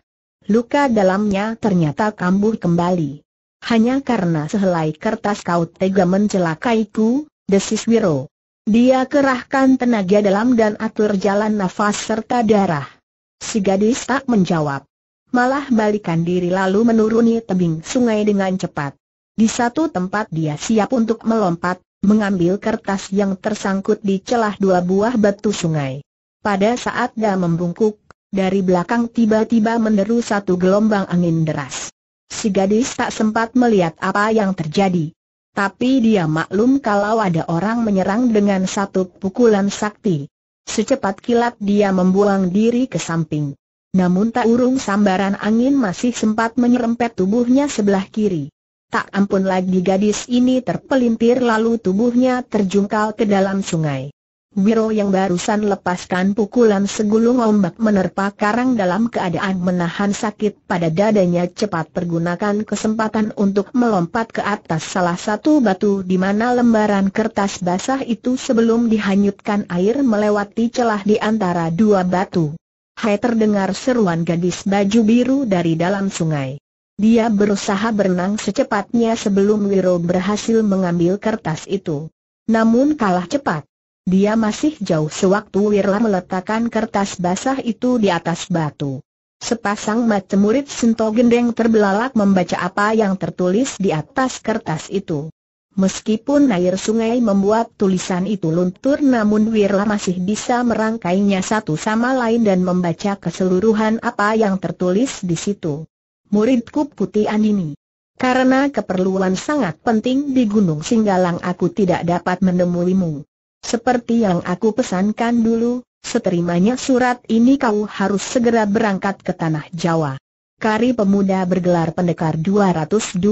Luka dalamnya ternyata kambuh kembali. Hanya karena sehelai kertas kau tega mencelakaiku, desis Wiro. Dia kerahkan tenaga dalam dan atur jalan nafas serta darah. Si gadis tak menjawab. Malah balikan diri lalu menuruni tebing sungai dengan cepat. Di satu tempat dia siap untuk melompat, mengambil kertas yang tersangkut di celah dua buah batu sungai. Pada saat dia membungkuk, dari belakang tiba-tiba menderu satu gelombang angin deras. Si gadis tak sempat melihat apa yang terjadi. Tapi dia maklum kalau ada orang menyerang dengan satu pukulan sakti. Secepat kilat dia membuang diri ke samping. Namun tak urung sambaran angin masih sempat menyerempet tubuhnya sebelah kiri. Tak ampun lagi gadis ini terpelintir lalu tubuhnya terjungkal ke dalam sungai. Wiro yang barusan lepaskan pukulan segulung ombak menerpa karang dalam keadaan menahan sakit pada dadanya cepat pergunakan kesempatan untuk melompat ke atas salah satu batu di mana lembaran kertas basah itu sebelum dihanyutkan air melewati celah di antara dua batu. Hai terdengar seruan gadis baju biru dari dalam sungai. Dia berusaha berenang secepatnya sebelum Wiro berhasil mengambil kertas itu. Namun kalah cepat. Dia masih jauh sewaktu Wirla meletakkan kertas basah itu di atas batu. Sepasang mata murid Sento Gendeng terbelalak membaca apa yang tertulis di atas kertas itu. Meskipun air sungai membuat tulisan itu luntur namun Wirla masih bisa merangkainya satu sama lain dan membaca keseluruhan apa yang tertulis di situ muridku Putih Anini, Karena keperluan sangat penting di Gunung Singgalang aku tidak dapat menemuimu. Seperti yang aku pesankan dulu, seterimanya surat ini kau harus segera berangkat ke Tanah Jawa. Kari pemuda bergelar pendekar 212.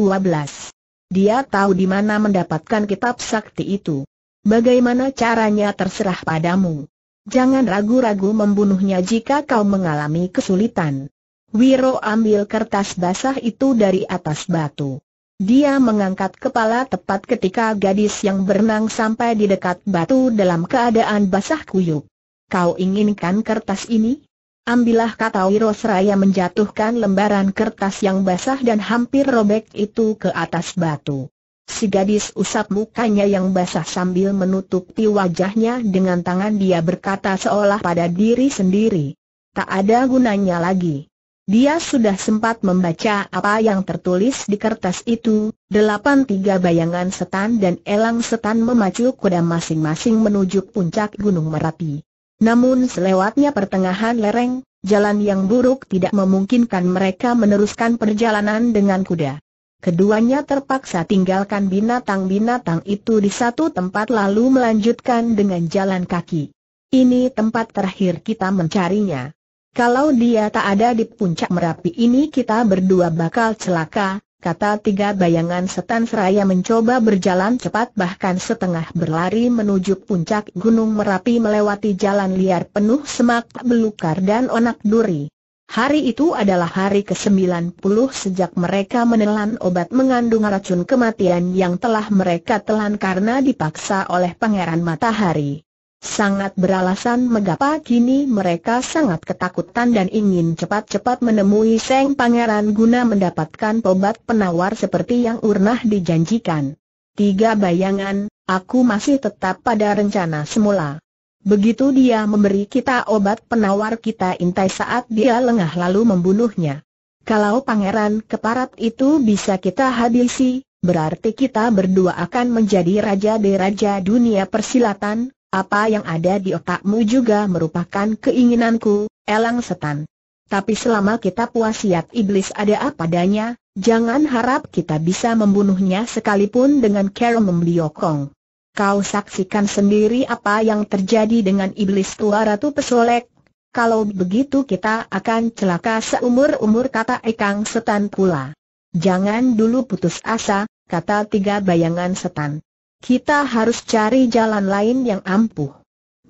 Dia tahu di mana mendapatkan kitab sakti itu. Bagaimana caranya terserah padamu. Jangan ragu-ragu membunuhnya jika kau mengalami kesulitan. Wiro ambil kertas basah itu dari atas batu. Dia mengangkat kepala tepat ketika gadis yang berenang sampai di dekat batu dalam keadaan basah kuyup. Kau inginkan kertas ini? Ambillah kata Wiro seraya menjatuhkan lembaran kertas yang basah dan hampir robek itu ke atas batu. Si gadis usap mukanya yang basah sambil menutupi wajahnya dengan tangan dia berkata seolah pada diri sendiri. Tak ada gunanya lagi. Dia sudah sempat membaca apa yang tertulis di kertas itu, delapan tiga bayangan setan dan elang setan memacu kuda masing-masing menuju puncak Gunung Merapi. Namun selewatnya pertengahan lereng, jalan yang buruk tidak memungkinkan mereka meneruskan perjalanan dengan kuda. Keduanya terpaksa tinggalkan binatang-binatang itu di satu tempat lalu melanjutkan dengan jalan kaki. Ini tempat terakhir kita mencarinya. Kalau dia tak ada di puncak Merapi ini kita berdua bakal celaka, kata tiga bayangan setan seraya mencoba berjalan cepat bahkan setengah berlari menuju puncak Gunung Merapi melewati jalan liar penuh semak belukar dan onak duri. Hari itu adalah hari ke-90 sejak mereka menelan obat mengandung racun kematian yang telah mereka telan karena dipaksa oleh Pangeran Matahari sangat beralasan Mengapa kini mereka sangat ketakutan dan ingin cepat-cepat menemui Seng Pangeran guna mendapatkan obat penawar seperti yang Urnah dijanjikan. Tiga bayangan, aku masih tetap pada rencana semula. Begitu dia memberi kita obat penawar kita intai saat dia lengah lalu membunuhnya. Kalau pangeran keparat itu bisa kita habisi, berarti kita berdua akan menjadi raja di raja dunia persilatan, apa yang ada di otakmu juga merupakan keinginanku, elang setan. Tapi selama kita puasiat iblis ada apa adanya, jangan harap kita bisa membunuhnya sekalipun dengan Kerem membiokong. Kau saksikan sendiri apa yang terjadi dengan iblis tua Ratu Pesolek. Kalau begitu kita akan celaka seumur-umur kata Ekang Setan pula. Jangan dulu putus asa, kata tiga bayangan setan. Kita harus cari jalan lain yang ampuh.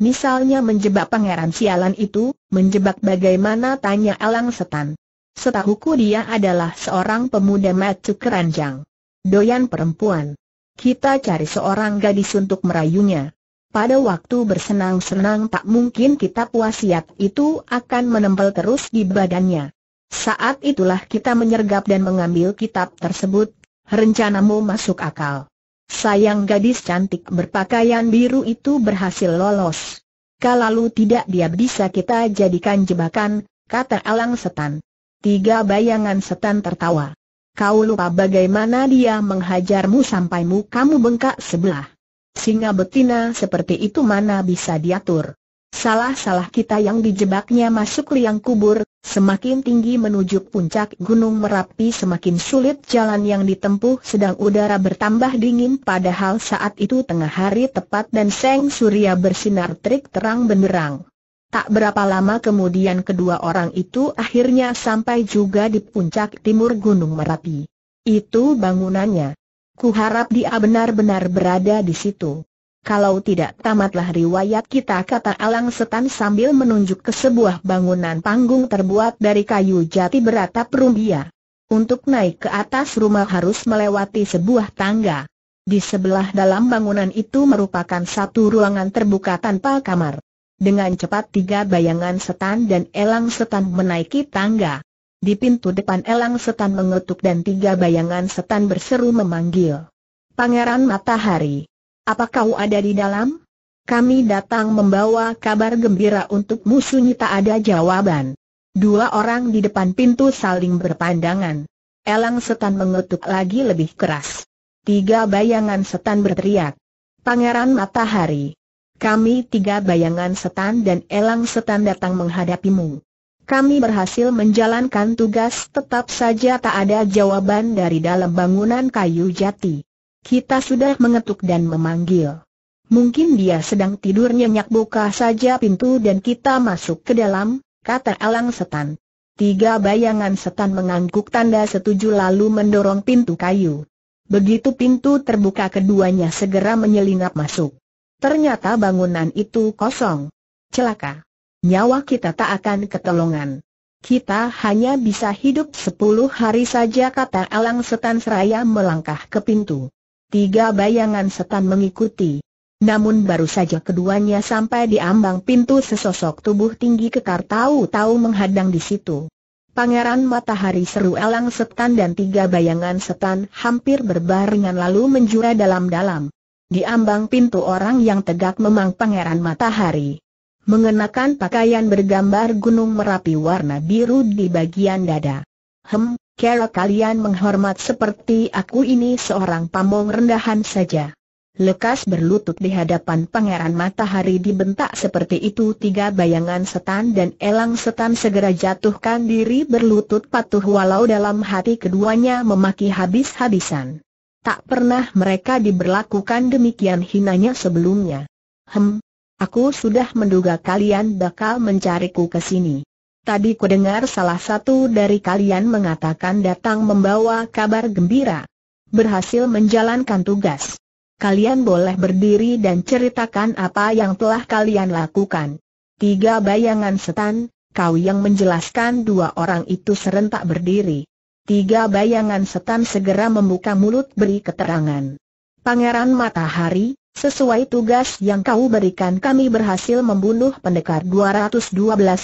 Misalnya menjebak pangeran sialan itu, menjebak bagaimana tanya Elang Setan. Setahuku dia adalah seorang pemuda macu keranjang. Doyan perempuan. Kita cari seorang gadis untuk merayunya. Pada waktu bersenang-senang tak mungkin kita puasiat itu akan menempel terus di badannya. Saat itulah kita menyergap dan mengambil kitab tersebut. Rencanamu masuk akal. Sayang gadis cantik berpakaian biru itu berhasil lolos. Kalau tidak dia bisa kita jadikan jebakan, kata Alang Setan. Tiga bayangan setan tertawa. Kau lupa bagaimana dia menghajarmu sampai mukamu bengkak sebelah. Singa betina seperti itu mana bisa diatur. Salah-salah kita yang dijebaknya masuk liang kubur, semakin tinggi menuju puncak Gunung Merapi semakin sulit jalan yang ditempuh sedang udara bertambah dingin padahal saat itu tengah hari tepat dan seng surya bersinar terik terang benderang. Tak berapa lama kemudian kedua orang itu akhirnya sampai juga di puncak timur Gunung Merapi. Itu bangunannya. Kuharap dia benar-benar berada di situ. Kalau tidak tamatlah riwayat kita kata Alang Setan sambil menunjuk ke sebuah bangunan panggung terbuat dari kayu jati beratap rumbia. Untuk naik ke atas rumah harus melewati sebuah tangga. Di sebelah dalam bangunan itu merupakan satu ruangan terbuka tanpa kamar. Dengan cepat tiga bayangan setan dan elang setan menaiki tangga. Di pintu depan elang setan mengetuk dan tiga bayangan setan berseru memanggil. Pangeran Matahari apa kau ada di dalam? Kami datang membawa kabar gembira untuk musuhnya tak ada jawaban. Dua orang di depan pintu saling berpandangan. Elang setan mengetuk lagi lebih keras. Tiga bayangan setan berteriak. Pangeran Matahari. Kami tiga bayangan setan dan elang setan datang menghadapimu. Kami berhasil menjalankan tugas tetap saja tak ada jawaban dari dalam bangunan kayu jati. Kita sudah mengetuk dan memanggil. Mungkin dia sedang tidur nyenyak buka saja pintu dan kita masuk ke dalam, kata Alang Setan. Tiga bayangan setan mengangguk tanda setuju lalu mendorong pintu kayu. Begitu pintu terbuka keduanya segera menyelinap masuk. Ternyata bangunan itu kosong. Celaka. Nyawa kita tak akan ketolongan. Kita hanya bisa hidup sepuluh hari saja kata Alang Setan seraya melangkah ke pintu. Tiga bayangan setan mengikuti. Namun baru saja keduanya sampai di ambang pintu sesosok tubuh tinggi kekar tahu-tahu menghadang di situ. Pangeran Matahari seru elang setan dan tiga bayangan setan hampir berbarengan lalu menjura dalam-dalam. Di ambang pintu orang yang tegak memang Pangeran Matahari. Mengenakan pakaian bergambar gunung merapi warna biru di bagian dada. Hem, Kera kalian menghormat seperti aku ini seorang pamong rendahan saja. Lekas berlutut di hadapan pangeran matahari dibentak seperti itu tiga bayangan setan dan elang setan segera jatuhkan diri berlutut patuh walau dalam hati keduanya memaki habis-habisan. Tak pernah mereka diberlakukan demikian hinanya sebelumnya. Hem, aku sudah menduga kalian bakal mencariku ke sini. Tadi kudengar salah satu dari kalian mengatakan datang membawa kabar gembira. Berhasil menjalankan tugas. Kalian boleh berdiri dan ceritakan apa yang telah kalian lakukan. Tiga bayangan setan, kau yang menjelaskan dua orang itu serentak berdiri. Tiga bayangan setan segera membuka mulut beri keterangan. Pangeran Matahari, Sesuai tugas yang kau berikan kami berhasil membunuh pendekar 212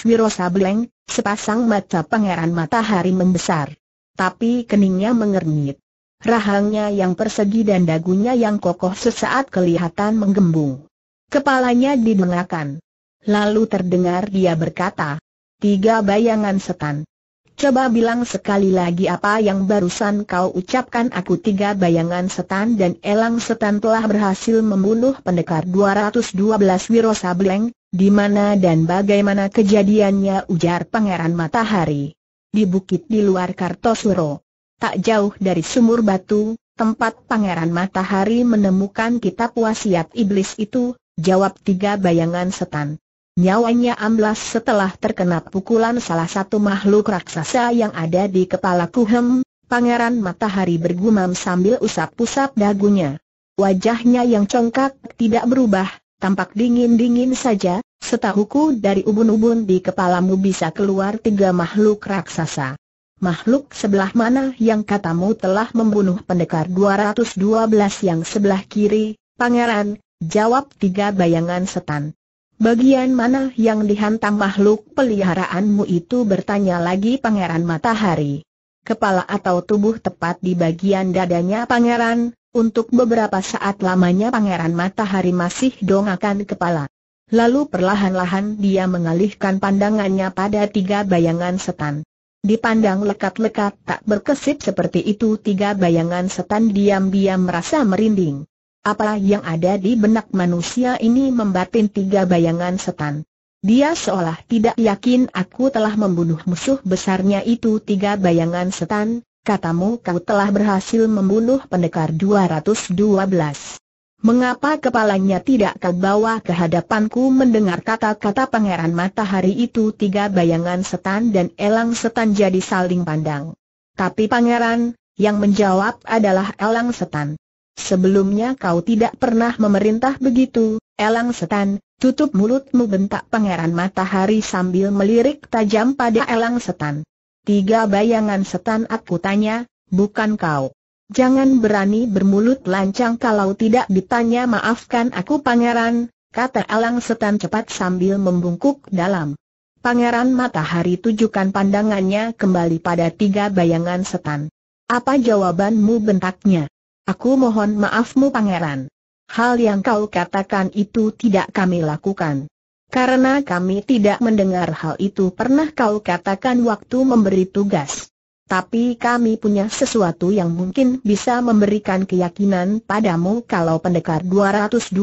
Wiro Sableng, sepasang mata pangeran matahari membesar. Tapi keningnya mengernyit. Rahangnya yang persegi dan dagunya yang kokoh sesaat kelihatan menggembung. Kepalanya didengarkan. Lalu terdengar dia berkata, tiga bayangan setan. Coba bilang sekali lagi apa yang barusan kau ucapkan aku tiga bayangan setan dan elang setan telah berhasil membunuh pendekar 212 Wiro Sableng, di mana dan bagaimana kejadiannya ujar Pangeran Matahari. Di bukit di luar Kartosuro. Tak jauh dari sumur batu, tempat Pangeran Matahari menemukan kitab wasiat iblis itu, jawab tiga bayangan setan. Nyawanya amblas setelah terkena pukulan salah satu makhluk raksasa yang ada di kepala Kuhem, Pangeran Matahari bergumam sambil usap-usap dagunya. Wajahnya yang congkak tidak berubah, tampak dingin-dingin saja, setahuku dari ubun-ubun di kepalamu bisa keluar tiga makhluk raksasa. Makhluk sebelah mana yang katamu telah membunuh pendekar 212 yang sebelah kiri, Pangeran, jawab tiga bayangan setan. Bagian mana yang dihantam makhluk peliharaanmu itu bertanya lagi Pangeran Matahari. Kepala atau tubuh tepat di bagian dadanya Pangeran, untuk beberapa saat lamanya Pangeran Matahari masih dongakan kepala. Lalu perlahan-lahan dia mengalihkan pandangannya pada tiga bayangan setan. Dipandang lekat-lekat tak berkesip seperti itu tiga bayangan setan diam-diam merasa merinding. Apa yang ada di benak manusia ini membatin tiga bayangan setan. Dia seolah tidak yakin aku telah membunuh musuh besarnya itu tiga bayangan setan, katamu kau telah berhasil membunuh pendekar 212. Mengapa kepalanya tidak kau bawa ke hadapanku mendengar kata-kata pangeran matahari itu tiga bayangan setan dan elang setan jadi saling pandang. Tapi pangeran, yang menjawab adalah elang setan. Sebelumnya kau tidak pernah memerintah begitu, Elang Setan, tutup mulutmu bentak pangeran matahari sambil melirik tajam pada Elang Setan. Tiga bayangan setan aku tanya, bukan kau. Jangan berani bermulut lancang kalau tidak ditanya maafkan aku pangeran, kata Elang Setan cepat sambil membungkuk dalam. Pangeran Matahari tujukan pandangannya kembali pada tiga bayangan setan. Apa jawabanmu bentaknya? Aku mohon maafmu pangeran. Hal yang kau katakan itu tidak kami lakukan. Karena kami tidak mendengar hal itu pernah kau katakan waktu memberi tugas. Tapi kami punya sesuatu yang mungkin bisa memberikan keyakinan padamu kalau pendekar 212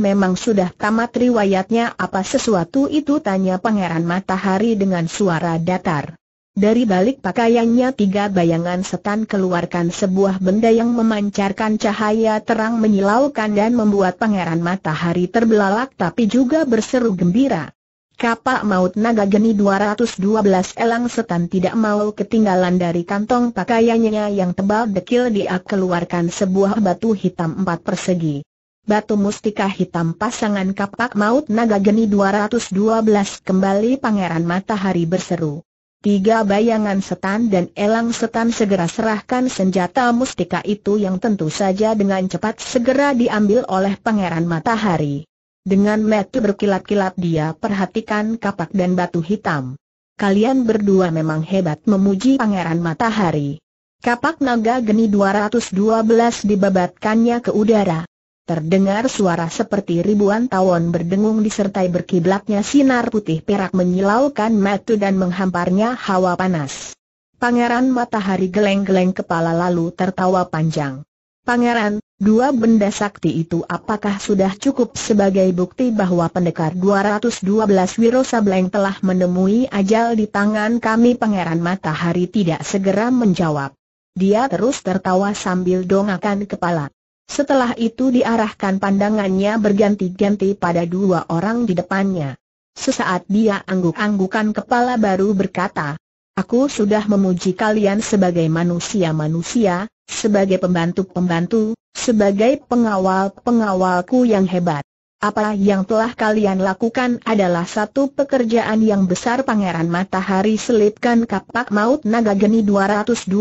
memang sudah tamat riwayatnya apa sesuatu itu tanya pangeran matahari dengan suara datar. Dari balik pakaiannya tiga bayangan setan keluarkan sebuah benda yang memancarkan cahaya terang menyilaukan dan membuat pangeran matahari terbelalak tapi juga berseru gembira. Kapak maut naga geni 212 elang setan tidak mau ketinggalan dari kantong pakaiannya yang tebal dekil dia keluarkan sebuah batu hitam empat persegi. Batu mustika hitam pasangan kapak maut naga geni 212 kembali pangeran matahari berseru. Tiga bayangan setan dan elang setan segera serahkan senjata mustika itu yang tentu saja dengan cepat segera diambil oleh Pangeran Matahari. Dengan metu berkilat-kilat dia perhatikan kapak dan batu hitam. Kalian berdua memang hebat memuji Pangeran Matahari. Kapak naga geni 212 dibabatkannya ke udara. Terdengar suara seperti ribuan tawon berdengung disertai berkiblatnya sinar putih perak menyilaukan mata dan menghamparnya hawa panas. Pangeran Matahari geleng-geleng kepala lalu tertawa panjang. Pangeran, dua benda sakti itu apakah sudah cukup sebagai bukti bahwa pendekar 212 Wiro Sableng telah menemui ajal di tangan kami Pangeran Matahari tidak segera menjawab. Dia terus tertawa sambil dongakan kepala. Setelah itu diarahkan pandangannya berganti-ganti pada dua orang di depannya. Sesaat dia angguk-anggukan kepala baru berkata, Aku sudah memuji kalian sebagai manusia-manusia, sebagai pembantu-pembantu, sebagai pengawal-pengawalku yang hebat. Apa yang telah kalian lakukan adalah satu pekerjaan yang besar Pangeran Matahari selipkan kapak maut naga geni 212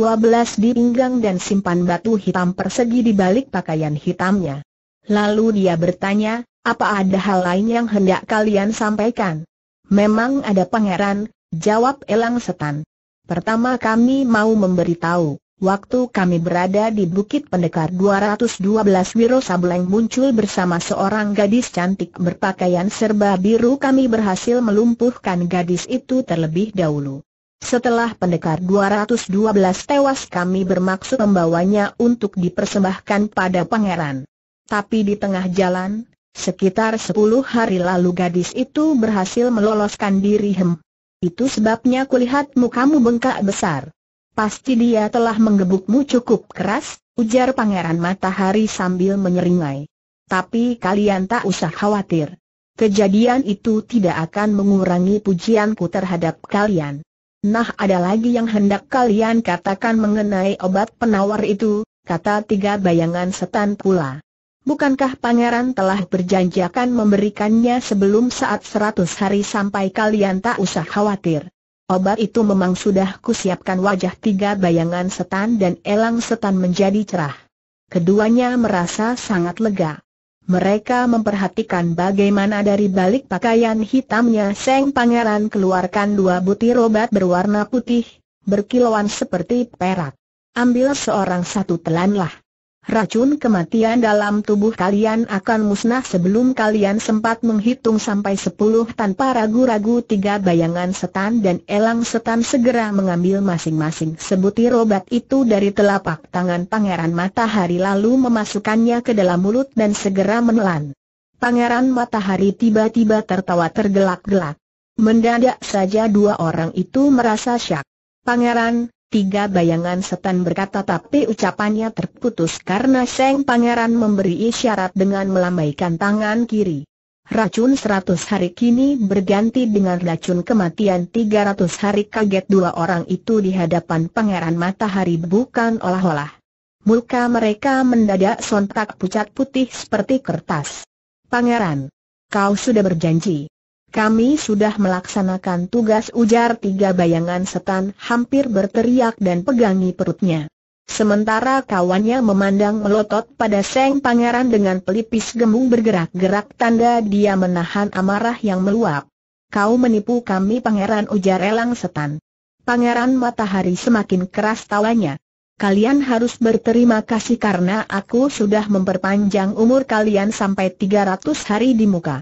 di pinggang dan simpan batu hitam persegi di balik pakaian hitamnya. Lalu dia bertanya, apa ada hal lain yang hendak kalian sampaikan? Memang ada pangeran, jawab Elang Setan. Pertama kami mau memberitahu Waktu kami berada di Bukit Pendekar 212 Wiro Sableng muncul bersama seorang gadis cantik berpakaian serba biru kami berhasil melumpuhkan gadis itu terlebih dahulu. Setelah pendekar 212 tewas kami bermaksud membawanya untuk dipersembahkan pada pangeran. Tapi di tengah jalan, sekitar 10 hari lalu gadis itu berhasil meloloskan diri hem. Itu sebabnya kulihat mukamu bengkak besar. Pasti dia telah menggebukmu cukup keras, ujar Pangeran Matahari sambil menyeringai. Tapi kalian tak usah khawatir. Kejadian itu tidak akan mengurangi pujianku terhadap kalian. Nah ada lagi yang hendak kalian katakan mengenai obat penawar itu, kata tiga bayangan setan pula. Bukankah pangeran telah berjanjakan memberikannya sebelum saat seratus hari sampai kalian tak usah khawatir. Obat itu memang sudah kusiapkan wajah tiga bayangan setan dan elang setan menjadi cerah. Keduanya merasa sangat lega. Mereka memperhatikan bagaimana dari balik pakaian hitamnya Seng Pangeran keluarkan dua butir obat berwarna putih, berkilauan seperti perak. Ambil seorang satu telanlah racun kematian dalam tubuh kalian akan musnah sebelum kalian sempat menghitung sampai sepuluh tanpa ragu-ragu tiga bayangan setan dan elang setan segera mengambil masing-masing sebutir obat itu dari telapak tangan Pangeran Matahari lalu memasukkannya ke dalam mulut dan segera menelan. Pangeran Matahari tiba-tiba tertawa tergelak-gelak. Mendadak saja dua orang itu merasa syak. Pangeran, Tiga bayangan setan berkata tapi ucapannya terputus karena Seng Pangeran memberi isyarat dengan melambaikan tangan kiri. Racun 100 hari kini berganti dengan racun kematian 300 hari kaget dua orang itu di hadapan Pangeran Matahari bukan olah-olah. Muka mereka mendadak sontak pucat putih seperti kertas. Pangeran, kau sudah berjanji. Kami sudah melaksanakan tugas ujar tiga bayangan setan hampir berteriak dan pegangi perutnya. Sementara kawannya memandang melotot pada Seng Pangeran dengan pelipis gemung bergerak-gerak tanda dia menahan amarah yang meluap. Kau menipu kami Pangeran ujar elang setan. Pangeran Matahari semakin keras tawanya. Kalian harus berterima kasih karena aku sudah memperpanjang umur kalian sampai 300 hari di muka.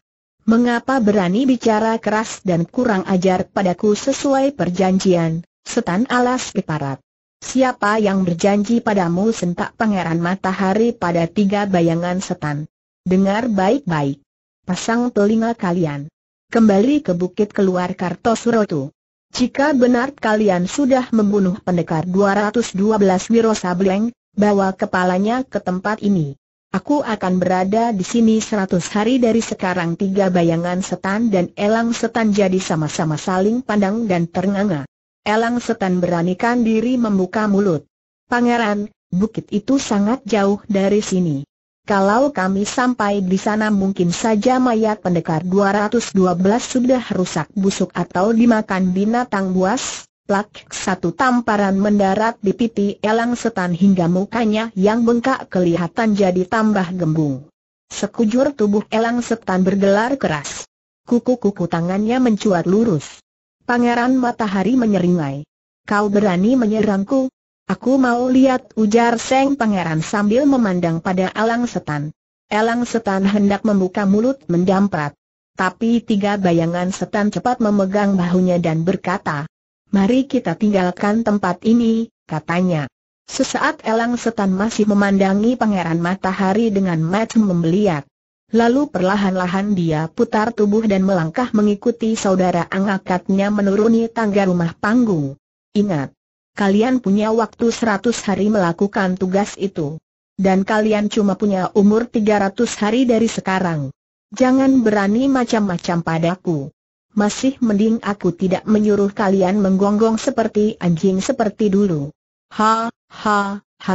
Mengapa berani bicara keras dan kurang ajar padaku sesuai perjanjian, setan alas keparat. Siapa yang berjanji padamu sentak pangeran matahari pada tiga bayangan setan? Dengar baik-baik. Pasang telinga kalian. Kembali ke bukit keluar Kartosurotu. Jika benar kalian sudah membunuh pendekar 212 Wiro Sableng, bawa kepalanya ke tempat ini. Aku akan berada di sini seratus hari dari sekarang tiga bayangan setan dan elang setan jadi sama-sama saling pandang dan ternganga. Elang setan beranikan diri membuka mulut. Pangeran, bukit itu sangat jauh dari sini. Kalau kami sampai di sana mungkin saja mayat pendekar 212 sudah rusak busuk atau dimakan binatang buas, Plak satu tamparan mendarat di pipi elang setan hingga mukanya yang bengkak kelihatan jadi tambah gembung. Sekujur tubuh elang setan bergelar keras. Kuku-kuku tangannya mencuat lurus. Pangeran Matahari menyeringai. Kau berani menyerangku? Aku mau lihat ujar Seng Pangeran sambil memandang pada elang setan. Elang setan hendak membuka mulut mendamprat. Tapi tiga bayangan setan cepat memegang bahunya dan berkata, Mari kita tinggalkan tempat ini, katanya. Sesaat Elang Setan masih memandangi Pangeran Matahari dengan mata membeliat. Lalu perlahan-lahan dia putar tubuh dan melangkah mengikuti saudara angkatnya menuruni tangga rumah panggung. Ingat, kalian punya waktu 100 hari melakukan tugas itu. Dan kalian cuma punya umur 300 hari dari sekarang. Jangan berani macam-macam padaku masih mending aku tidak menyuruh kalian menggonggong seperti anjing seperti dulu. Ha, ha, ha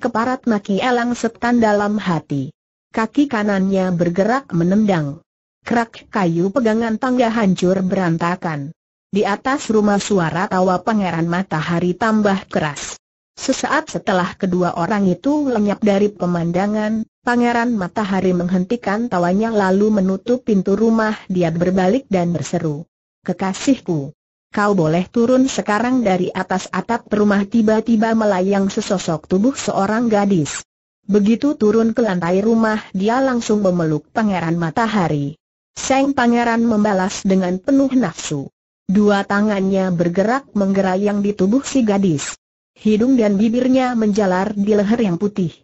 keparat maki elang setan dalam hati. Kaki kanannya bergerak menendang. Kerak kayu pegangan tangga hancur berantakan. Di atas rumah suara tawa pangeran matahari tambah keras. Sesaat setelah kedua orang itu lenyap dari pemandangan, Pangeran Matahari menghentikan tawanya lalu menutup pintu rumah dia berbalik dan berseru. Kekasihku, kau boleh turun sekarang dari atas atap rumah tiba-tiba melayang sesosok tubuh seorang gadis. Begitu turun ke lantai rumah dia langsung memeluk Pangeran Matahari. Sang Pangeran membalas dengan penuh nafsu. Dua tangannya bergerak menggerayang di tubuh si gadis. Hidung dan bibirnya menjalar di leher yang putih.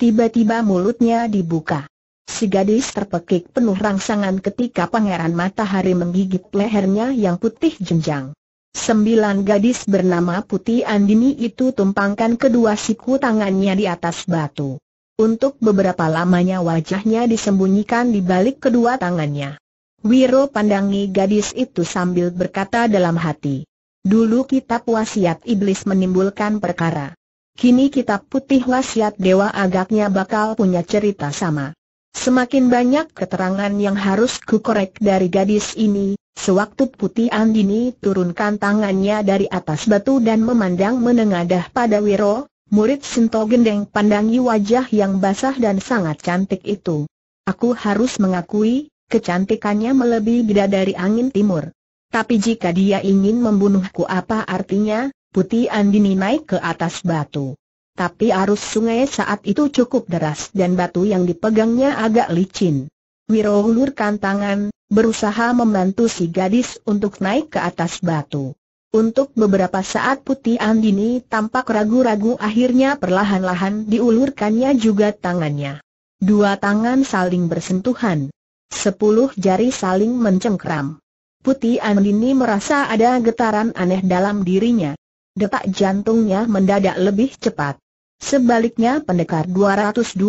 Tiba-tiba mulutnya dibuka. Si gadis terpekik penuh rangsangan ketika pangeran matahari menggigit lehernya yang putih jenjang. Sembilan gadis bernama Putih Andini itu tumpangkan kedua siku tangannya di atas batu. Untuk beberapa lamanya wajahnya disembunyikan di balik kedua tangannya. Wiro pandangi gadis itu sambil berkata dalam hati. Dulu kitab wasiat iblis menimbulkan perkara. Kini kitab putih wasiat dewa agaknya bakal punya cerita sama. Semakin banyak keterangan yang harus kukorek dari gadis ini, sewaktu putih Andini turunkan tangannya dari atas batu dan memandang menengadah pada Wiro, murid Sinto Gendeng pandangi wajah yang basah dan sangat cantik itu. Aku harus mengakui, kecantikannya melebihi bidadari angin timur. Tapi jika dia ingin membunuhku apa artinya, Putih Andini naik ke atas batu. Tapi arus sungai saat itu cukup deras dan batu yang dipegangnya agak licin. Wiro ulurkan tangan, berusaha membantu si gadis untuk naik ke atas batu. Untuk beberapa saat Putih Andini tampak ragu-ragu akhirnya perlahan-lahan diulurkannya juga tangannya. Dua tangan saling bersentuhan. Sepuluh jari saling mencengkram. Putih Andini merasa ada getaran aneh dalam dirinya. Detak jantungnya mendadak lebih cepat. Sebaliknya pendekar 212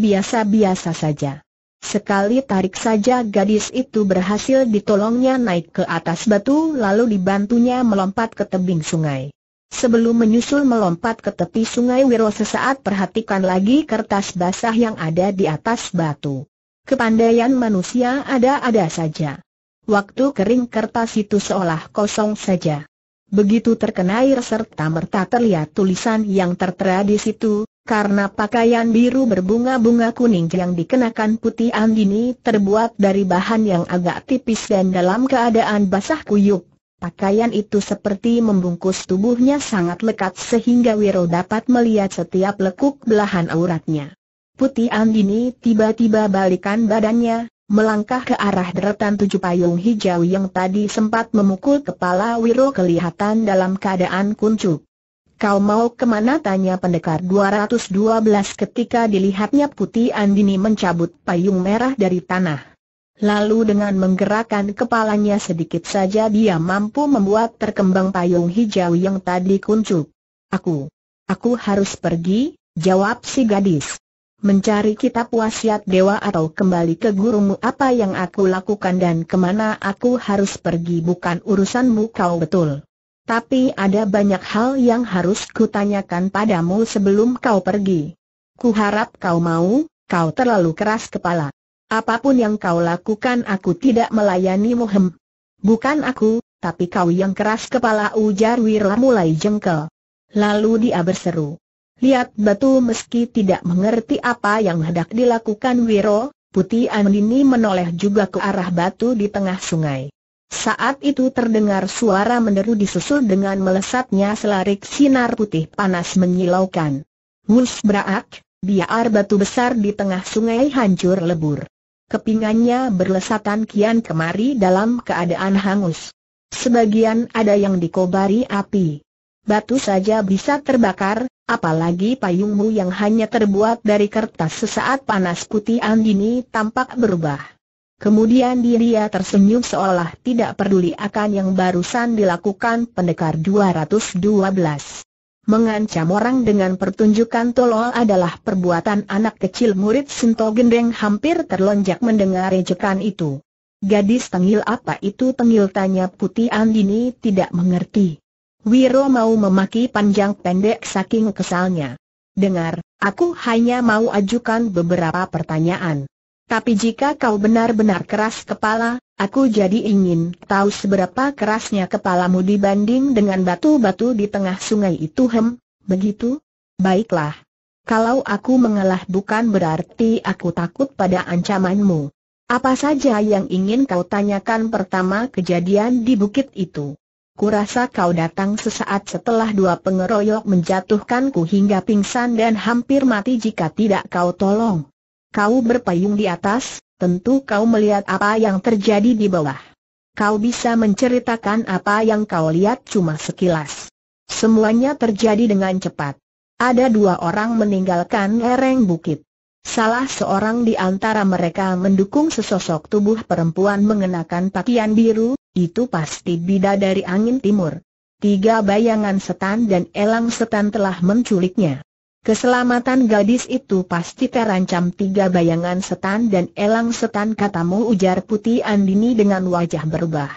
biasa-biasa saja. Sekali tarik saja gadis itu berhasil ditolongnya naik ke atas batu lalu dibantunya melompat ke tebing sungai. Sebelum menyusul melompat ke tepi sungai Wiro sesaat perhatikan lagi kertas basah yang ada di atas batu. Kepandaian manusia ada-ada saja. Waktu kering kertas itu seolah kosong saja. Begitu terkena air serta merta terlihat tulisan yang tertera di situ, karena pakaian biru berbunga-bunga kuning yang dikenakan putih Andini terbuat dari bahan yang agak tipis dan dalam keadaan basah kuyup. Pakaian itu seperti membungkus tubuhnya sangat lekat sehingga Wiro dapat melihat setiap lekuk belahan auratnya. Putih Andini tiba-tiba balikan badannya, Melangkah ke arah deretan tujuh payung hijau yang tadi sempat memukul kepala Wiro kelihatan dalam keadaan kuncup. Kau mau kemana tanya pendekar 212 ketika dilihatnya Putih Andini mencabut payung merah dari tanah. Lalu dengan menggerakkan kepalanya sedikit saja dia mampu membuat terkembang payung hijau yang tadi kuncup. Aku, aku harus pergi, jawab si gadis mencari kitab wasiat dewa atau kembali ke gurumu apa yang aku lakukan dan kemana aku harus pergi bukan urusanmu kau betul. Tapi ada banyak hal yang harus kutanyakan padamu sebelum kau pergi. Kuharap kau mau, kau terlalu keras kepala. Apapun yang kau lakukan aku tidak melayani muhem. Bukan aku, tapi kau yang keras kepala ujar Wira mulai jengkel. Lalu dia berseru. Lihat batu meski tidak mengerti apa yang hendak dilakukan Wiro, Putih Andini menoleh juga ke arah batu di tengah sungai. Saat itu terdengar suara menderu disusul dengan melesatnya selarik sinar putih panas menyilaukan. Wus berak, biar batu besar di tengah sungai hancur lebur. Kepingannya berlesatan kian kemari dalam keadaan hangus. Sebagian ada yang dikobari api. Batu saja bisa terbakar, Apalagi payungmu yang hanya terbuat dari kertas sesaat panas putih Andini tampak berubah. Kemudian dia tersenyum seolah tidak peduli akan yang barusan dilakukan pendekar 212. Mengancam orang dengan pertunjukan tolol adalah perbuatan anak kecil murid Sinto Gendeng hampir terlonjak mendengar ejekan itu. Gadis tengil apa itu tengil tanya Putih Andini tidak mengerti. Wiro mau memaki panjang pendek saking kesalnya. Dengar, aku hanya mau ajukan beberapa pertanyaan. Tapi jika kau benar-benar keras kepala, aku jadi ingin tahu seberapa kerasnya kepalamu dibanding dengan batu-batu di tengah sungai itu hem, begitu? Baiklah. Kalau aku mengalah bukan berarti aku takut pada ancamanmu. Apa saja yang ingin kau tanyakan pertama kejadian di bukit itu? kurasa kau datang sesaat setelah dua pengeroyok menjatuhkanku hingga pingsan dan hampir mati jika tidak kau tolong. Kau berpayung di atas, tentu kau melihat apa yang terjadi di bawah. Kau bisa menceritakan apa yang kau lihat cuma sekilas. Semuanya terjadi dengan cepat. Ada dua orang meninggalkan lereng bukit. Salah seorang di antara mereka mendukung sesosok tubuh perempuan mengenakan pakaian biru, itu pasti bida dari angin timur. Tiga bayangan setan dan elang setan telah menculiknya. Keselamatan gadis itu pasti terancam tiga bayangan setan dan elang setan katamu ujar Putih Andini dengan wajah berubah.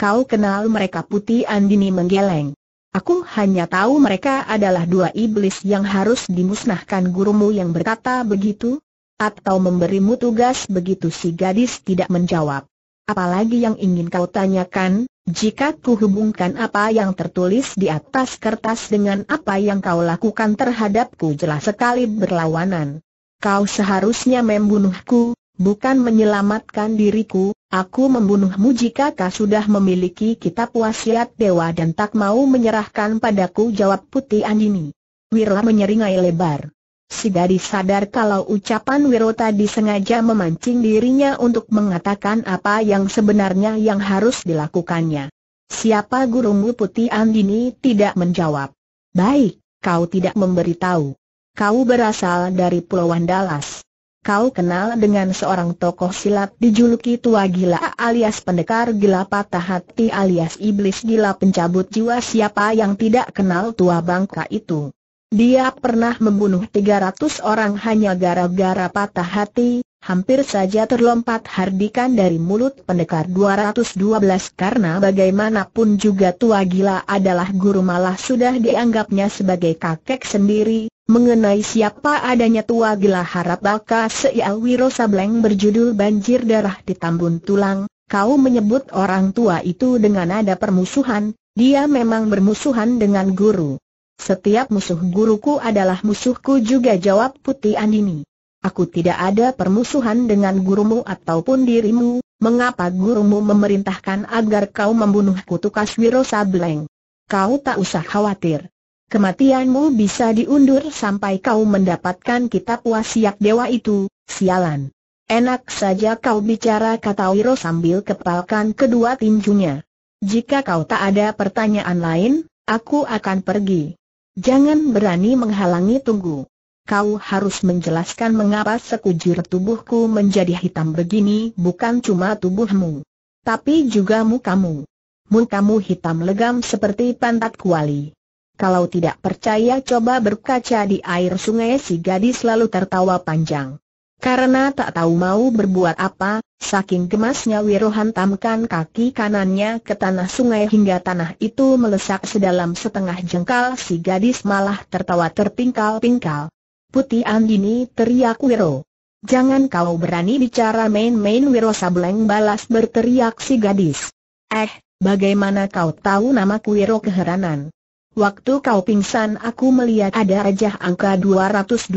Kau kenal mereka Putih Andini menggeleng. Aku hanya tahu mereka adalah dua iblis yang harus dimusnahkan gurumu yang berkata begitu? Atau memberimu tugas begitu si gadis tidak menjawab. Apalagi yang ingin kau tanyakan, jika kuhubungkan apa yang tertulis di atas kertas dengan apa yang kau lakukan terhadapku jelas sekali berlawanan. Kau seharusnya membunuhku, bukan menyelamatkan diriku, aku membunuhmu jika kau sudah memiliki kitab wasiat dewa dan tak mau menyerahkan padaku jawab putih Andini. Wirla menyeringai lebar. Si gadis sadar kalau ucapan Wiro tadi sengaja memancing dirinya untuk mengatakan apa yang sebenarnya yang harus dilakukannya. Siapa gurumu putih Andini tidak menjawab. Baik, kau tidak memberitahu. Kau berasal dari Pulau Andalas. Kau kenal dengan seorang tokoh silat dijuluki Tua Gila alias pendekar gila patah hati alias iblis gila pencabut jiwa siapa yang tidak kenal Tua Bangka itu. Dia pernah membunuh 300 orang hanya gara-gara patah hati, hampir saja terlompat hardikan dari mulut pendekar 212 karena bagaimanapun juga tua gila adalah guru malah sudah dianggapnya sebagai kakek sendiri, Mengenai siapa adanya tua gila harap baka seiawiro sableng berjudul banjir darah di tambun tulang, kau menyebut orang tua itu dengan ada permusuhan, dia memang bermusuhan dengan guru. Setiap musuh guruku adalah musuhku juga jawab Putih Andini. Aku tidak ada permusuhan dengan gurumu ataupun dirimu, mengapa gurumu memerintahkan agar kau membunuh kutukas Wiro Sableng? Kau tak usah khawatir. Kematianmu bisa diundur sampai kau mendapatkan kitab wasiat dewa itu, sialan. Enak saja kau bicara kata Wiro sambil kepalkan kedua tinjunya. Jika kau tak ada pertanyaan lain, aku akan pergi. Jangan berani menghalangi tunggu. Kau harus menjelaskan mengapa sekujur tubuhku menjadi hitam begini bukan cuma tubuhmu. Tapi juga mukamu. Mukamu hitam legam seperti pantat kuali. Kalau tidak percaya coba berkaca di air sungai si gadis lalu tertawa panjang. Karena tak tahu mau berbuat apa, saking gemasnya Wiro hantamkan kaki kanannya ke tanah sungai hingga tanah itu melesak sedalam setengah jengkal si gadis malah tertawa terpingkal-pingkal. Putih Andini teriak Wiro. Jangan kau berani bicara main-main Wiro Sableng balas berteriak si gadis. Eh, bagaimana kau tahu nama Wiro keheranan? Waktu kau pingsan aku melihat ada rajah angka 212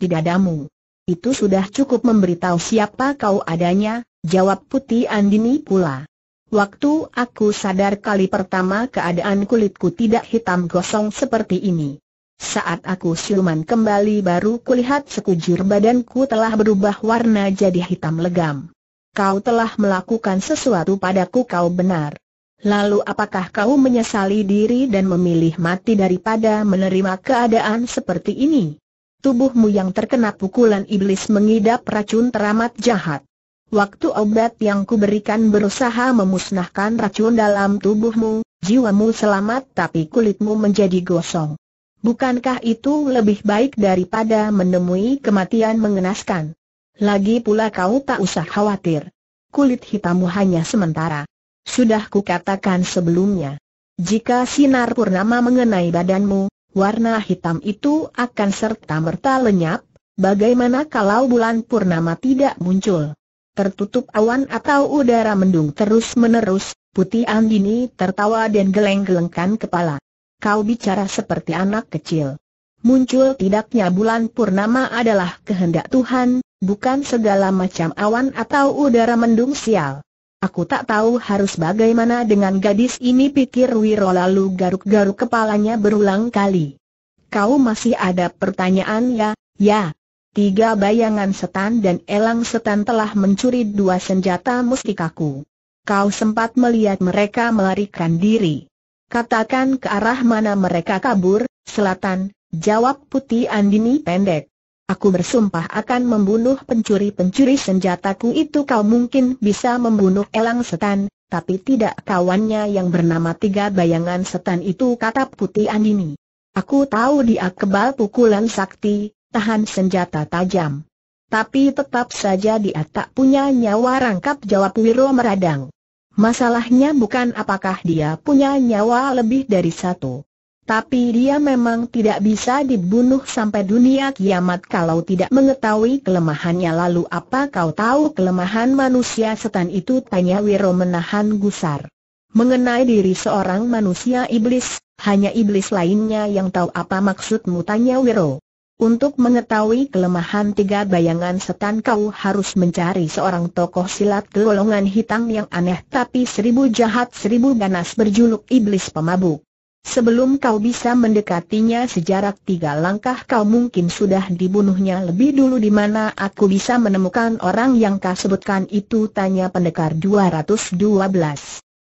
di dadamu. Itu sudah cukup memberitahu siapa kau adanya, jawab Putih Andini pula. Waktu aku sadar kali pertama keadaan kulitku tidak hitam gosong seperti ini. Saat aku siluman kembali baru kulihat sekujur badanku telah berubah warna jadi hitam legam. Kau telah melakukan sesuatu padaku kau benar. Lalu apakah kau menyesali diri dan memilih mati daripada menerima keadaan seperti ini? tubuhmu yang terkena pukulan iblis mengidap racun teramat jahat. Waktu obat yang kuberikan berusaha memusnahkan racun dalam tubuhmu, jiwamu selamat tapi kulitmu menjadi gosong. Bukankah itu lebih baik daripada menemui kematian mengenaskan? Lagi pula kau tak usah khawatir. Kulit hitammu hanya sementara. Sudah kukatakan sebelumnya. Jika sinar purnama mengenai badanmu, warna hitam itu akan serta-merta lenyap, bagaimana kalau bulan purnama tidak muncul? Tertutup awan atau udara mendung terus-menerus, putih Andini tertawa dan geleng-gelengkan kepala. Kau bicara seperti anak kecil. Muncul tidaknya bulan purnama adalah kehendak Tuhan, bukan segala macam awan atau udara mendung sial. Aku tak tahu harus bagaimana dengan gadis ini pikir Wiro lalu garuk-garuk kepalanya berulang kali. Kau masih ada pertanyaan ya? Ya. Tiga bayangan setan dan elang setan telah mencuri dua senjata mustikaku. Kau sempat melihat mereka melarikan diri. Katakan ke arah mana mereka kabur, selatan, jawab Putih Andini pendek. Aku bersumpah akan membunuh pencuri-pencuri senjataku itu kau mungkin bisa membunuh elang setan, tapi tidak kawannya yang bernama tiga bayangan setan itu kata putih Andini. Aku tahu dia kebal pukulan sakti, tahan senjata tajam. Tapi tetap saja dia tak punya nyawa rangkap jawab Wiro meradang. Masalahnya bukan apakah dia punya nyawa lebih dari satu. Tapi dia memang tidak bisa dibunuh sampai dunia kiamat kalau tidak mengetahui kelemahannya lalu apa kau tahu kelemahan manusia setan itu tanya Wiro menahan gusar. Mengenai diri seorang manusia iblis, hanya iblis lainnya yang tahu apa maksudmu tanya Wiro. Untuk mengetahui kelemahan tiga bayangan setan kau harus mencari seorang tokoh silat golongan hitam yang aneh tapi seribu jahat seribu ganas berjuluk iblis pemabuk. Sebelum kau bisa mendekatinya sejarak tiga langkah kau mungkin sudah dibunuhnya lebih dulu di mana aku bisa menemukan orang yang kau sebutkan itu tanya pendekar 212.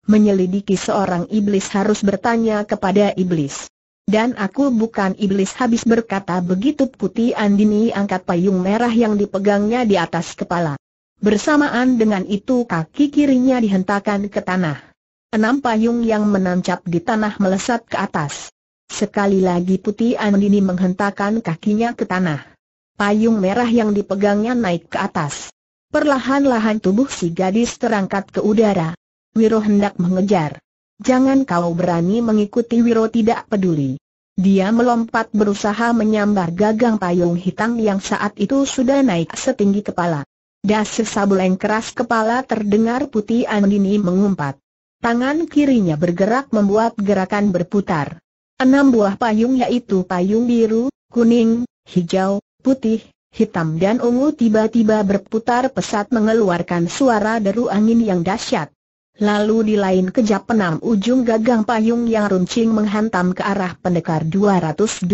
Menyelidiki seorang iblis harus bertanya kepada iblis. Dan aku bukan iblis habis berkata begitu putih Andini angkat payung merah yang dipegangnya di atas kepala. Bersamaan dengan itu kaki kirinya dihentakkan ke tanah. Enam payung yang menancap di tanah melesat ke atas. Sekali lagi Putih Andini menghentakkan kakinya ke tanah. Payung merah yang dipegangnya naik ke atas. Perlahan-lahan tubuh si gadis terangkat ke udara. Wiro hendak mengejar. Jangan kau berani mengikuti Wiro tidak peduli. Dia melompat berusaha menyambar gagang payung hitam yang saat itu sudah naik setinggi kepala. Dasar sabuleng keras kepala terdengar Putih Andini mengumpat. Tangan kirinya bergerak membuat gerakan berputar. Enam buah payung yaitu payung biru, kuning, hijau, putih, hitam dan ungu tiba-tiba berputar pesat mengeluarkan suara deru angin yang dahsyat. Lalu di lain kejap enam ujung gagang payung yang runcing menghantam ke arah pendekar 212.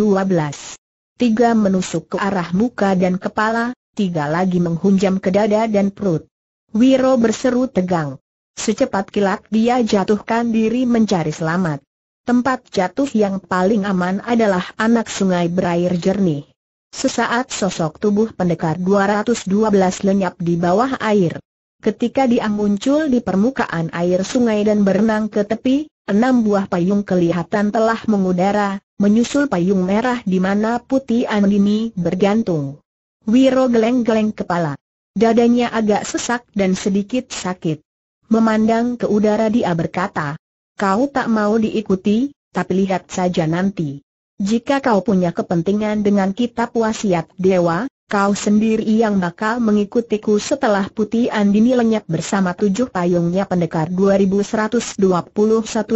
Tiga menusuk ke arah muka dan kepala, tiga lagi menghunjam ke dada dan perut. Wiro berseru tegang. Secepat kilat dia jatuhkan diri mencari selamat. Tempat jatuh yang paling aman adalah anak sungai berair jernih. Sesaat sosok tubuh pendekar 212 lenyap di bawah air. Ketika dia muncul di permukaan air sungai dan berenang ke tepi, enam buah payung kelihatan telah mengudara, menyusul payung merah di mana putih Andini bergantung. Wiro geleng-geleng kepala. Dadanya agak sesak dan sedikit sakit. Memandang ke udara dia berkata, kau tak mau diikuti, tapi lihat saja nanti. Jika kau punya kepentingan dengan kitab wasiat dewa, kau sendiri yang bakal mengikutiku setelah Putih Andini lenyap bersama tujuh payungnya pendekar 2121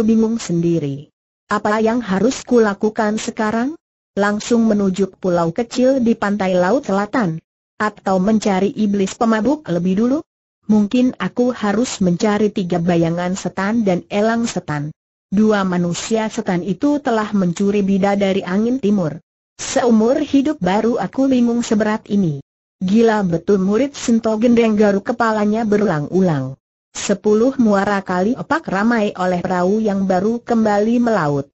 bingung sendiri. Apa yang harus kulakukan sekarang? Langsung menuju pulau kecil di pantai laut selatan? Atau mencari iblis pemabuk lebih dulu? mungkin aku harus mencari tiga bayangan setan dan elang setan. Dua manusia setan itu telah mencuri bida dari angin timur. Seumur hidup baru aku bingung seberat ini. Gila betul murid Sinto Gendeng garu kepalanya berulang-ulang. Sepuluh muara kali opak ramai oleh perahu yang baru kembali melaut.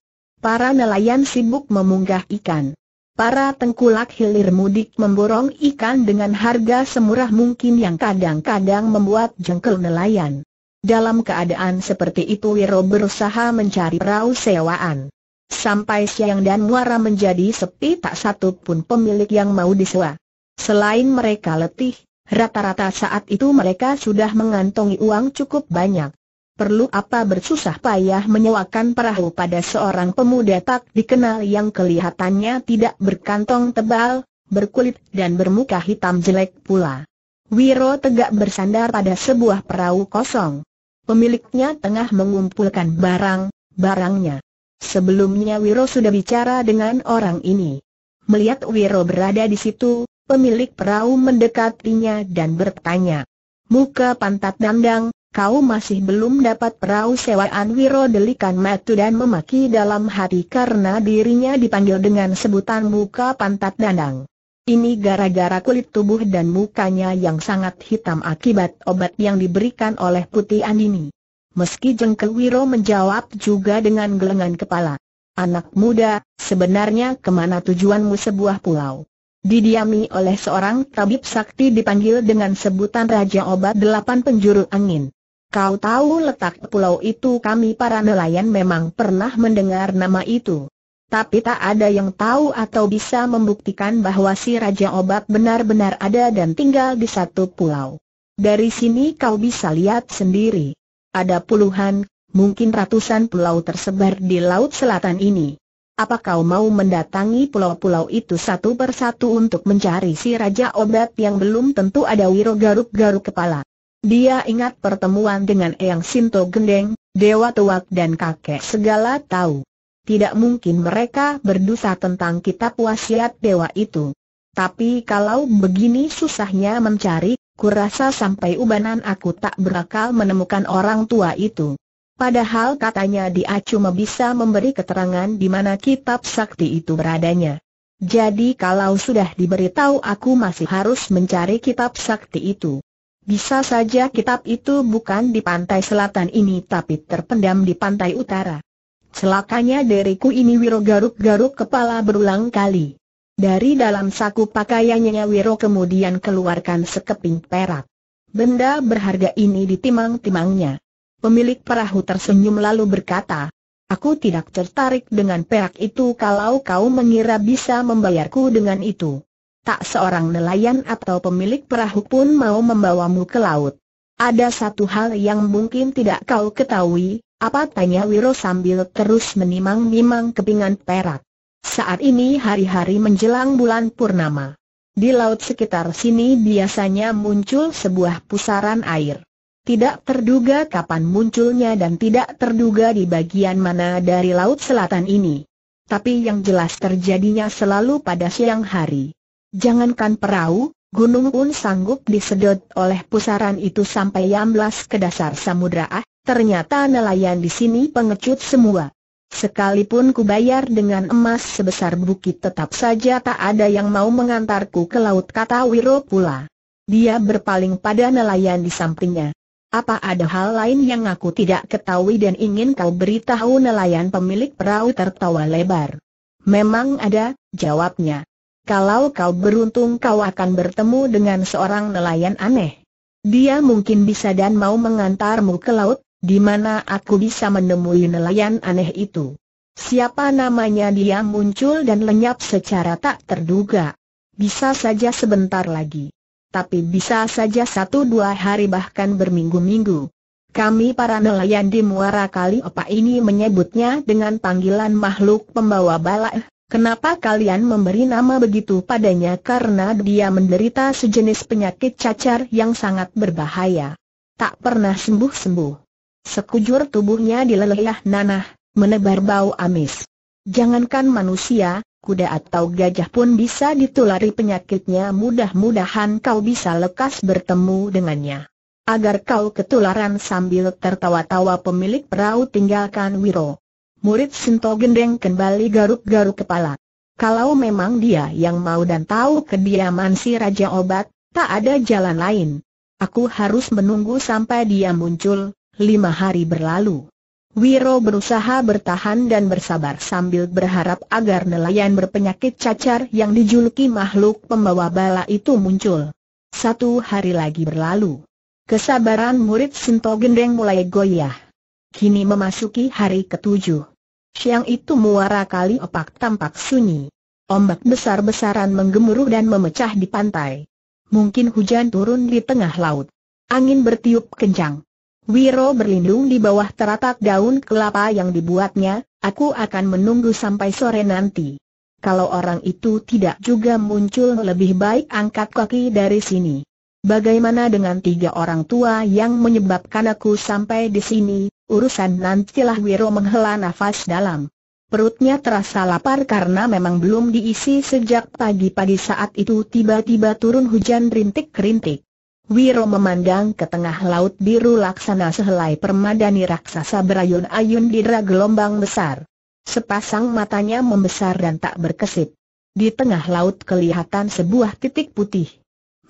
Para nelayan sibuk memunggah ikan. Para tengkulak hilir mudik memborong ikan dengan harga semurah mungkin yang kadang-kadang membuat jengkel nelayan. Dalam keadaan seperti itu Wiro berusaha mencari perahu sewaan. Sampai siang dan muara menjadi sepi tak satu pun pemilik yang mau disewa. Selain mereka letih, rata-rata saat itu mereka sudah mengantongi uang cukup banyak perlu apa bersusah payah menyewakan perahu pada seorang pemuda tak dikenal yang kelihatannya tidak berkantong tebal, berkulit dan bermuka hitam jelek pula. Wiro tegak bersandar pada sebuah perahu kosong. Pemiliknya tengah mengumpulkan barang, barangnya. Sebelumnya Wiro sudah bicara dengan orang ini. Melihat Wiro berada di situ, pemilik perahu mendekatinya dan bertanya. Muka pantat dandang, kau masih belum dapat perahu sewaan Wiro delikan matu dan memaki dalam hati karena dirinya dipanggil dengan sebutan muka pantat danang. Ini gara-gara kulit tubuh dan mukanya yang sangat hitam akibat obat yang diberikan oleh Putih Andini. Meski jengkel Wiro menjawab juga dengan gelengan kepala. Anak muda, sebenarnya kemana tujuanmu sebuah pulau? Didiami oleh seorang tabib sakti dipanggil dengan sebutan Raja Obat Delapan Penjuru Angin. Kau tahu letak pulau itu kami para nelayan memang pernah mendengar nama itu. Tapi tak ada yang tahu atau bisa membuktikan bahwa si Raja Obat benar-benar ada dan tinggal di satu pulau. Dari sini kau bisa lihat sendiri. Ada puluhan, mungkin ratusan pulau tersebar di Laut Selatan ini. Apa kau mau mendatangi pulau-pulau itu satu persatu untuk mencari si Raja Obat yang belum tentu ada wiro garuk-garuk kepala? Dia ingat pertemuan dengan Eyang Sinto Gendeng, Dewa Tuak dan kakek segala tahu. Tidak mungkin mereka berdosa tentang kitab wasiat dewa itu. Tapi kalau begini susahnya mencari, kurasa sampai ubanan aku tak berakal menemukan orang tua itu. Padahal katanya dia cuma bisa memberi keterangan di mana kitab sakti itu beradanya. Jadi kalau sudah diberitahu aku masih harus mencari kitab sakti itu. Bisa saja kitab itu bukan di pantai selatan ini tapi terpendam di pantai utara. Celakanya deriku ini Wiro garuk-garuk kepala berulang kali. Dari dalam saku pakaiannya Wiro kemudian keluarkan sekeping perak. Benda berharga ini ditimang-timangnya. Pemilik perahu tersenyum lalu berkata, Aku tidak tertarik dengan perak itu kalau kau mengira bisa membayarku dengan itu tak seorang nelayan atau pemilik perahu pun mau membawamu ke laut. Ada satu hal yang mungkin tidak kau ketahui, apa tanya Wiro sambil terus menimang-nimang kepingan perak. Saat ini hari-hari menjelang bulan purnama. Di laut sekitar sini biasanya muncul sebuah pusaran air. Tidak terduga kapan munculnya dan tidak terduga di bagian mana dari laut selatan ini. Tapi yang jelas terjadinya selalu pada siang hari. Jangankan perahu, Gunung pun sanggup disedot oleh pusaran itu sampai yamblas ke dasar samudera. ah, ternyata nelayan di sini pengecut semua. Sekalipun ku bayar dengan emas sebesar bukit tetap saja tak ada yang mau mengantarku ke laut kata Wiro pula. Dia berpaling pada nelayan di sampingnya. Apa ada hal lain yang aku tidak ketahui dan ingin kau beritahu nelayan pemilik perahu tertawa lebar. Memang ada, jawabnya. Kalau kau beruntung kau akan bertemu dengan seorang nelayan aneh. Dia mungkin bisa dan mau mengantarmu ke laut, di mana aku bisa menemui nelayan aneh itu. Siapa namanya dia muncul dan lenyap secara tak terduga. Bisa saja sebentar lagi. Tapi bisa saja satu dua hari bahkan berminggu-minggu. Kami para nelayan di Muara Kali Opa ini menyebutnya dengan panggilan makhluk pembawa balak? Kenapa kalian memberi nama begitu padanya karena dia menderita sejenis penyakit cacar yang sangat berbahaya. Tak pernah sembuh-sembuh. Sekujur tubuhnya dilelehlah nanah, menebar bau amis. Jangankan manusia, kuda atau gajah pun bisa ditulari penyakitnya mudah-mudahan kau bisa lekas bertemu dengannya. Agar kau ketularan sambil tertawa-tawa pemilik perahu tinggalkan Wiro murid Sinto Gendeng kembali garuk-garuk kepala. Kalau memang dia yang mau dan tahu kediaman si Raja Obat, tak ada jalan lain. Aku harus menunggu sampai dia muncul, lima hari berlalu. Wiro berusaha bertahan dan bersabar sambil berharap agar nelayan berpenyakit cacar yang dijuluki makhluk pembawa bala itu muncul. Satu hari lagi berlalu. Kesabaran murid Sinto Gendeng mulai goyah. Kini memasuki hari ketujuh. Siang itu muara kali opak tampak sunyi. Ombak besar-besaran menggemuruh dan memecah di pantai. Mungkin hujan turun di tengah laut. Angin bertiup kencang. Wiro berlindung di bawah teratak daun kelapa yang dibuatnya, aku akan menunggu sampai sore nanti. Kalau orang itu tidak juga muncul lebih baik angkat kaki dari sini. Bagaimana dengan tiga orang tua yang menyebabkan aku sampai di sini, Urusan nantilah Wiro menghela nafas dalam. Perutnya terasa lapar karena memang belum diisi sejak pagi-pagi saat itu tiba-tiba turun hujan rintik-rintik. Wiro memandang ke tengah laut biru laksana sehelai permadani raksasa berayun-ayun di didera gelombang besar. Sepasang matanya membesar dan tak berkesip. Di tengah laut kelihatan sebuah titik putih.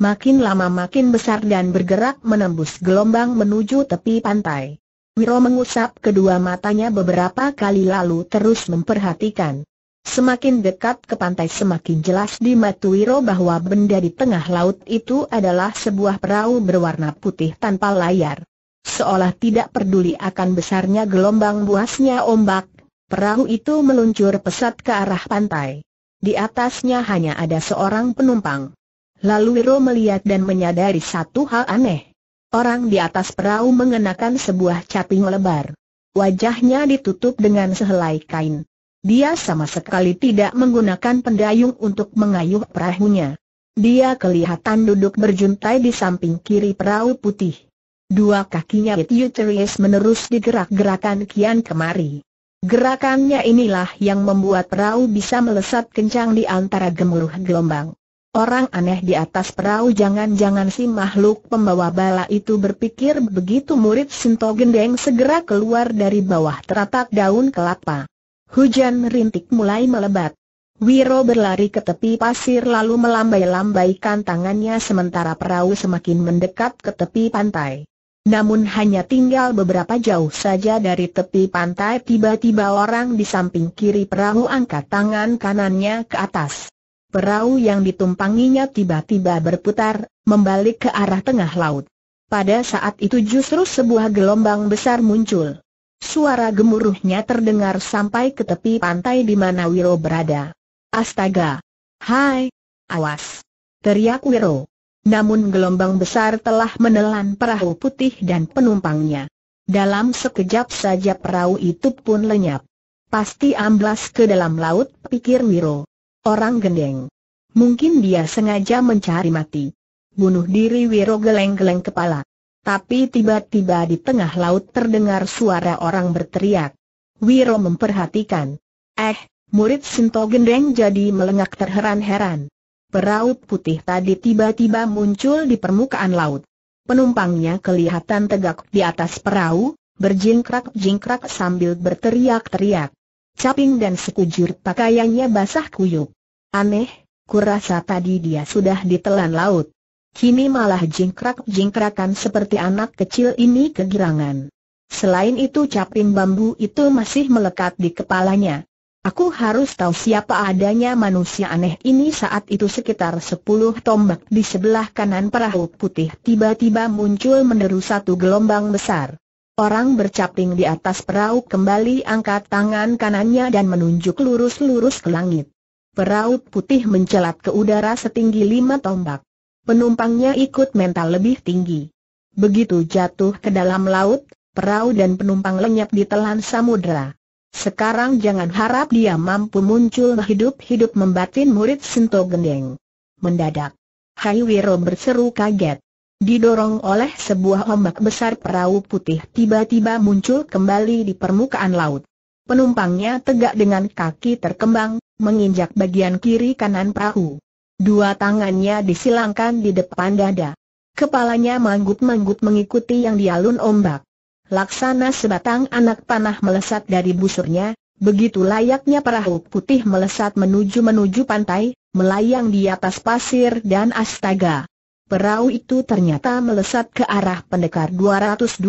Makin lama makin besar dan bergerak menembus gelombang menuju tepi pantai. Wiro mengusap kedua matanya beberapa kali lalu terus memperhatikan. Semakin dekat ke pantai semakin jelas di mata Wiro bahwa benda di tengah laut itu adalah sebuah perahu berwarna putih tanpa layar. Seolah tidak peduli akan besarnya gelombang buasnya ombak, perahu itu meluncur pesat ke arah pantai. Di atasnya hanya ada seorang penumpang. Lalu Wiro melihat dan menyadari satu hal aneh. Orang di atas perahu mengenakan sebuah caping lebar. Wajahnya ditutup dengan sehelai kain. Dia sama sekali tidak menggunakan pendayung untuk mengayuh perahunya. Dia kelihatan duduk berjuntai di samping kiri perahu putih. Dua kakinya terus menerus digerak-gerakan kian kemari. Gerakannya inilah yang membuat perahu bisa melesat kencang di antara gemuruh gelombang. Orang aneh di atas perahu jangan-jangan si makhluk pembawa bala itu berpikir begitu murid Sinto Gendeng segera keluar dari bawah teratak daun kelapa. Hujan rintik mulai melebat. Wiro berlari ke tepi pasir lalu melambai-lambaikan tangannya sementara perahu semakin mendekat ke tepi pantai. Namun hanya tinggal beberapa jauh saja dari tepi pantai tiba-tiba orang di samping kiri perahu angkat tangan kanannya ke atas. Perahu yang ditumpanginya tiba-tiba berputar, membalik ke arah tengah laut. Pada saat itu justru sebuah gelombang besar muncul. Suara gemuruhnya terdengar sampai ke tepi pantai di mana Wiro berada. Astaga! Hai! Awas! Teriak Wiro. Namun gelombang besar telah menelan perahu putih dan penumpangnya. Dalam sekejap saja perahu itu pun lenyap. Pasti amblas ke dalam laut, pikir Wiro. Orang gendeng. Mungkin dia sengaja mencari mati. Bunuh diri Wiro geleng-geleng kepala. Tapi tiba-tiba di tengah laut terdengar suara orang berteriak. Wiro memperhatikan. Eh, murid Sinto Gendeng jadi melengak terheran-heran. Perahu putih tadi tiba-tiba muncul di permukaan laut. Penumpangnya kelihatan tegak di atas perahu, berjingkrak-jingkrak sambil berteriak-teriak. Caping dan sekujur pakaiannya basah kuyup. Aneh, kurasa tadi dia sudah ditelan laut. Kini malah jingkrak-jingkrakan seperti anak kecil ini kegirangan. Selain itu caping bambu itu masih melekat di kepalanya. Aku harus tahu siapa adanya manusia aneh ini saat itu sekitar sepuluh tombak di sebelah kanan perahu putih tiba-tiba muncul menerus satu gelombang besar. Orang bercaping di atas perahu kembali angkat tangan kanannya dan menunjuk lurus-lurus ke langit. Perahu putih mencelat ke udara setinggi lima tombak. Penumpangnya ikut mental lebih tinggi. Begitu jatuh ke dalam laut, perahu dan penumpang lenyap di ditelan samudera. Sekarang jangan harap dia mampu muncul hidup-hidup membatin murid Sento Gendeng. Mendadak, Hai Wiro berseru kaget. Didorong oleh sebuah ombak besar perahu putih tiba-tiba muncul kembali di permukaan laut. Penumpangnya tegak dengan kaki terkembang, menginjak bagian kiri kanan perahu. Dua tangannya disilangkan di depan dada. Kepalanya manggut-manggut mengikuti yang dialun ombak. Laksana sebatang anak panah melesat dari busurnya, begitu layaknya perahu putih melesat menuju-menuju pantai, melayang di atas pasir dan astaga. Perahu itu ternyata melesat ke arah pendekar 212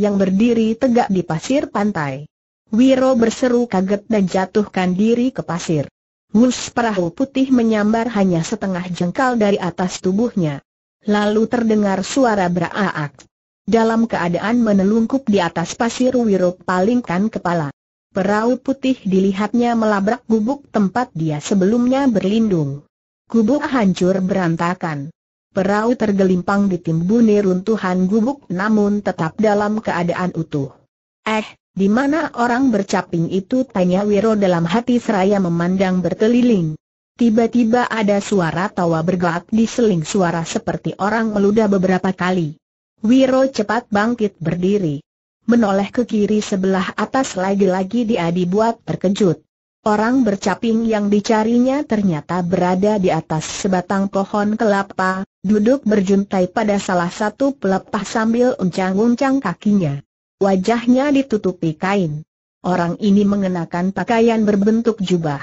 yang berdiri tegak di pasir pantai. Wiro berseru kaget dan jatuhkan diri ke pasir. Wus perahu putih menyambar hanya setengah jengkal dari atas tubuhnya. Lalu terdengar suara beraak. Dalam keadaan menelungkup di atas pasir Wiro palingkan kepala. Perahu putih dilihatnya melabrak gubuk tempat dia sebelumnya berlindung. Gubuk hancur berantakan. Perahu tergelimpang ditimbuni runtuhan gubuk namun tetap dalam keadaan utuh. Eh, di mana orang bercaping itu tanya Wiro dalam hati seraya memandang berkeliling. Tiba-tiba ada suara tawa bergelak diseling suara seperti orang meludah beberapa kali. Wiro cepat bangkit berdiri. Menoleh ke kiri sebelah atas lagi-lagi dia dibuat terkejut. Orang bercaping yang dicarinya ternyata berada di atas sebatang pohon kelapa, duduk berjuntai pada salah satu pelepah sambil uncang-uncang kakinya wajahnya ditutupi kain. Orang ini mengenakan pakaian berbentuk jubah.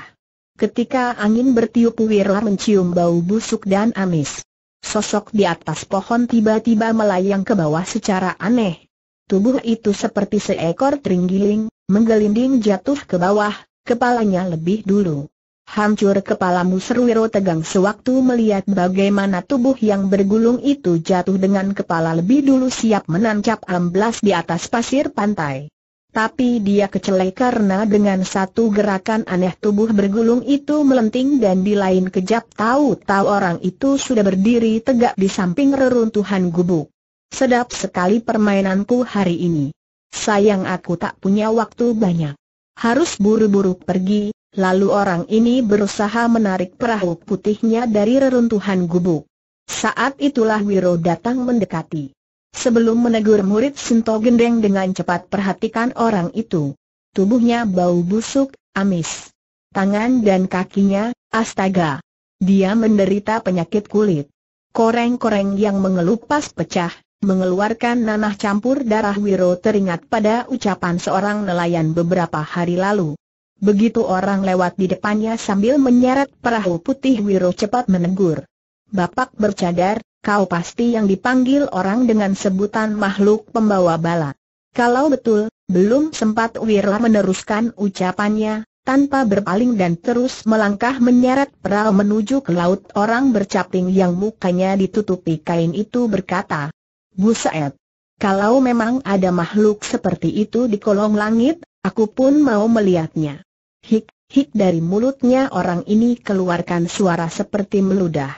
Ketika angin bertiup Wira mencium bau busuk dan amis. Sosok di atas pohon tiba-tiba melayang ke bawah secara aneh. Tubuh itu seperti seekor terenggiling, menggelinding jatuh ke bawah, kepalanya lebih dulu. Hancur kepalamu seru tegang sewaktu melihat bagaimana tubuh yang bergulung itu jatuh dengan kepala lebih dulu siap menancap amblas di atas pasir pantai. Tapi dia kecelek karena dengan satu gerakan aneh tubuh bergulung itu melenting dan di lain kejap tahu-tahu orang itu sudah berdiri tegak di samping reruntuhan gubuk. Sedap sekali permainanku hari ini. Sayang aku tak punya waktu banyak. Harus buru-buru pergi, Lalu orang ini berusaha menarik perahu putihnya dari reruntuhan gubuk. Saat itulah Wiro datang mendekati. Sebelum menegur murid Sinto Gendeng dengan cepat perhatikan orang itu. Tubuhnya bau busuk, amis. Tangan dan kakinya, astaga. Dia menderita penyakit kulit. Koreng-koreng yang mengelupas pecah, mengeluarkan nanah campur darah Wiro teringat pada ucapan seorang nelayan beberapa hari lalu. Begitu orang lewat di depannya sambil menyeret perahu putih Wiro cepat menegur. Bapak bercadar, kau pasti yang dipanggil orang dengan sebutan makhluk pembawa bala. Kalau betul, belum sempat Wiro meneruskan ucapannya, tanpa berpaling dan terus melangkah menyeret perahu menuju ke laut orang bercaping yang mukanya ditutupi kain itu berkata, Buset, kalau memang ada makhluk seperti itu di kolong langit, aku pun mau melihatnya. Hik, hik dari mulutnya orang ini keluarkan suara seperti meludah.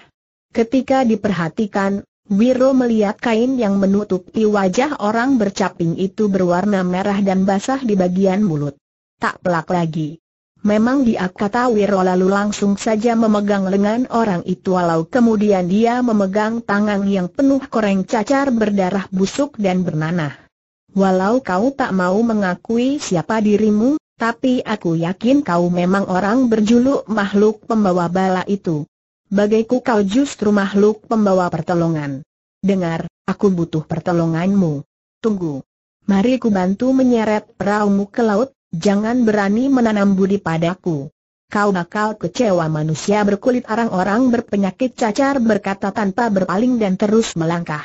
Ketika diperhatikan, Wiro melihat kain yang menutupi wajah orang bercaping itu berwarna merah dan basah di bagian mulut. Tak pelak lagi. Memang dia kata Wiro lalu langsung saja memegang lengan orang itu walau kemudian dia memegang tangan yang penuh koreng cacar berdarah busuk dan bernanah. Walau kau tak mau mengakui siapa dirimu, tapi aku yakin kau memang orang berjuluk makhluk pembawa bala itu. Bagaiku kau justru makhluk pembawa pertolongan. Dengar, aku butuh pertolonganmu. Tunggu. Mari ku bantu menyeret perahumu ke laut, jangan berani menanam budi padaku. Kau bakal kecewa manusia berkulit arang orang berpenyakit cacar berkata tanpa berpaling dan terus melangkah.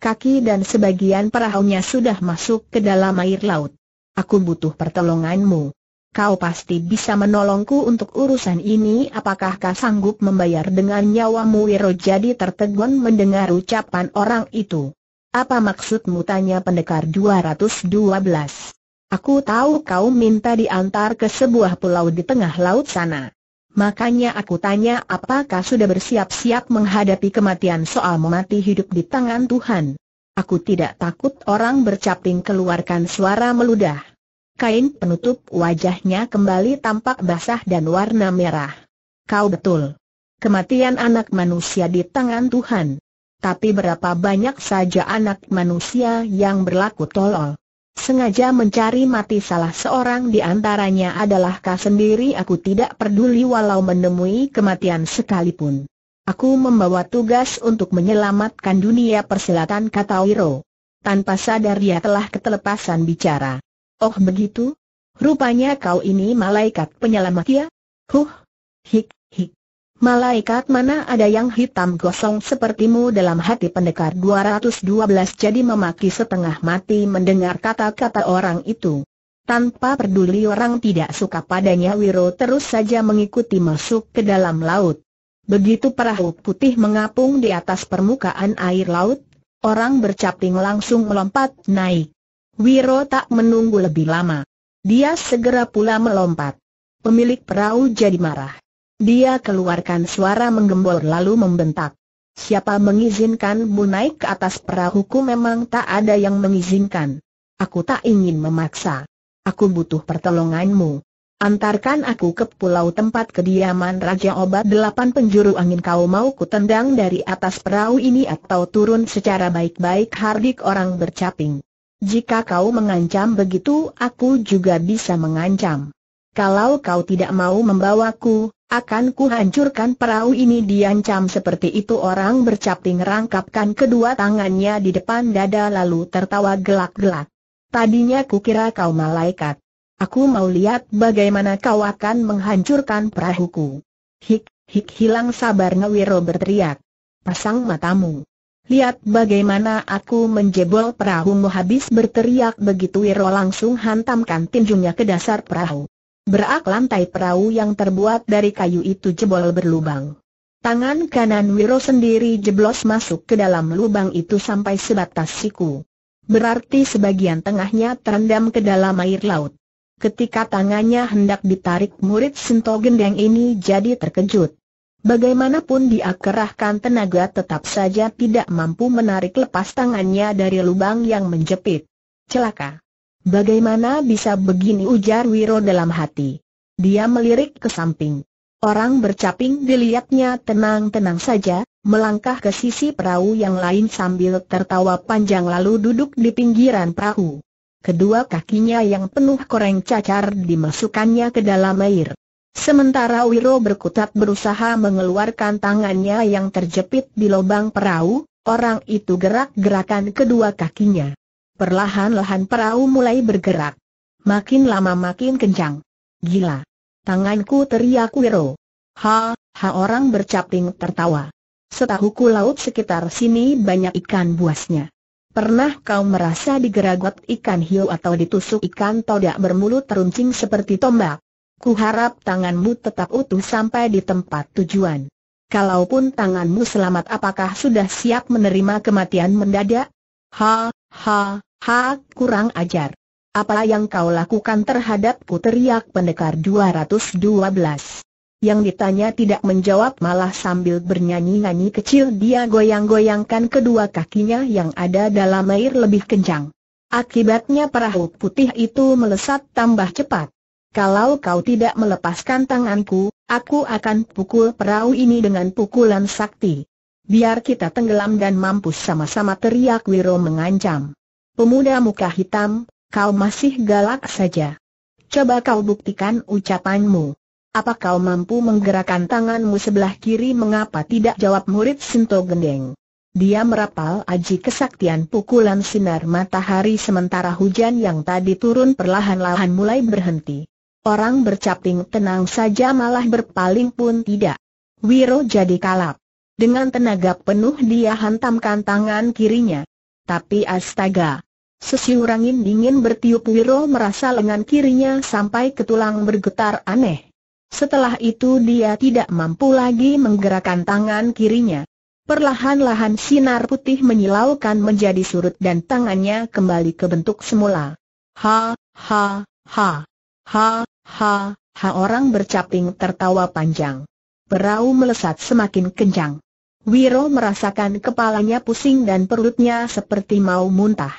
Kaki dan sebagian perahunya sudah masuk ke dalam air laut. Aku butuh pertolonganmu. Kau pasti bisa menolongku untuk urusan ini apakah kau sanggup membayar dengan nyawamu Wiro jadi tertegun mendengar ucapan orang itu. Apa maksudmu tanya pendekar 212? Aku tahu kau minta diantar ke sebuah pulau di tengah laut sana. Makanya aku tanya apakah sudah bersiap-siap menghadapi kematian soal memati hidup di tangan Tuhan. Aku tidak takut orang bercaping keluarkan suara meludah. Kain penutup wajahnya kembali tampak basah dan warna merah. Kau betul. Kematian anak manusia di tangan Tuhan. Tapi berapa banyak saja anak manusia yang berlaku tolol. Sengaja mencari mati salah seorang di antaranya adalah kau sendiri aku tidak peduli walau menemui kematian sekalipun. Aku membawa tugas untuk menyelamatkan dunia persilatan kata Wiro. Tanpa sadar dia telah ketelepasan bicara. Oh begitu? Rupanya kau ini malaikat penyelamat ya? Huh, hik, hik. Malaikat mana ada yang hitam gosong sepertimu dalam hati pendekar 212 jadi memaki setengah mati mendengar kata-kata orang itu. Tanpa peduli orang tidak suka padanya Wiro terus saja mengikuti masuk ke dalam laut. Begitu perahu putih mengapung di atas permukaan air laut, orang bercaping langsung melompat naik. Wiro tak menunggu lebih lama. Dia segera pula melompat. Pemilik perahu jadi marah. Dia keluarkan suara menggembor lalu membentak. Siapa mengizinkan naik ke atas perahuku memang tak ada yang mengizinkan. Aku tak ingin memaksa. Aku butuh pertolonganmu. Antarkan aku ke pulau tempat kediaman Raja Obat Delapan Penjuru Angin kau mau kutendang dari atas perahu ini atau turun secara baik-baik hardik orang bercaping. Jika kau mengancam begitu aku juga bisa mengancam. Kalau kau tidak mau membawaku, akan kuhancurkan perahu ini diancam seperti itu orang bercaping rangkapkan kedua tangannya di depan dada lalu tertawa gelak-gelak. Tadinya kukira kau malaikat. Aku mau lihat bagaimana kau akan menghancurkan perahuku. Hik, hik hilang sabar Ngewiro berteriak. Pasang matamu. Lihat bagaimana aku menjebol perahumu habis berteriak begitu Wiro langsung hantamkan tinjunya ke dasar perahu. Berak lantai perahu yang terbuat dari kayu itu jebol berlubang. Tangan kanan Wiro sendiri jeblos masuk ke dalam lubang itu sampai sebatas siku. Berarti sebagian tengahnya terendam ke dalam air laut. Ketika tangannya hendak ditarik murid Sinto Gendeng ini jadi terkejut. Bagaimanapun dia tenaga tetap saja tidak mampu menarik lepas tangannya dari lubang yang menjepit. Celaka. Bagaimana bisa begini ujar Wiro dalam hati. Dia melirik ke samping. Orang bercaping dilihatnya tenang-tenang saja, melangkah ke sisi perahu yang lain sambil tertawa panjang lalu duduk di pinggiran perahu. Kedua kakinya yang penuh koreng cacar dimasukkannya ke dalam air. Sementara Wiro berkutat berusaha mengeluarkan tangannya yang terjepit di lubang perahu, orang itu gerak-gerakan kedua kakinya. Perlahan-lahan perahu mulai bergerak. Makin lama makin kencang. Gila. Tanganku teriak Wiro. Ha, ha orang bercaping tertawa. Setahuku laut sekitar sini banyak ikan buasnya. Pernah kau merasa digeragot ikan hiu atau ditusuk ikan todak bermulut teruncing seperti tombak? kuharap tanganmu tetap utuh sampai di tempat tujuan. Kalaupun tanganmu selamat apakah sudah siap menerima kematian mendadak? Ha, ha, ha, kurang ajar. Apa yang kau lakukan terhadapku teriak pendekar 212. Yang ditanya tidak menjawab malah sambil bernyanyi-nyanyi kecil dia goyang-goyangkan kedua kakinya yang ada dalam air lebih kencang. Akibatnya perahu putih itu melesat tambah cepat. Kalau kau tidak melepaskan tanganku, aku akan pukul perahu ini dengan pukulan sakti. Biar kita tenggelam dan mampus sama-sama teriak Wiro mengancam. Pemuda muka hitam, kau masih galak saja. Coba kau buktikan ucapanmu. Apa kau mampu menggerakkan tanganmu sebelah kiri mengapa tidak jawab murid Sinto Gendeng? Dia merapal aji kesaktian pukulan sinar matahari sementara hujan yang tadi turun perlahan-lahan mulai berhenti. Orang bercaping tenang saja malah berpaling pun tidak. Wiro jadi kalap. Dengan tenaga penuh dia hantamkan tangan kirinya. Tapi astaga! Sesiurangin angin dingin bertiup Wiro merasa lengan kirinya sampai ke tulang bergetar aneh. Setelah itu dia tidak mampu lagi menggerakkan tangan kirinya. Perlahan-lahan sinar putih menyilaukan menjadi surut dan tangannya kembali ke bentuk semula. Ha, ha, ha. Ha, ha, ha orang bercaping tertawa panjang. Perahu melesat semakin kencang. Wiro merasakan kepalanya pusing dan perutnya seperti mau muntah.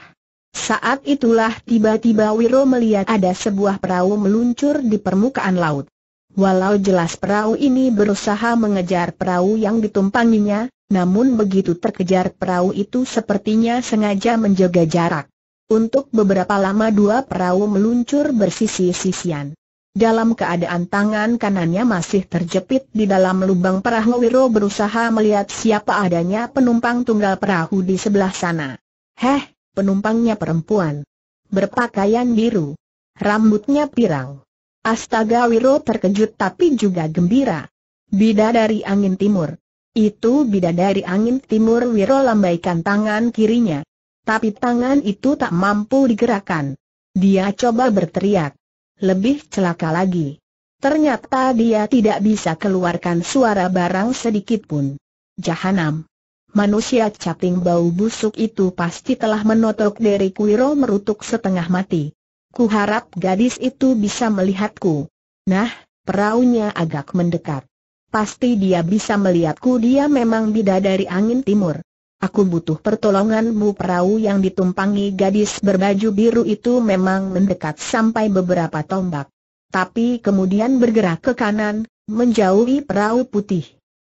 Saat itulah tiba-tiba Wiro melihat ada sebuah perahu meluncur di permukaan laut. Walau jelas perahu ini berusaha mengejar perahu yang ditumpanginya, namun begitu terkejar perahu itu sepertinya sengaja menjaga jarak. Untuk beberapa lama dua perahu meluncur bersisi-sisian. Dalam keadaan tangan kanannya masih terjepit di dalam lubang perahu Wiro berusaha melihat siapa adanya penumpang tunggal perahu di sebelah sana. Heh, penumpangnya perempuan. Berpakaian biru. Rambutnya pirang. Astaga Wiro terkejut tapi juga gembira. Bida dari angin timur. Itu bidadari angin timur Wiro lambaikan tangan kirinya tapi tangan itu tak mampu digerakkan. Dia coba berteriak. Lebih celaka lagi. Ternyata dia tidak bisa keluarkan suara barang sedikit pun. Jahanam. Manusia caping bau busuk itu pasti telah menotok dari Kuiro merutuk setengah mati. Kuharap gadis itu bisa melihatku. Nah, peraunya agak mendekat. Pasti dia bisa melihatku dia memang bidadari angin timur. Aku butuh pertolonganmu perahu yang ditumpangi gadis berbaju biru itu memang mendekat sampai beberapa tombak. Tapi kemudian bergerak ke kanan, menjauhi perahu putih.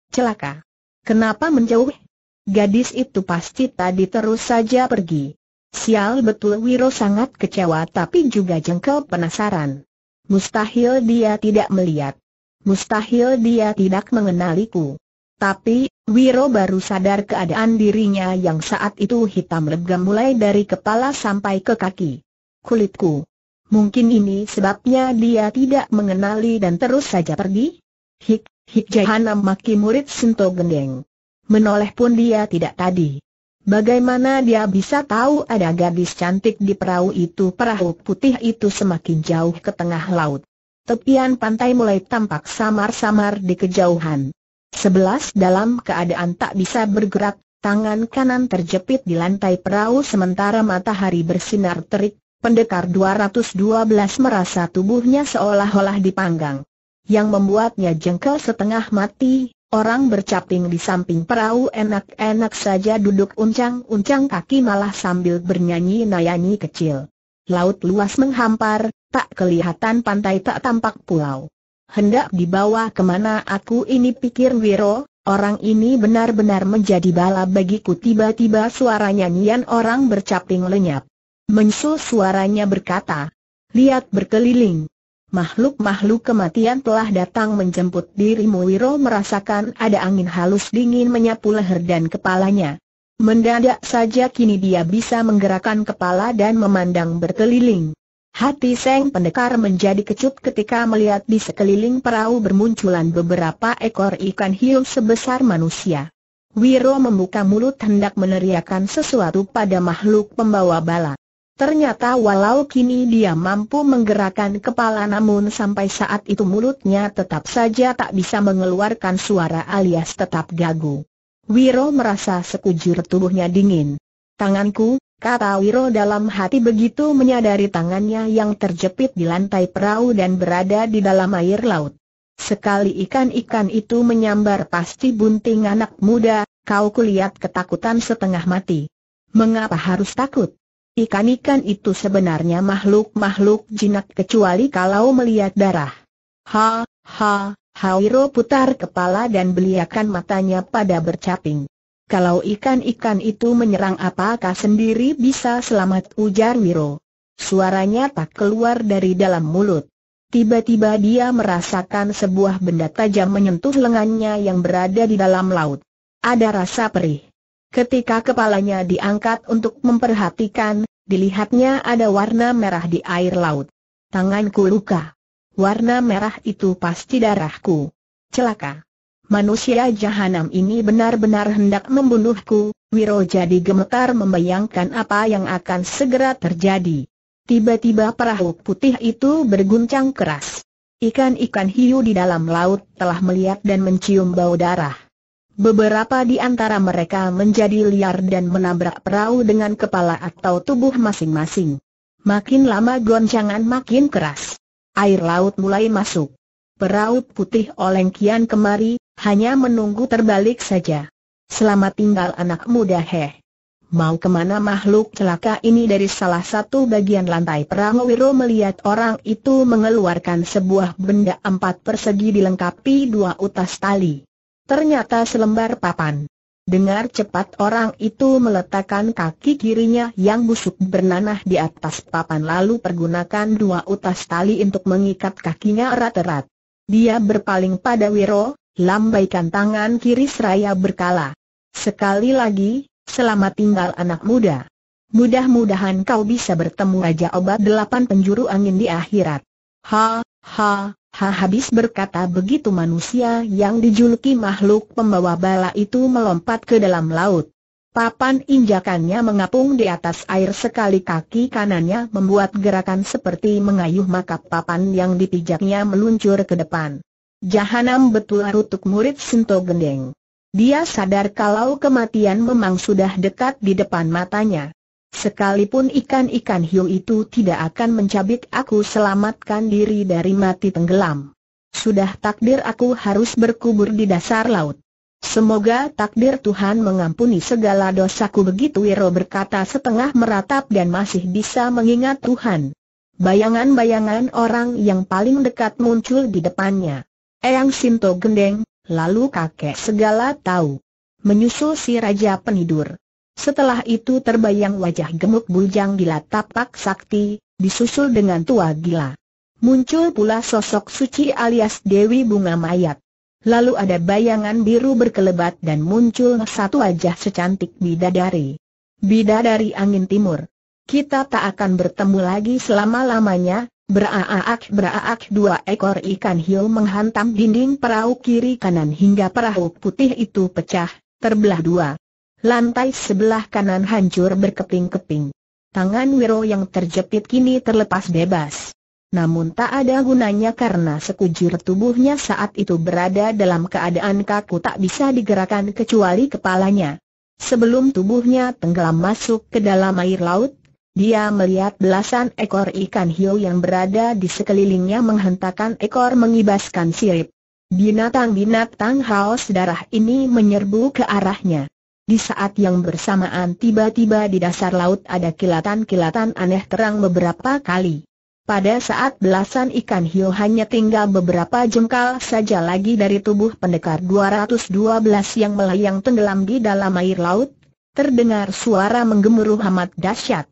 Celaka. Kenapa menjauh? Gadis itu pasti tadi terus saja pergi. Sial betul Wiro sangat kecewa tapi juga jengkel penasaran. Mustahil dia tidak melihat. Mustahil dia tidak mengenaliku. Tapi, Wiro baru sadar keadaan dirinya yang saat itu hitam legam mulai dari kepala sampai ke kaki. Kulitku. Mungkin ini sebabnya dia tidak mengenali dan terus saja pergi? Hik, hik jahanam maki murid Sinto Gendeng. Menoleh pun dia tidak tadi. Bagaimana dia bisa tahu ada gadis cantik di perahu itu perahu putih itu semakin jauh ke tengah laut. Tepian pantai mulai tampak samar-samar di kejauhan. Sebelas dalam keadaan tak bisa bergerak, tangan kanan terjepit di lantai perahu sementara matahari bersinar terik, pendekar 212 merasa tubuhnya seolah-olah dipanggang. Yang membuatnya jengkel setengah mati, orang bercaping di samping perahu enak-enak saja duduk uncang-uncang kaki malah sambil bernyanyi-nayanyi kecil. Laut luas menghampar, tak kelihatan pantai tak tampak pulau hendak dibawa kemana aku ini pikir Wiro, orang ini benar-benar menjadi bala bagiku tiba-tiba suara nyanyian orang bercaping lenyap. Menyusul suaranya berkata, lihat berkeliling. Makhluk-makhluk kematian telah datang menjemput dirimu Wiro merasakan ada angin halus dingin menyapu leher dan kepalanya. Mendadak saja kini dia bisa menggerakkan kepala dan memandang berkeliling. Hati Seng Pendekar menjadi kecut ketika melihat di sekeliling perahu bermunculan beberapa ekor ikan hiu sebesar manusia. Wiro membuka mulut hendak meneriakkan sesuatu pada makhluk pembawa bala. Ternyata walau kini dia mampu menggerakkan kepala namun sampai saat itu mulutnya tetap saja tak bisa mengeluarkan suara alias tetap gagu. Wiro merasa sekujur tubuhnya dingin. Tanganku, Kata Wiro dalam hati begitu menyadari tangannya yang terjepit di lantai perahu dan berada di dalam air laut. Sekali ikan-ikan itu menyambar pasti bunting anak muda, kau kulihat ketakutan setengah mati. Mengapa harus takut? Ikan-ikan itu sebenarnya makhluk-makhluk jinak kecuali kalau melihat darah. Ha, ha, Hawiro putar kepala dan beliakan matanya pada bercaping. Kalau ikan-ikan itu menyerang apakah sendiri bisa selamat ujar Wiro. Suaranya tak keluar dari dalam mulut. Tiba-tiba dia merasakan sebuah benda tajam menyentuh lengannya yang berada di dalam laut. Ada rasa perih. Ketika kepalanya diangkat untuk memperhatikan, dilihatnya ada warna merah di air laut. Tanganku luka. Warna merah itu pasti darahku. Celaka. Manusia jahanam ini benar-benar hendak membunuhku, Wiro jadi gemetar membayangkan apa yang akan segera terjadi. Tiba-tiba perahu putih itu berguncang keras. Ikan-ikan hiu di dalam laut telah melihat dan mencium bau darah. Beberapa di antara mereka menjadi liar dan menabrak perahu dengan kepala atau tubuh masing-masing. Makin lama goncangan makin keras. Air laut mulai masuk. Perahu putih oleng kian kemari, hanya menunggu terbalik saja. Selamat tinggal anak muda heh. Mau kemana makhluk celaka ini dari salah satu bagian lantai perang Wiro melihat orang itu mengeluarkan sebuah benda empat persegi dilengkapi dua utas tali. Ternyata selembar papan. Dengar cepat orang itu meletakkan kaki kirinya yang busuk bernanah di atas papan lalu pergunakan dua utas tali untuk mengikat kakinya erat-erat. Dia berpaling pada Wiro, lambaikan tangan kiri seraya berkala. Sekali lagi, selamat tinggal anak muda. Mudah-mudahan kau bisa bertemu Raja Obat Delapan Penjuru Angin di akhirat. Ha, ha, ha habis berkata begitu manusia yang dijuluki makhluk pembawa bala itu melompat ke dalam laut. Papan injakannya mengapung di atas air sekali kaki kanannya membuat gerakan seperti mengayuh maka papan yang dipijaknya meluncur ke depan. Jahanam betul rutuk murid Sinto Gendeng. Dia sadar kalau kematian memang sudah dekat di depan matanya. Sekalipun ikan-ikan hiu itu tidak akan mencabik aku selamatkan diri dari mati tenggelam. Sudah takdir aku harus berkubur di dasar laut. Semoga takdir Tuhan mengampuni segala dosaku begitu Wiro berkata setengah meratap dan masih bisa mengingat Tuhan. Bayangan-bayangan orang yang paling dekat muncul di depannya. Eyang Sinto gendeng, lalu kakek segala tahu. Menyusul si Raja Penidur. Setelah itu terbayang wajah gemuk bujang gila tapak sakti, disusul dengan tua gila. Muncul pula sosok suci alias Dewi Bunga Mayat. Lalu ada bayangan biru berkelebat dan muncul satu wajah secantik bidadari. Bidadari angin timur. Kita tak akan bertemu lagi selama-lamanya, Beraaak beraaak dua ekor ikan hiu menghantam dinding perahu kiri kanan hingga perahu putih itu pecah, terbelah dua. Lantai sebelah kanan hancur berkeping-keping. Tangan Wiro yang terjepit kini terlepas bebas. Namun tak ada gunanya karena sekujur tubuhnya saat itu berada dalam keadaan kaku tak bisa digerakkan kecuali kepalanya. Sebelum tubuhnya tenggelam masuk ke dalam air laut, dia melihat belasan ekor ikan hiu yang berada di sekelilingnya menghentakkan ekor mengibaskan sirip. Binatang-binatang haus darah ini menyerbu ke arahnya. Di saat yang bersamaan tiba-tiba di dasar laut ada kilatan-kilatan aneh terang beberapa kali. Pada saat belasan ikan hiu hanya tinggal beberapa jengkal saja lagi dari tubuh pendekar 212 yang melayang tenggelam di dalam air laut, terdengar suara menggemuruh amat dahsyat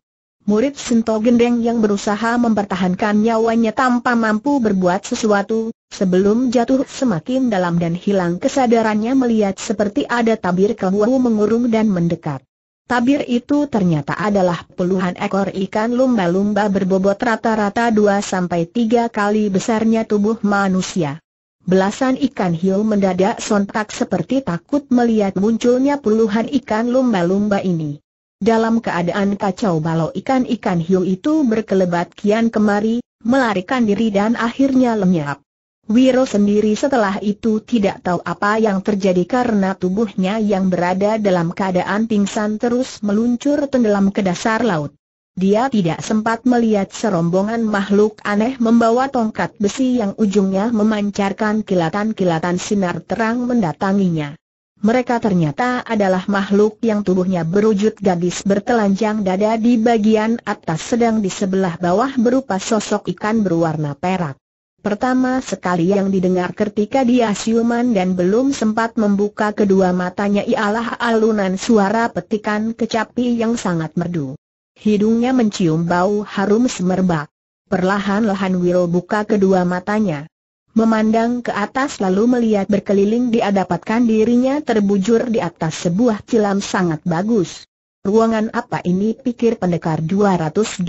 murid Sinto Gendeng yang berusaha mempertahankan nyawanya tanpa mampu berbuat sesuatu, sebelum jatuh semakin dalam dan hilang kesadarannya melihat seperti ada tabir kehuahu mengurung dan mendekat. Tabir itu ternyata adalah puluhan ekor ikan lumba-lumba berbobot rata-rata 2-3 kali besarnya tubuh manusia. Belasan ikan hiu mendadak sontak seperti takut melihat munculnya puluhan ikan lumba-lumba ini. Dalam keadaan kacau balau ikan-ikan hiu itu berkelebat kian kemari, melarikan diri dan akhirnya lenyap. Wiro sendiri setelah itu tidak tahu apa yang terjadi karena tubuhnya yang berada dalam keadaan pingsan terus meluncur tenggelam ke dasar laut. Dia tidak sempat melihat serombongan makhluk aneh membawa tongkat besi yang ujungnya memancarkan kilatan-kilatan sinar terang mendatanginya. Mereka ternyata adalah makhluk yang tubuhnya berwujud gadis bertelanjang dada di bagian atas sedang di sebelah bawah berupa sosok ikan berwarna perak. Pertama sekali yang didengar ketika dia siuman dan belum sempat membuka kedua matanya ialah alunan suara petikan kecapi yang sangat merdu. Hidungnya mencium bau harum semerbak. Perlahan-lahan Wiro buka kedua matanya. Memandang ke atas lalu melihat berkeliling dia dapatkan dirinya terbujur di atas sebuah cilam sangat bagus. Ruangan apa ini pikir pendekar 212.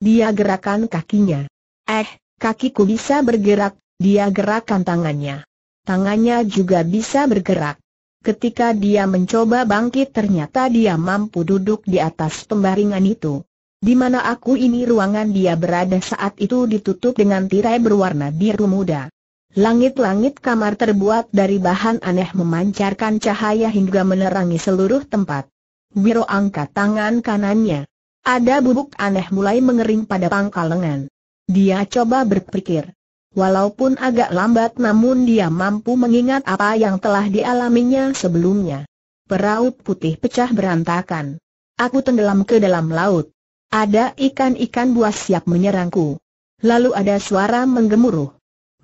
Dia gerakan kakinya. Eh, kakiku bisa bergerak, dia gerakan tangannya. Tangannya juga bisa bergerak. Ketika dia mencoba bangkit ternyata dia mampu duduk di atas pembaringan itu. Di mana aku ini ruangan dia berada saat itu ditutup dengan tirai berwarna biru muda. Langit-langit kamar terbuat dari bahan aneh memancarkan cahaya hingga menerangi seluruh tempat. Wiro angkat tangan kanannya. Ada bubuk aneh mulai mengering pada pangkal lengan. Dia coba berpikir. Walaupun agak lambat namun dia mampu mengingat apa yang telah dialaminya sebelumnya. Perahu putih pecah berantakan. Aku tenggelam ke dalam laut. Ada ikan-ikan buas siap menyerangku. Lalu ada suara menggemuruh.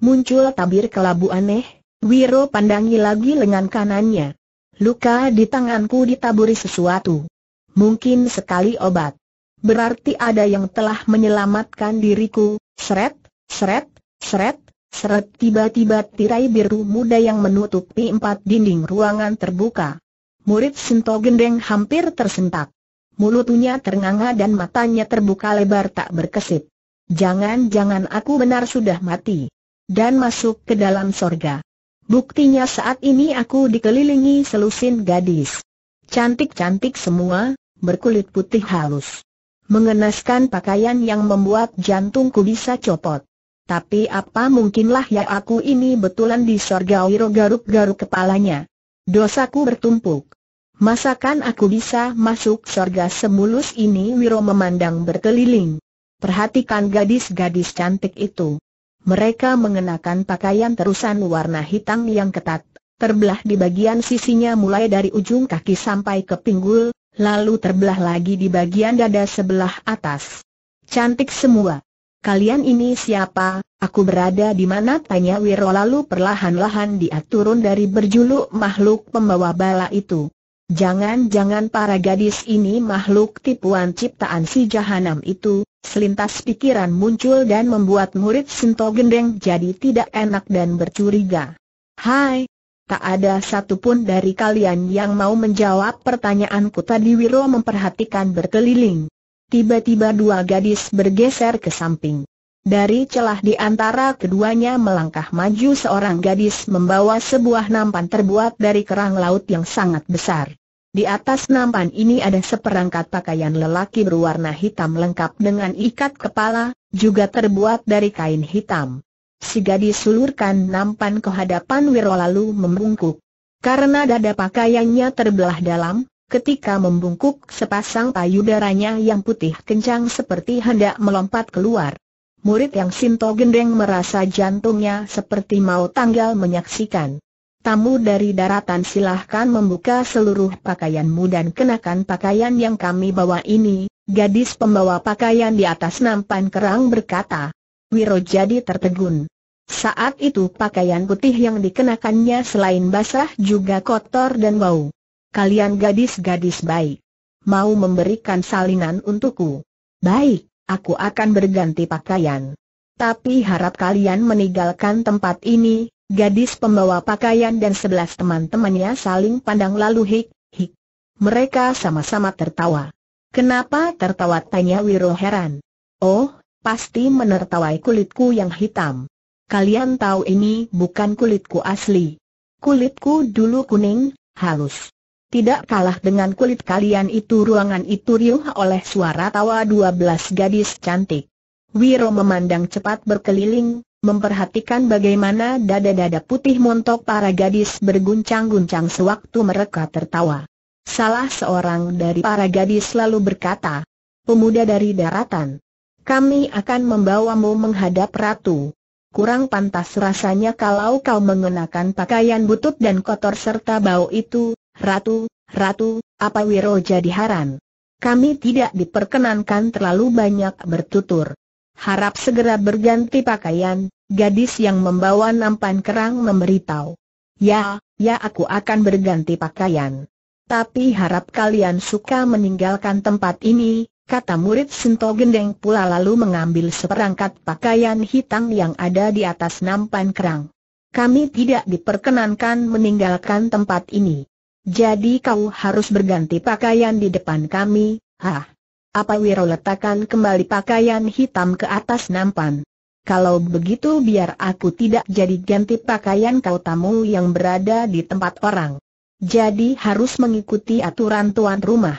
Muncul tabir kelabu aneh, Wiro pandangi lagi lengan kanannya. Luka di tanganku ditaburi sesuatu. Mungkin sekali obat. Berarti ada yang telah menyelamatkan diriku, seret, seret, seret, seret tiba-tiba tirai biru muda yang menutupi empat dinding ruangan terbuka. Murid Sinto Gendeng hampir tersentak mulutnya ternganga dan matanya terbuka lebar tak berkesip. Jangan-jangan aku benar sudah mati. Dan masuk ke dalam sorga. Buktinya saat ini aku dikelilingi selusin gadis. Cantik-cantik semua, berkulit putih halus. Mengenaskan pakaian yang membuat jantungku bisa copot. Tapi apa mungkinlah ya aku ini betulan di sorga Wiro garuk-garuk kepalanya. Dosaku bertumpuk. Masakan aku bisa masuk surga semulus ini Wiro memandang berkeliling. Perhatikan gadis-gadis cantik itu. Mereka mengenakan pakaian terusan warna hitam yang ketat, terbelah di bagian sisinya mulai dari ujung kaki sampai ke pinggul, lalu terbelah lagi di bagian dada sebelah atas. Cantik semua. Kalian ini siapa? Aku berada di mana? Tanya Wiro lalu perlahan-lahan dia turun dari berjuluk makhluk pembawa bala itu. Jangan-jangan para gadis ini makhluk tipuan ciptaan si jahanam itu, selintas pikiran muncul dan membuat murid Sinto Gendeng jadi tidak enak dan bercuriga. Hai, tak ada satupun dari kalian yang mau menjawab pertanyaanku tadi Wiro memperhatikan berkeliling. Tiba-tiba dua gadis bergeser ke samping. Dari celah di antara keduanya melangkah maju seorang gadis membawa sebuah nampan terbuat dari kerang laut yang sangat besar. Di atas nampan ini ada seperangkat pakaian lelaki berwarna hitam lengkap dengan ikat kepala, juga terbuat dari kain hitam. Si gadis sulurkan nampan ke hadapan Wiro lalu membungkuk. Karena dada pakaiannya terbelah dalam, ketika membungkuk sepasang payudaranya yang putih kencang seperti hendak melompat keluar murid yang Sinto Gendeng merasa jantungnya seperti mau tanggal menyaksikan. Tamu dari daratan silahkan membuka seluruh pakaianmu dan kenakan pakaian yang kami bawa ini, gadis pembawa pakaian di atas nampan kerang berkata. Wiro jadi tertegun. Saat itu pakaian putih yang dikenakannya selain basah juga kotor dan bau. Kalian gadis-gadis baik. Mau memberikan salinan untukku? Baik aku akan berganti pakaian. Tapi harap kalian meninggalkan tempat ini, gadis pembawa pakaian dan sebelas teman-temannya saling pandang lalu hik, hik. Mereka sama-sama tertawa. Kenapa tertawa tanya Wiro heran. Oh, pasti menertawai kulitku yang hitam. Kalian tahu ini bukan kulitku asli. Kulitku dulu kuning, halus. Tidak kalah dengan kulit kalian itu ruangan itu riuh oleh suara tawa dua belas gadis cantik. Wiro memandang cepat berkeliling, memperhatikan bagaimana dada-dada putih montok para gadis berguncang-guncang sewaktu mereka tertawa. Salah seorang dari para gadis selalu berkata, Pemuda dari daratan, kami akan membawamu menghadap ratu. Kurang pantas rasanya kalau kau mengenakan pakaian butut dan kotor serta bau itu, Ratu, Ratu, apa Wiro jadi haran. Kami tidak diperkenankan terlalu banyak bertutur. Harap segera berganti pakaian, gadis yang membawa nampan kerang memberitahu. Ya, ya aku akan berganti pakaian. Tapi harap kalian suka meninggalkan tempat ini, kata murid Sinto Gendeng pula lalu mengambil seperangkat pakaian hitam yang ada di atas nampan kerang. Kami tidak diperkenankan meninggalkan tempat ini. Jadi kau harus berganti pakaian di depan kami, hah? Apa Wiro letakkan kembali pakaian hitam ke atas nampan? Kalau begitu biar aku tidak jadi ganti pakaian kau tamu yang berada di tempat orang. Jadi harus mengikuti aturan tuan rumah.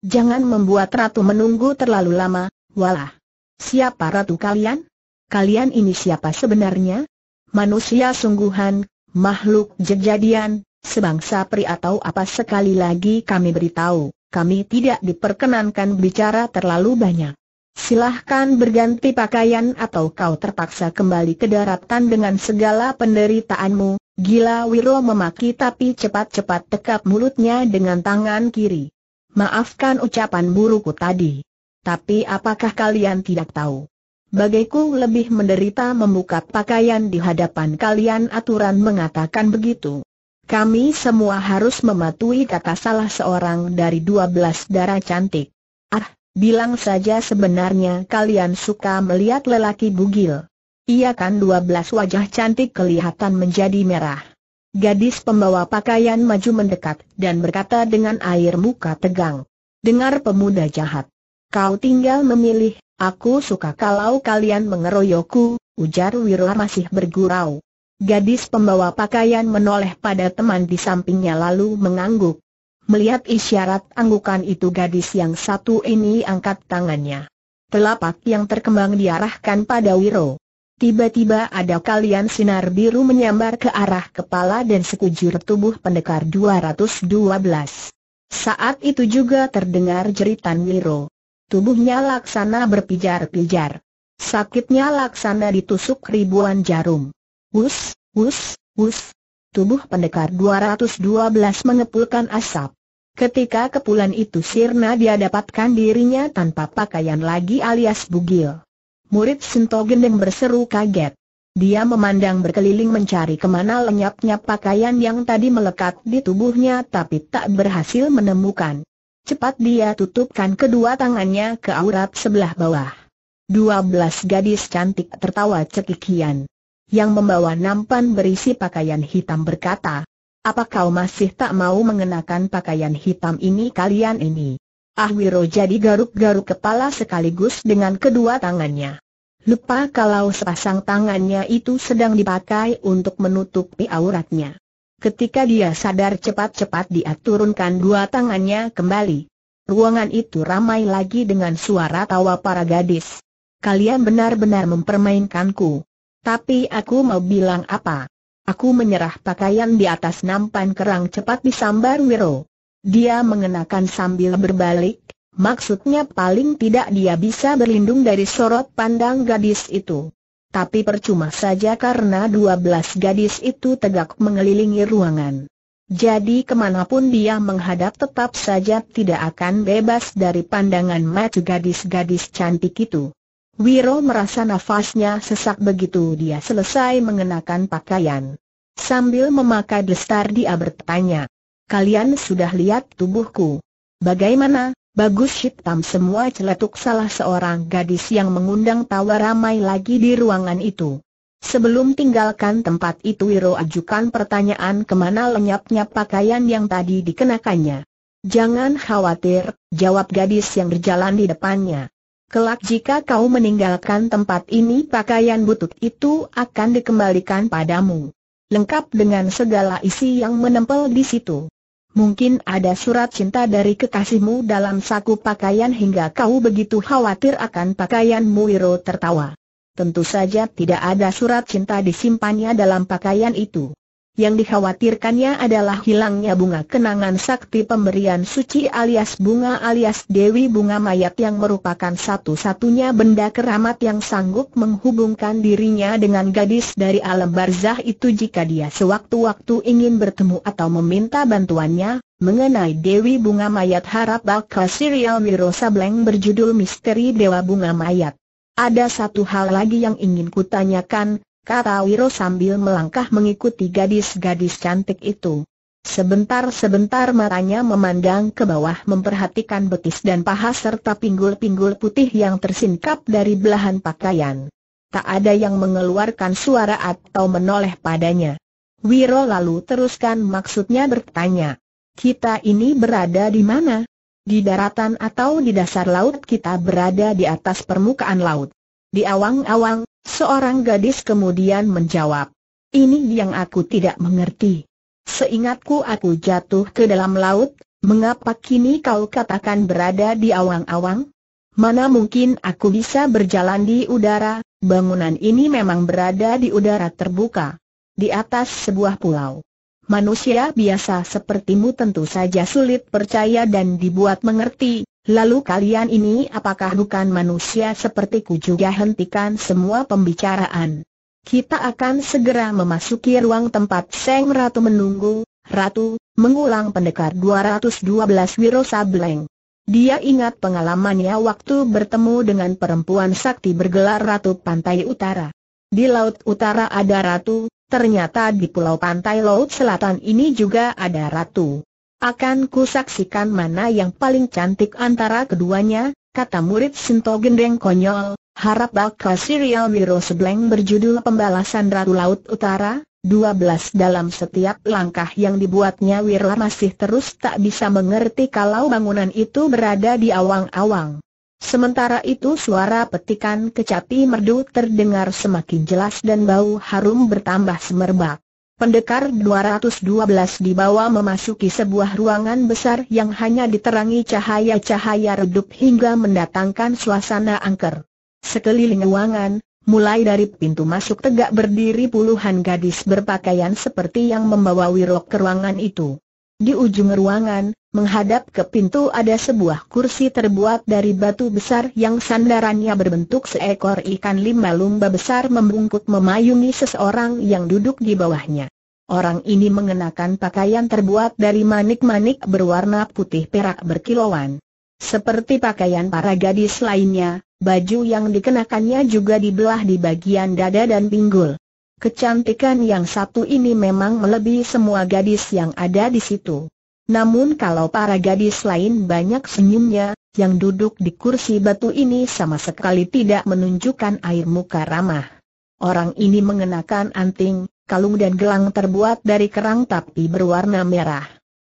Jangan membuat ratu menunggu terlalu lama, walah. Siapa ratu kalian? Kalian ini siapa sebenarnya? Manusia sungguhan, makhluk jejadian, sebangsa Pri atau apa sekali lagi kami beritahu, kami tidak diperkenankan bicara terlalu banyak. Silahkan berganti pakaian atau kau terpaksa kembali ke daratan dengan segala penderitaanmu. Gila Wiro memaki tapi cepat-cepat tekap mulutnya dengan tangan kiri. Maafkan ucapan burukku tadi. Tapi apakah kalian tidak tahu? Bagaiku lebih menderita membuka pakaian di hadapan kalian aturan mengatakan begitu. Kami semua harus mematuhi kata salah seorang dari dua belas darah cantik. Ah, bilang saja sebenarnya kalian suka melihat lelaki bugil. Ia kan dua belas wajah cantik kelihatan menjadi merah. Gadis pembawa pakaian maju mendekat dan berkata dengan air muka tegang. Dengar pemuda jahat. Kau tinggal memilih, aku suka kalau kalian mengeroyokku, ujar Wiro masih bergurau. Gadis pembawa pakaian menoleh pada teman di sampingnya lalu mengangguk. Melihat isyarat anggukan itu gadis yang satu ini angkat tangannya. Telapak yang terkembang diarahkan pada Wiro. Tiba-tiba ada kalian sinar biru menyambar ke arah kepala dan sekujur tubuh pendekar 212. Saat itu juga terdengar jeritan Wiro. Tubuhnya laksana berpijar-pijar. Sakitnya laksana ditusuk ribuan jarum. Wus, wus, wus. Tubuh pendekar 212 mengepulkan asap. Ketika kepulan itu sirna dia dapatkan dirinya tanpa pakaian lagi alias bugil. Murid Sinto Gendeng berseru kaget. Dia memandang berkeliling mencari kemana lenyapnya pakaian yang tadi melekat di tubuhnya tapi tak berhasil menemukan. Cepat dia tutupkan kedua tangannya ke aurat sebelah bawah. Dua belas gadis cantik tertawa cekikian yang membawa nampan berisi pakaian hitam berkata, apa kau masih tak mau mengenakan pakaian hitam ini kalian ini? Ahwiro jadi garuk-garuk kepala sekaligus dengan kedua tangannya. Lupa kalau sepasang tangannya itu sedang dipakai untuk menutupi auratnya. Ketika dia sadar cepat-cepat dia turunkan dua tangannya kembali. Ruangan itu ramai lagi dengan suara tawa para gadis. Kalian benar-benar mempermainkanku. Tapi aku mau bilang apa? Aku menyerah pakaian di atas nampan kerang cepat disambar Wiro. Dia mengenakan sambil berbalik, maksudnya paling tidak dia bisa berlindung dari sorot pandang gadis itu. Tapi percuma saja karena dua belas gadis itu tegak mengelilingi ruangan. Jadi kemanapun dia menghadap tetap saja tidak akan bebas dari pandangan mata gadis-gadis cantik itu. Wiro merasa nafasnya sesak begitu dia selesai mengenakan pakaian. Sambil memakai destar dia bertanya, kalian sudah lihat tubuhku. Bagaimana, bagus hitam semua celetuk salah seorang gadis yang mengundang tawa ramai lagi di ruangan itu. Sebelum tinggalkan tempat itu Wiro ajukan pertanyaan kemana lenyapnya pakaian yang tadi dikenakannya. Jangan khawatir, jawab gadis yang berjalan di depannya. Kelak jika kau meninggalkan tempat ini pakaian butut itu akan dikembalikan padamu. Lengkap dengan segala isi yang menempel di situ. Mungkin ada surat cinta dari kekasihmu dalam saku pakaian hingga kau begitu khawatir akan pakaianmu Wiro tertawa. Tentu saja tidak ada surat cinta disimpannya dalam pakaian itu. Yang dikhawatirkannya adalah hilangnya bunga kenangan sakti pemberian suci alias bunga alias Dewi Bunga Mayat yang merupakan satu-satunya benda keramat yang sanggup menghubungkan dirinya dengan gadis dari alam barzah itu jika dia sewaktu-waktu ingin bertemu atau meminta bantuannya. Mengenai Dewi Bunga Mayat harap bakal serial Wiro Sableng berjudul Misteri Dewa Bunga Mayat. Ada satu hal lagi yang ingin kutanyakan, kata Wiro sambil melangkah mengikuti gadis-gadis cantik itu. Sebentar-sebentar matanya memandang ke bawah memperhatikan betis dan paha serta pinggul-pinggul putih yang tersingkap dari belahan pakaian. Tak ada yang mengeluarkan suara atau menoleh padanya. Wiro lalu teruskan maksudnya bertanya, kita ini berada di mana? Di daratan atau di dasar laut kita berada di atas permukaan laut. Di awang-awang Seorang gadis kemudian menjawab, ini yang aku tidak mengerti. Seingatku aku jatuh ke dalam laut, mengapa kini kau katakan berada di awang-awang? Mana mungkin aku bisa berjalan di udara, bangunan ini memang berada di udara terbuka. Di atas sebuah pulau. Manusia biasa sepertimu tentu saja sulit percaya dan dibuat mengerti, Lalu kalian ini apakah bukan manusia seperti ku juga ya, hentikan semua pembicaraan. Kita akan segera memasuki ruang tempat Seng Ratu menunggu, Ratu, mengulang pendekar 212 Wiro Sableng. Dia ingat pengalamannya waktu bertemu dengan perempuan sakti bergelar Ratu Pantai Utara. Di Laut Utara ada Ratu, ternyata di Pulau Pantai Laut Selatan ini juga ada Ratu. Akan kusaksikan mana yang paling cantik antara keduanya, kata murid Sinto Gendeng konyol, harap bakal serial Miro Sebleng berjudul Pembalasan Ratu Laut Utara, 12 dalam setiap langkah yang dibuatnya Wirla masih terus tak bisa mengerti kalau bangunan itu berada di awang-awang. Sementara itu suara petikan kecapi merdu terdengar semakin jelas dan bau harum bertambah semerbak. Pendekar 212 dibawa memasuki sebuah ruangan besar yang hanya diterangi cahaya-cahaya redup hingga mendatangkan suasana angker. Sekeliling ruangan, mulai dari pintu masuk tegak berdiri puluhan gadis berpakaian seperti yang membawa wirok ke ruangan itu. Di ujung ruangan, Menghadap ke pintu ada sebuah kursi terbuat dari batu besar yang sandarannya berbentuk seekor ikan lima lumba besar membungkuk memayungi seseorang yang duduk di bawahnya. Orang ini mengenakan pakaian terbuat dari manik-manik berwarna putih perak berkilauan. Seperti pakaian para gadis lainnya, baju yang dikenakannya juga dibelah di bagian dada dan pinggul. Kecantikan yang satu ini memang melebihi semua gadis yang ada di situ. Namun kalau para gadis lain banyak senyumnya, yang duduk di kursi batu ini sama sekali tidak menunjukkan air muka ramah. Orang ini mengenakan anting, kalung dan gelang terbuat dari kerang tapi berwarna merah.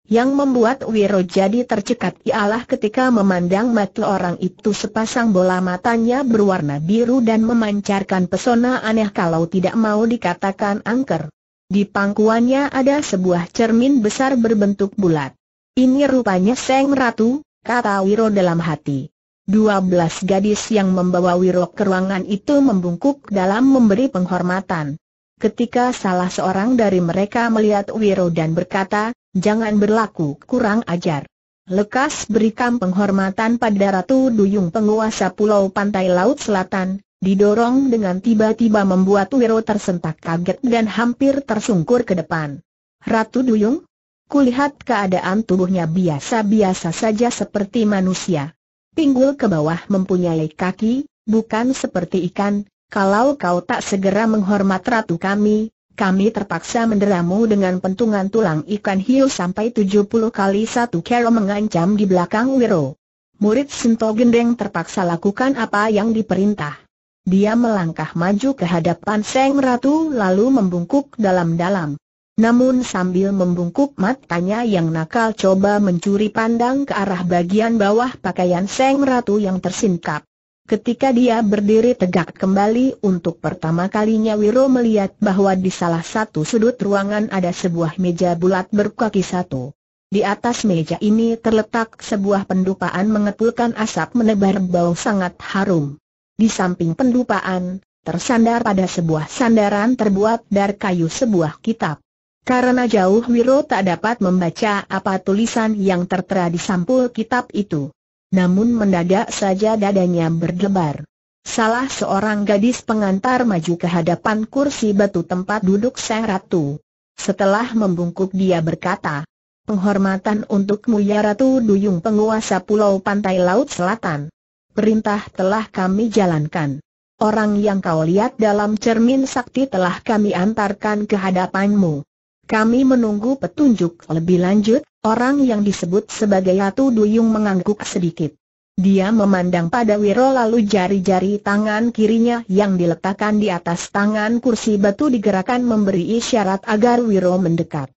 Yang membuat Wiro jadi tercekat ialah ketika memandang mata orang itu sepasang bola matanya berwarna biru dan memancarkan pesona aneh kalau tidak mau dikatakan angker. Di pangkuannya ada sebuah cermin besar berbentuk bulat. Ini rupanya Seng Ratu, kata Wiro dalam hati. Dua belas gadis yang membawa Wiro ke ruangan itu membungkuk dalam memberi penghormatan. Ketika salah seorang dari mereka melihat Wiro dan berkata, jangan berlaku kurang ajar. Lekas berikan penghormatan pada Ratu Duyung penguasa Pulau Pantai Laut Selatan, didorong dengan tiba-tiba membuat Wiro tersentak kaget dan hampir tersungkur ke depan. Ratu Duyung? Kulihat keadaan tubuhnya biasa-biasa saja seperti manusia. Pinggul ke bawah mempunyai kaki, bukan seperti ikan, kalau kau tak segera menghormat ratu kami, kami terpaksa menderamu dengan pentungan tulang ikan hiu sampai 70 kali satu kero mengancam di belakang Wiro. Murid Sinto Gendeng terpaksa lakukan apa yang diperintah. Dia melangkah maju ke hadapan Seng Ratu lalu membungkuk dalam-dalam. Namun sambil membungkuk matanya yang nakal coba mencuri pandang ke arah bagian bawah pakaian Seng Ratu yang tersingkap. Ketika dia berdiri tegak kembali untuk pertama kalinya Wiro melihat bahwa di salah satu sudut ruangan ada sebuah meja bulat berkaki satu. Di atas meja ini terletak sebuah pendupaan mengepulkan asap menebar bau sangat harum. Di samping pendupaan, tersandar pada sebuah sandaran terbuat dari kayu sebuah kitab. Karena jauh Wiro tak dapat membaca apa tulisan yang tertera di sampul kitab itu. Namun mendadak saja dadanya berdebar. Salah seorang gadis pengantar maju ke hadapan kursi batu tempat duduk sang ratu. Setelah membungkuk dia berkata, Penghormatan untukmu ya Ratu Duyung penguasa Pulau Pantai Laut Selatan perintah telah kami jalankan. Orang yang kau lihat dalam cermin sakti telah kami antarkan ke hadapanmu. Kami menunggu petunjuk lebih lanjut, orang yang disebut sebagai Ratu Duyung mengangguk sedikit. Dia memandang pada Wiro lalu jari-jari tangan kirinya yang diletakkan di atas tangan kursi batu digerakkan memberi isyarat agar Wiro mendekat.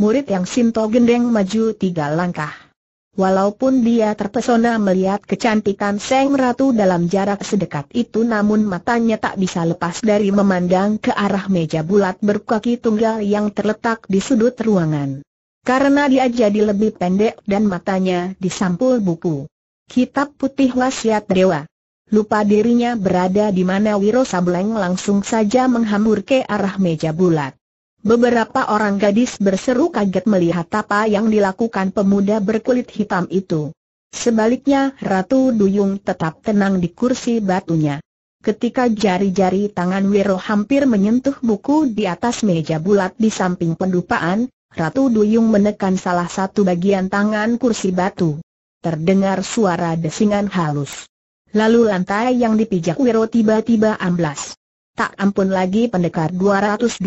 Murid yang Sinto gendeng maju tiga langkah. Walaupun dia terpesona melihat kecantikan Seng Ratu dalam jarak sedekat itu namun matanya tak bisa lepas dari memandang ke arah meja bulat berkaki tunggal yang terletak di sudut ruangan. Karena dia jadi lebih pendek dan matanya disampul buku. Kitab putih wasiat dewa. Lupa dirinya berada di mana Wiro Sableng langsung saja menghambur ke arah meja bulat. Beberapa orang gadis berseru kaget melihat apa yang dilakukan pemuda berkulit hitam itu. Sebaliknya Ratu Duyung tetap tenang di kursi batunya. Ketika jari-jari tangan Wiro hampir menyentuh buku di atas meja bulat di samping pendupaan, Ratu Duyung menekan salah satu bagian tangan kursi batu. Terdengar suara desingan halus. Lalu lantai yang dipijak Wiro tiba-tiba amblas. Tak ampun lagi pendekar 212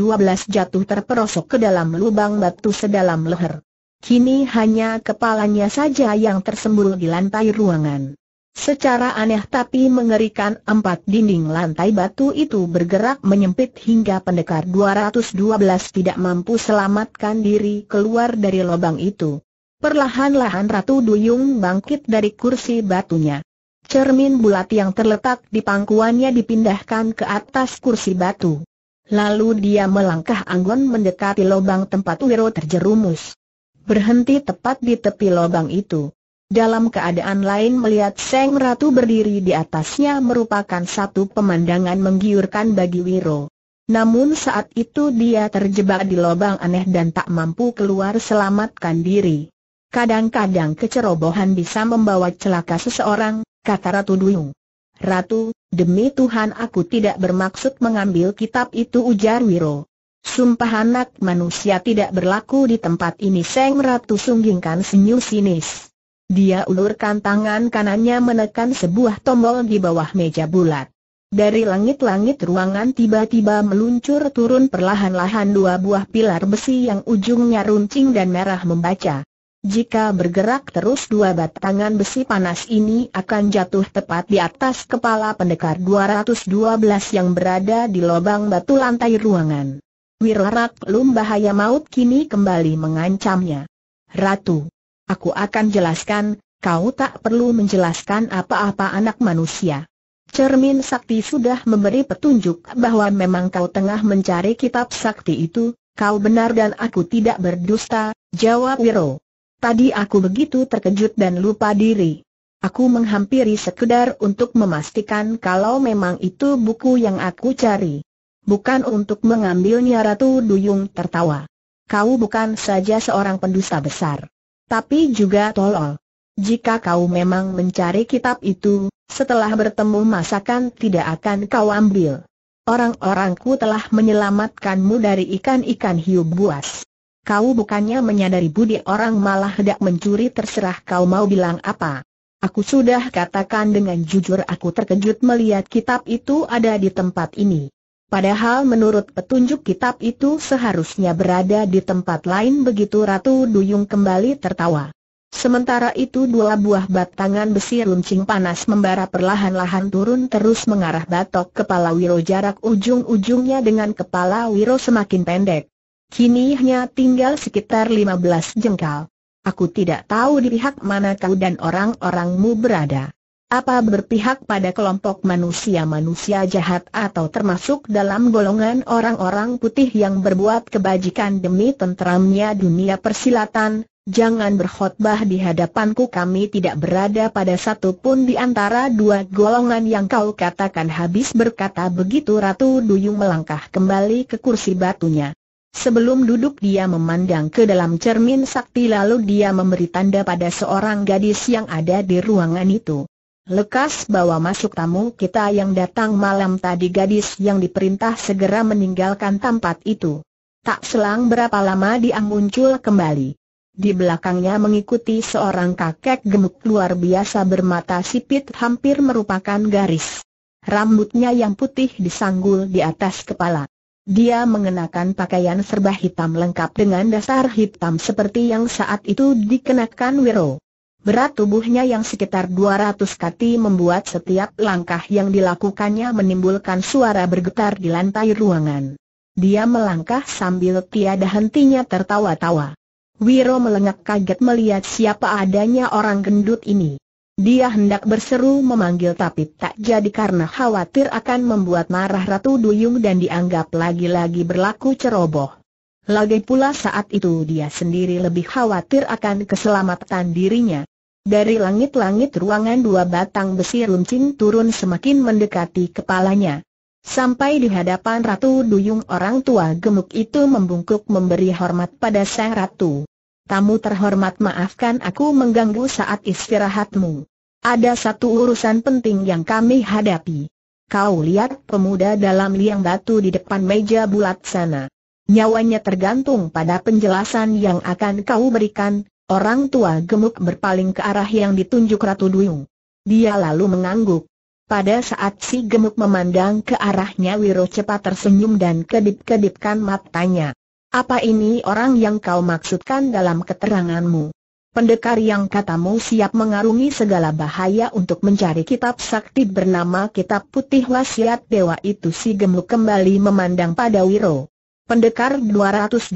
jatuh terperosok ke dalam lubang batu sedalam leher. Kini hanya kepalanya saja yang tersembul di lantai ruangan. Secara aneh tapi mengerikan empat dinding lantai batu itu bergerak menyempit hingga pendekar 212 tidak mampu selamatkan diri keluar dari lubang itu. Perlahan-lahan Ratu Duyung bangkit dari kursi batunya. Cermin bulat yang terletak di pangkuannya dipindahkan ke atas kursi batu. Lalu dia melangkah anggun mendekati lubang tempat Wiro terjerumus. Berhenti tepat di tepi lubang itu. Dalam keadaan lain melihat Seng Ratu berdiri di atasnya merupakan satu pemandangan menggiurkan bagi Wiro. Namun saat itu dia terjebak di lubang aneh dan tak mampu keluar selamatkan diri. Kadang-kadang kecerobohan bisa membawa celaka seseorang, kata Ratu Duyung. Ratu, demi Tuhan aku tidak bermaksud mengambil kitab itu ujar Wiro. Sumpah anak manusia tidak berlaku di tempat ini Seng Ratu sunggingkan senyum sinis. Dia ulurkan tangan kanannya menekan sebuah tombol di bawah meja bulat. Dari langit-langit ruangan tiba-tiba meluncur turun perlahan-lahan dua buah pilar besi yang ujungnya runcing dan merah membaca. Jika bergerak terus dua batangan besi panas ini akan jatuh tepat di atas kepala pendekar 212 yang berada di lubang batu lantai ruangan. Wirarak lum bahaya maut kini kembali mengancamnya. Ratu, aku akan jelaskan, kau tak perlu menjelaskan apa-apa anak manusia. Cermin sakti sudah memberi petunjuk bahwa memang kau tengah mencari kitab sakti itu, kau benar dan aku tidak berdusta, jawab Wiro. Tadi aku begitu terkejut dan lupa diri. Aku menghampiri sekedar untuk memastikan kalau memang itu buku yang aku cari. Bukan untuk mengambilnya Ratu Duyung tertawa. Kau bukan saja seorang pendusta besar. Tapi juga tolol. Jika kau memang mencari kitab itu, setelah bertemu masakan tidak akan kau ambil. Orang-orangku telah menyelamatkanmu dari ikan-ikan hiu buas. Kau bukannya menyadari budi orang malah hendak mencuri terserah kau mau bilang apa. Aku sudah katakan dengan jujur aku terkejut melihat kitab itu ada di tempat ini. Padahal menurut petunjuk kitab itu seharusnya berada di tempat lain begitu Ratu Duyung kembali tertawa. Sementara itu dua buah batangan besi runcing panas membara perlahan-lahan turun terus mengarah batok kepala Wiro jarak ujung-ujungnya dengan kepala Wiro semakin pendek. Kini hanya tinggal sekitar lima belas jengkal. Aku tidak tahu di pihak mana kau dan orang-orangmu berada. Apa berpihak pada kelompok manusia-manusia jahat atau termasuk dalam golongan orang-orang putih yang berbuat kebajikan demi tentramnya dunia persilatan, jangan berkhutbah di hadapanku kami tidak berada pada satu pun di antara dua golongan yang kau katakan habis berkata begitu Ratu Duyung melangkah kembali ke kursi batunya. Sebelum duduk dia memandang ke dalam cermin sakti lalu dia memberi tanda pada seorang gadis yang ada di ruangan itu. Lekas bawa masuk tamu kita yang datang malam tadi gadis yang diperintah segera meninggalkan tempat itu. Tak selang berapa lama dia muncul kembali. Di belakangnya mengikuti seorang kakek gemuk luar biasa bermata sipit hampir merupakan garis. Rambutnya yang putih disanggul di atas kepala. Dia mengenakan pakaian serba hitam lengkap dengan dasar hitam seperti yang saat itu dikenakan Wiro. Berat tubuhnya yang sekitar 200 kati membuat setiap langkah yang dilakukannya menimbulkan suara bergetar di lantai ruangan. Dia melangkah sambil tiada hentinya tertawa-tawa. Wiro melengak kaget melihat siapa adanya orang gendut ini. Dia hendak berseru memanggil tapi tak jadi karena khawatir akan membuat marah Ratu Duyung dan dianggap lagi-lagi berlaku ceroboh. Lagi pula saat itu dia sendiri lebih khawatir akan keselamatan dirinya. Dari langit-langit ruangan dua batang besi runcing turun semakin mendekati kepalanya. Sampai di hadapan Ratu Duyung orang tua gemuk itu membungkuk memberi hormat pada sang Ratu. Tamu terhormat maafkan aku mengganggu saat istirahatmu. Ada satu urusan penting yang kami hadapi. Kau lihat pemuda dalam liang batu di depan meja bulat sana. Nyawanya tergantung pada penjelasan yang akan kau berikan. Orang tua gemuk berpaling ke arah yang ditunjuk Ratu Duyung. Dia lalu mengangguk. Pada saat si gemuk memandang ke arahnya Wiro cepat tersenyum dan kedip-kedipkan matanya. Apa ini orang yang kau maksudkan dalam keteranganmu? Pendekar yang katamu siap mengarungi segala bahaya untuk mencari kitab sakti bernama Kitab Putih Wasiat Dewa itu si gemuk kembali memandang pada Wiro. Pendekar 212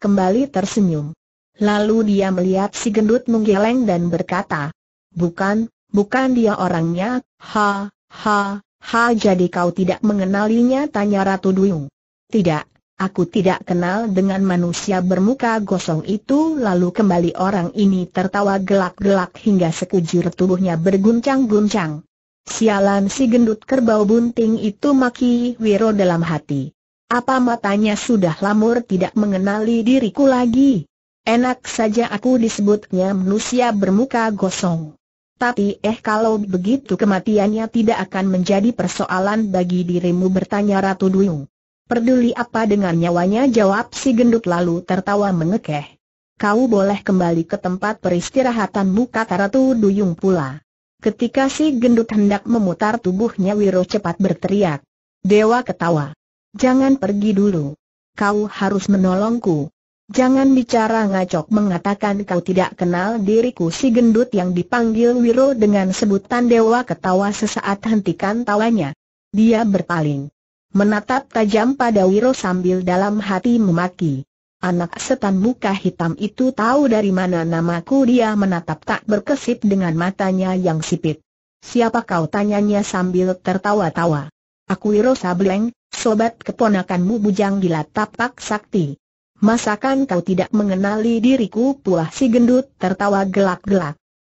kembali tersenyum. Lalu dia melihat si gendut menggeleng dan berkata, Bukan, bukan dia orangnya, ha, ha, ha jadi kau tidak mengenalinya tanya Ratu Duyung. Tidak, Aku tidak kenal dengan manusia bermuka gosong itu lalu kembali orang ini tertawa gelak-gelak hingga sekujur tubuhnya berguncang-guncang. Sialan si gendut kerbau bunting itu maki Wiro dalam hati. Apa matanya sudah lamur tidak mengenali diriku lagi? Enak saja aku disebutnya manusia bermuka gosong. Tapi eh kalau begitu kematiannya tidak akan menjadi persoalan bagi dirimu bertanya Ratu Duyung. Peduli apa dengan nyawanya jawab si gendut lalu tertawa mengekeh. Kau boleh kembali ke tempat peristirahatanmu kata Ratu Duyung pula. Ketika si gendut hendak memutar tubuhnya Wiro cepat berteriak. Dewa ketawa. Jangan pergi dulu. Kau harus menolongku. Jangan bicara ngacok mengatakan kau tidak kenal diriku si gendut yang dipanggil Wiro dengan sebutan dewa ketawa sesaat hentikan tawanya. Dia berpaling menatap tajam pada Wiro sambil dalam hati memaki. Anak setan muka hitam itu tahu dari mana namaku dia menatap tak berkesip dengan matanya yang sipit. Siapa kau tanyanya sambil tertawa-tawa. Aku Wiro Sableng, sobat keponakanmu bujang gila tapak sakti. Masakan kau tidak mengenali diriku pulah si gendut tertawa gelak-gelak.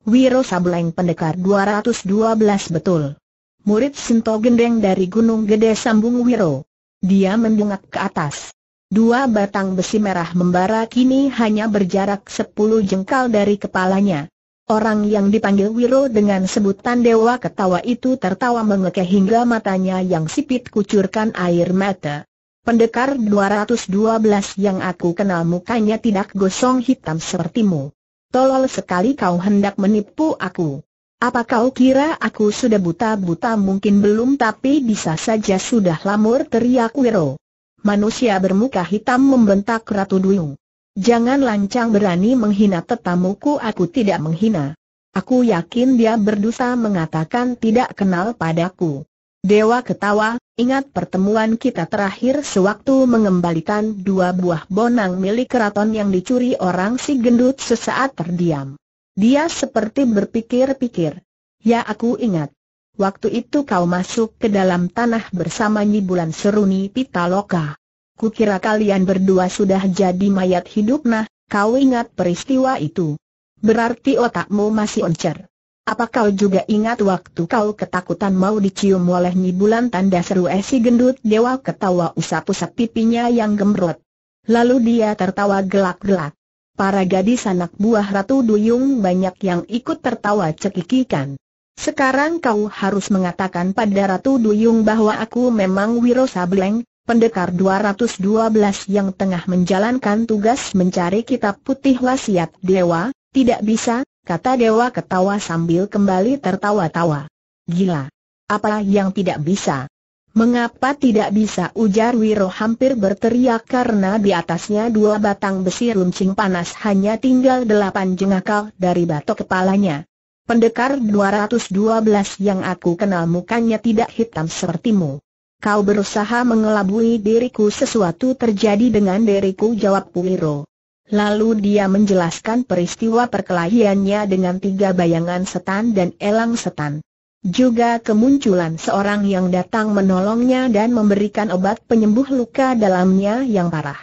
Wiro Sableng pendekar 212 betul murid Sinto Gendeng dari Gunung Gede Sambung Wiro. Dia mendungak ke atas. Dua batang besi merah membara kini hanya berjarak sepuluh jengkal dari kepalanya. Orang yang dipanggil Wiro dengan sebutan Dewa Ketawa itu tertawa mengekeh hingga matanya yang sipit kucurkan air mata. Pendekar 212 yang aku kenal mukanya tidak gosong hitam sepertimu. Tolol sekali kau hendak menipu aku. Apa kau kira aku sudah buta-buta mungkin belum tapi bisa saja sudah lamur teriak Wiro. Manusia bermuka hitam membentak Ratu Duyung. Jangan lancang berani menghina tetamuku aku tidak menghina. Aku yakin dia berdosa mengatakan tidak kenal padaku. Dewa ketawa, ingat pertemuan kita terakhir sewaktu mengembalikan dua buah bonang milik keraton yang dicuri orang si gendut sesaat terdiam. Dia seperti berpikir-pikir. Ya aku ingat. Waktu itu kau masuk ke dalam tanah bersama Nyi Bulan Seruni Pitaloka. Kukira kalian berdua sudah jadi mayat hidup nah, kau ingat peristiwa itu. Berarti otakmu masih oncer. Apa kau juga ingat waktu kau ketakutan mau dicium oleh Nyi Bulan tanda seru esi gendut dewa ketawa usap-usap pipinya yang gemrot. Lalu dia tertawa gelak-gelak para gadis anak buah Ratu Duyung banyak yang ikut tertawa cekikikan. Sekarang kau harus mengatakan pada Ratu Duyung bahwa aku memang Wiro Sableng, pendekar 212 yang tengah menjalankan tugas mencari kitab putih wasiat dewa, tidak bisa, kata dewa ketawa sambil kembali tertawa-tawa. Gila! Apa yang tidak bisa? Mengapa tidak bisa ujar Wiro hampir berteriak karena di atasnya dua batang besi runcing panas hanya tinggal delapan jengakal dari batok kepalanya. Pendekar 212 yang aku kenal mukanya tidak hitam sepertimu. Kau berusaha mengelabui diriku sesuatu terjadi dengan diriku jawab Wiro. Lalu dia menjelaskan peristiwa perkelahiannya dengan tiga bayangan setan dan elang setan. Juga kemunculan seorang yang datang menolongnya dan memberikan obat penyembuh luka dalamnya yang parah.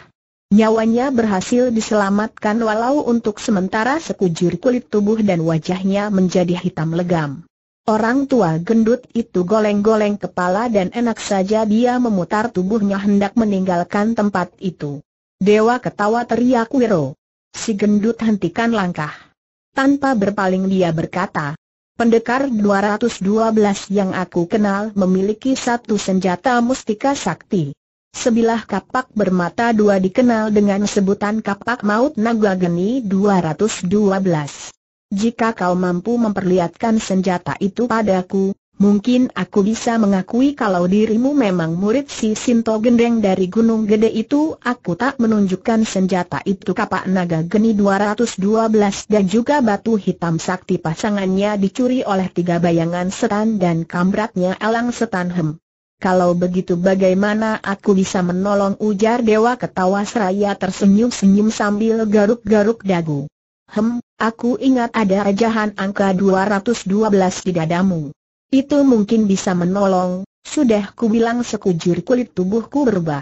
Nyawanya berhasil diselamatkan walau untuk sementara sekujur kulit tubuh dan wajahnya menjadi hitam legam. Orang tua gendut itu goleng-goleng kepala dan enak saja dia memutar tubuhnya hendak meninggalkan tempat itu. Dewa ketawa teriak Wiro. Si gendut hentikan langkah. Tanpa berpaling dia berkata, Pendekar 212 yang aku kenal memiliki satu senjata mustika sakti. Sebilah kapak bermata dua dikenal dengan sebutan kapak maut naga geni 212. Jika kau mampu memperlihatkan senjata itu padaku, Mungkin aku bisa mengakui kalau dirimu memang murid si Sinto Gendeng dari Gunung Gede itu Aku tak menunjukkan senjata itu kapak naga geni 212 dan juga batu hitam sakti pasangannya dicuri oleh tiga bayangan setan dan kamratnya elang setan hem Kalau begitu bagaimana aku bisa menolong ujar dewa ketawa seraya tersenyum-senyum sambil garuk-garuk dagu Hem, aku ingat ada rajahan angka 212 di dadamu itu mungkin bisa menolong, sudah ku bilang sekujur kulit tubuhku berubah.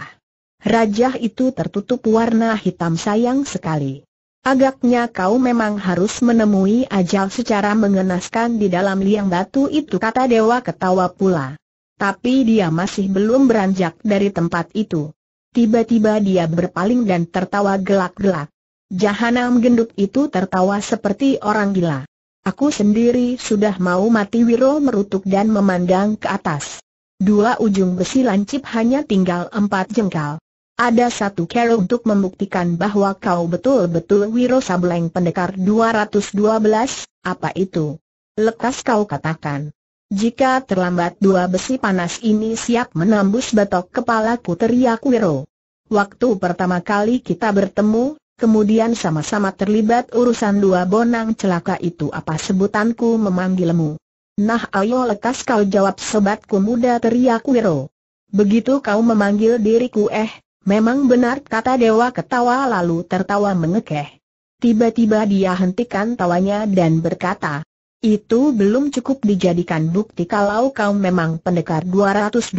Rajah itu tertutup warna hitam sayang sekali. Agaknya kau memang harus menemui ajal secara mengenaskan di dalam liang batu itu kata dewa ketawa pula. Tapi dia masih belum beranjak dari tempat itu. Tiba-tiba dia berpaling dan tertawa gelak-gelak. Jahanam gendut itu tertawa seperti orang gila. Aku sendiri sudah mau mati Wiro merutuk dan memandang ke atas. Dua ujung besi lancip hanya tinggal empat jengkal. Ada satu cara untuk membuktikan bahwa kau betul-betul Wiro Sableng Pendekar 212, apa itu? Lekas kau katakan. Jika terlambat dua besi panas ini siap menembus batok kepalaku teriak Wiro. Waktu pertama kali kita bertemu, kemudian sama-sama terlibat urusan dua bonang celaka itu apa sebutanku memanggilmu. Nah ayo lekas kau jawab sobatku muda teriak Wiro. Begitu kau memanggil diriku eh, memang benar kata dewa ketawa lalu tertawa mengekeh. Tiba-tiba dia hentikan tawanya dan berkata, itu belum cukup dijadikan bukti kalau kau memang pendekar 212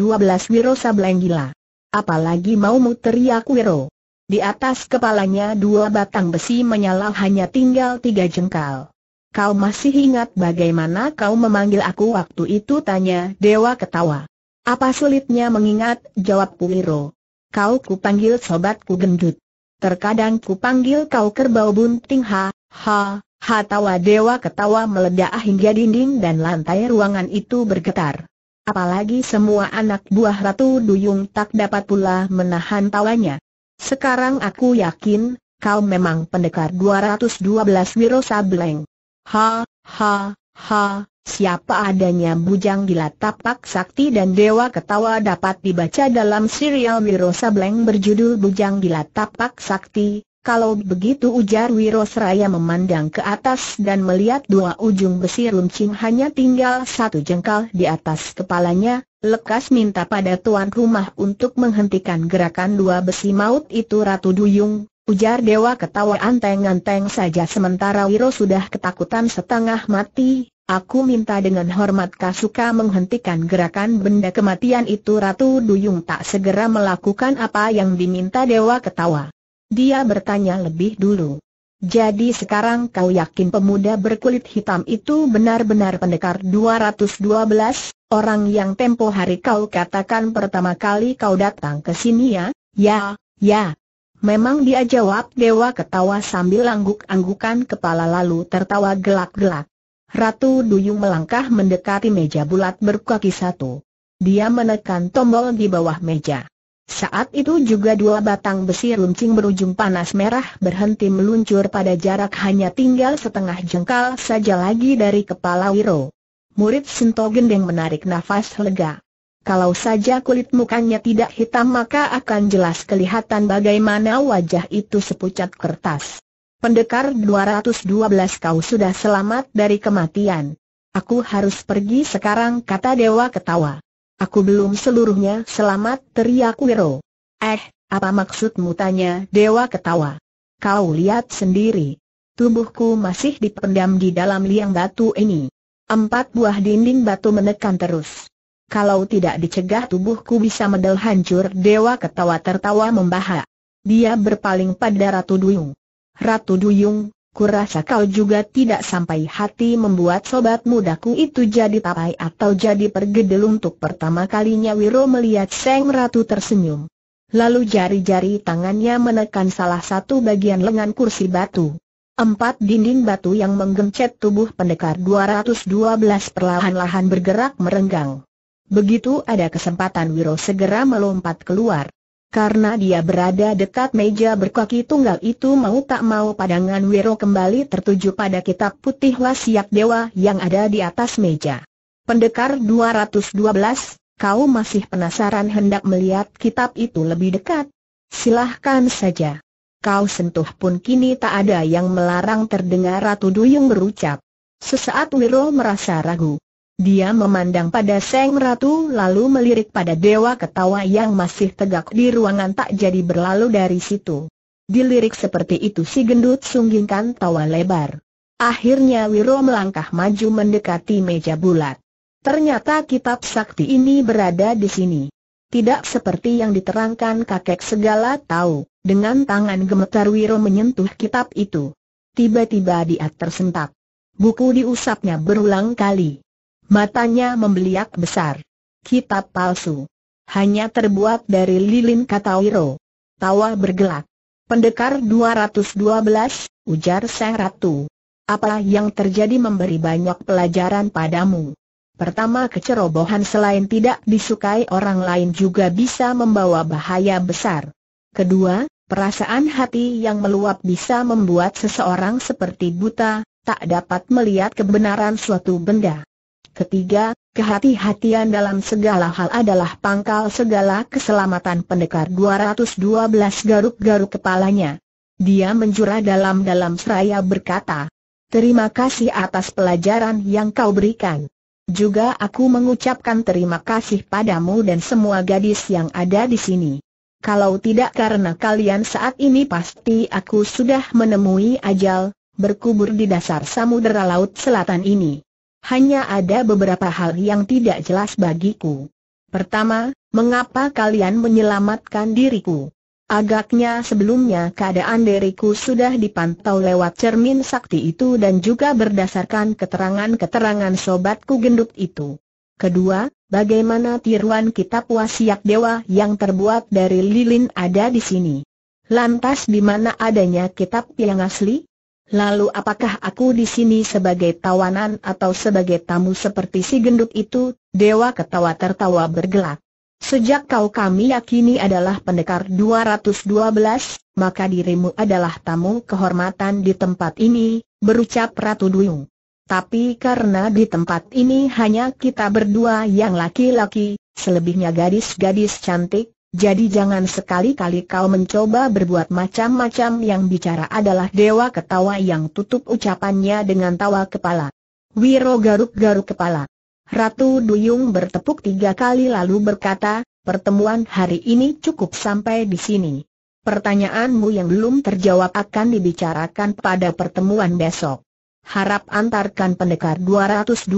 Wiro Sableng gila. Apalagi maumu teriak Wiro. Di atas kepalanya dua batang besi menyala hanya tinggal tiga jengkal. Kau masih ingat bagaimana kau memanggil aku waktu itu? Tanya Dewa ketawa. Apa sulitnya mengingat? Jawab Puwiro. Kau kupanggil sobatku gendut. Terkadang kupanggil kau kerbau bunting ha, ha, ha tawa Dewa ketawa meledak hingga dinding dan lantai ruangan itu bergetar. Apalagi semua anak buah Ratu Duyung tak dapat pula menahan tawanya. Sekarang aku yakin, kau memang pendekar 212 Wiro Sableng. Ha, ha, ha, siapa adanya bujang gila tapak sakti dan dewa ketawa dapat dibaca dalam serial Wiro Sableng berjudul Bujang Gila Tapak Sakti. Kalau begitu ujar Wiro Seraya memandang ke atas dan melihat dua ujung besi runcing hanya tinggal satu jengkal di atas kepalanya, Lekas minta pada tuan rumah untuk menghentikan gerakan dua besi maut itu Ratu Duyung, ujar dewa ketawa anteng-anteng saja sementara Wiro sudah ketakutan setengah mati, aku minta dengan hormat Kasuka menghentikan gerakan benda kematian itu Ratu Duyung tak segera melakukan apa yang diminta dewa ketawa. Dia bertanya lebih dulu. Jadi sekarang kau yakin pemuda berkulit hitam itu benar-benar pendekar 212, orang yang tempo hari kau katakan pertama kali kau datang ke sini ya? Ya, ya. Memang dia jawab dewa ketawa sambil angguk-anggukan kepala lalu tertawa gelak-gelak. Ratu Duyung melangkah mendekati meja bulat berkaki satu. Dia menekan tombol di bawah meja. Saat itu juga dua batang besi runcing berujung panas merah berhenti meluncur pada jarak hanya tinggal setengah jengkal saja lagi dari kepala Wiro. Murid Sinto Gendeng menarik nafas lega. Kalau saja kulit mukanya tidak hitam maka akan jelas kelihatan bagaimana wajah itu sepucat kertas. Pendekar 212 kau sudah selamat dari kematian. Aku harus pergi sekarang kata dewa ketawa. Aku belum seluruhnya selamat teriak Wiro. Eh, apa maksudmu tanya Dewa ketawa. Kau lihat sendiri. Tubuhku masih dipendam di dalam liang batu ini. Empat buah dinding batu menekan terus. Kalau tidak dicegah tubuhku bisa medel hancur Dewa ketawa tertawa membahak. Dia berpaling pada Ratu Duyung. Ratu Duyung, kurasa kau juga tidak sampai hati membuat sobat mudaku itu jadi tapai atau jadi pergedel untuk pertama kalinya Wiro melihat Seng Ratu tersenyum. Lalu jari-jari tangannya menekan salah satu bagian lengan kursi batu. Empat dinding batu yang menggencet tubuh pendekar 212 perlahan-lahan bergerak merenggang. Begitu ada kesempatan Wiro segera melompat keluar. Karena dia berada dekat meja berkaki tunggal itu mau tak mau pandangan Wiro kembali tertuju pada kitab putih wasiat dewa yang ada di atas meja. Pendekar 212, kau masih penasaran hendak melihat kitab itu lebih dekat? Silahkan saja. Kau sentuh pun kini tak ada yang melarang terdengar Ratu Duyung berucap. Sesaat Wiro merasa ragu. Dia memandang pada Seng Ratu lalu melirik pada Dewa Ketawa yang masih tegak di ruangan tak jadi berlalu dari situ. Dilirik seperti itu si gendut sunggingkan tawa lebar. Akhirnya Wiro melangkah maju mendekati meja bulat. Ternyata kitab sakti ini berada di sini. Tidak seperti yang diterangkan kakek segala tahu, dengan tangan gemetar Wiro menyentuh kitab itu. Tiba-tiba dia tersentak. Buku diusapnya berulang kali. Matanya membeliak besar. Kitab palsu. Hanya terbuat dari lilin kata Wiro. Tawa bergelak. Pendekar 212, ujar sang Ratu. Apa yang terjadi memberi banyak pelajaran padamu. Pertama kecerobohan selain tidak disukai orang lain juga bisa membawa bahaya besar. Kedua, perasaan hati yang meluap bisa membuat seseorang seperti buta, tak dapat melihat kebenaran suatu benda. Ketiga, kehati-hatian dalam segala hal adalah pangkal segala keselamatan pendekar 212 garuk-garuk kepalanya. Dia menjura dalam-dalam seraya berkata, Terima kasih atas pelajaran yang kau berikan. Juga aku mengucapkan terima kasih padamu dan semua gadis yang ada di sini. Kalau tidak karena kalian saat ini pasti aku sudah menemui ajal, berkubur di dasar samudera laut selatan ini. Hanya ada beberapa hal yang tidak jelas bagiku. Pertama, mengapa kalian menyelamatkan diriku? Agaknya sebelumnya keadaan diriku sudah dipantau lewat cermin sakti itu dan juga berdasarkan keterangan-keterangan sobatku gendut itu. Kedua, bagaimana tiruan kitab wasiat dewa yang terbuat dari lilin ada di sini? Lantas di mana adanya kitab yang asli? Lalu apakah aku di sini sebagai tawanan atau sebagai tamu seperti si gendut itu? Dewa ketawa tertawa bergelak. Sejak kau kami yakini adalah pendekar 212, maka dirimu adalah tamu kehormatan di tempat ini, berucap Ratu Duyung. Tapi karena di tempat ini hanya kita berdua yang laki-laki, selebihnya gadis-gadis cantik, jadi jangan sekali-kali kau mencoba berbuat macam-macam yang bicara adalah dewa ketawa yang tutup ucapannya dengan tawa kepala. Wiro garuk-garuk kepala. Ratu Duyung bertepuk tiga kali lalu berkata, pertemuan hari ini cukup sampai di sini. Pertanyaanmu yang belum terjawab akan dibicarakan pada pertemuan besok. Harap antarkan pendekar 212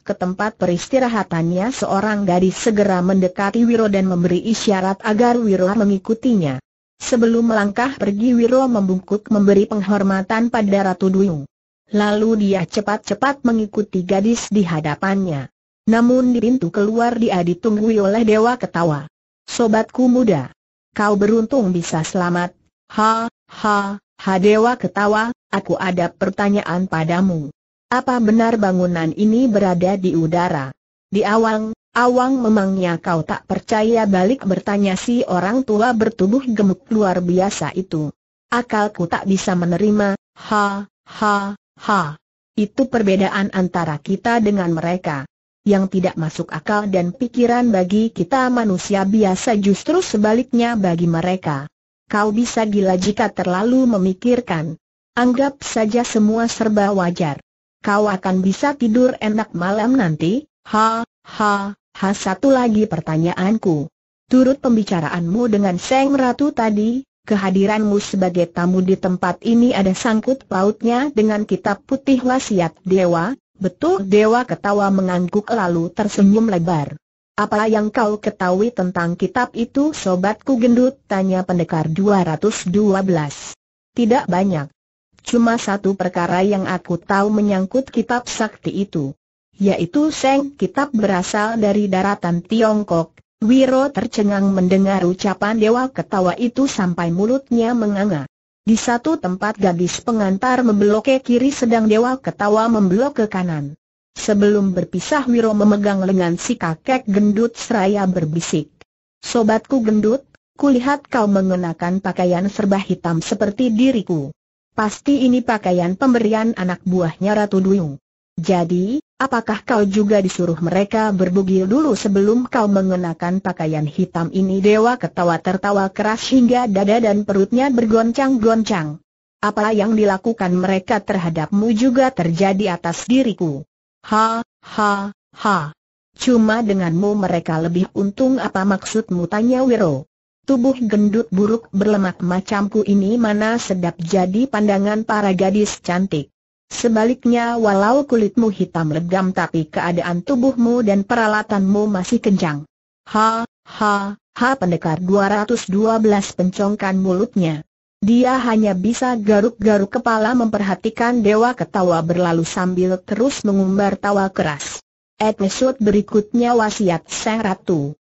ke tempat peristirahatannya seorang gadis segera mendekati Wiro dan memberi isyarat agar Wiro mengikutinya. Sebelum melangkah pergi Wiro membungkuk memberi penghormatan pada Ratu Duyung. Lalu dia cepat-cepat mengikuti gadis di hadapannya. Namun di pintu keluar dia ditunggui oleh dewa ketawa. Sobatku muda, kau beruntung bisa selamat. Ha, ha, Hadewa ketawa, aku ada pertanyaan padamu. Apa benar bangunan ini berada di udara? Di awang, awang memangnya kau tak percaya balik bertanya si orang tua bertubuh gemuk luar biasa itu. Akalku tak bisa menerima, ha, ha, ha. Itu perbedaan antara kita dengan mereka. Yang tidak masuk akal dan pikiran bagi kita manusia biasa justru sebaliknya bagi mereka kau bisa gila jika terlalu memikirkan. Anggap saja semua serba wajar. Kau akan bisa tidur enak malam nanti, ha, ha, ha satu lagi pertanyaanku. Turut pembicaraanmu dengan Seng Ratu tadi, kehadiranmu sebagai tamu di tempat ini ada sangkut pautnya dengan kitab putih wasiat dewa, betul dewa ketawa mengangguk lalu tersenyum lebar. Apa yang kau ketahui tentang kitab itu sobatku gendut? Tanya pendekar 212. Tidak banyak. Cuma satu perkara yang aku tahu menyangkut kitab sakti itu. Yaitu Seng kitab berasal dari daratan Tiongkok. Wiro tercengang mendengar ucapan dewa ketawa itu sampai mulutnya menganga. Di satu tempat gadis pengantar membelok ke kiri sedang dewa ketawa membelok ke kanan. Sebelum berpisah Wiro memegang lengan si kakek gendut seraya berbisik. Sobatku gendut, kulihat kau mengenakan pakaian serba hitam seperti diriku. Pasti ini pakaian pemberian anak buahnya Ratu Duyung. Jadi, apakah kau juga disuruh mereka berbugil dulu sebelum kau mengenakan pakaian hitam ini? Dewa ketawa tertawa keras hingga dada dan perutnya bergoncang-goncang. Apa yang dilakukan mereka terhadapmu juga terjadi atas diriku. Ha, ha, ha. Cuma denganmu mereka lebih untung apa maksudmu tanya Wiro. Tubuh gendut buruk berlemak macamku ini mana sedap jadi pandangan para gadis cantik. Sebaliknya walau kulitmu hitam legam tapi keadaan tubuhmu dan peralatanmu masih kencang. Ha, ha, ha pendekar 212 pencongkan mulutnya. Dia hanya bisa garuk-garuk kepala memperhatikan dewa ketawa berlalu sambil terus mengumbar tawa keras. Episode berikutnya wasiat sang ratu.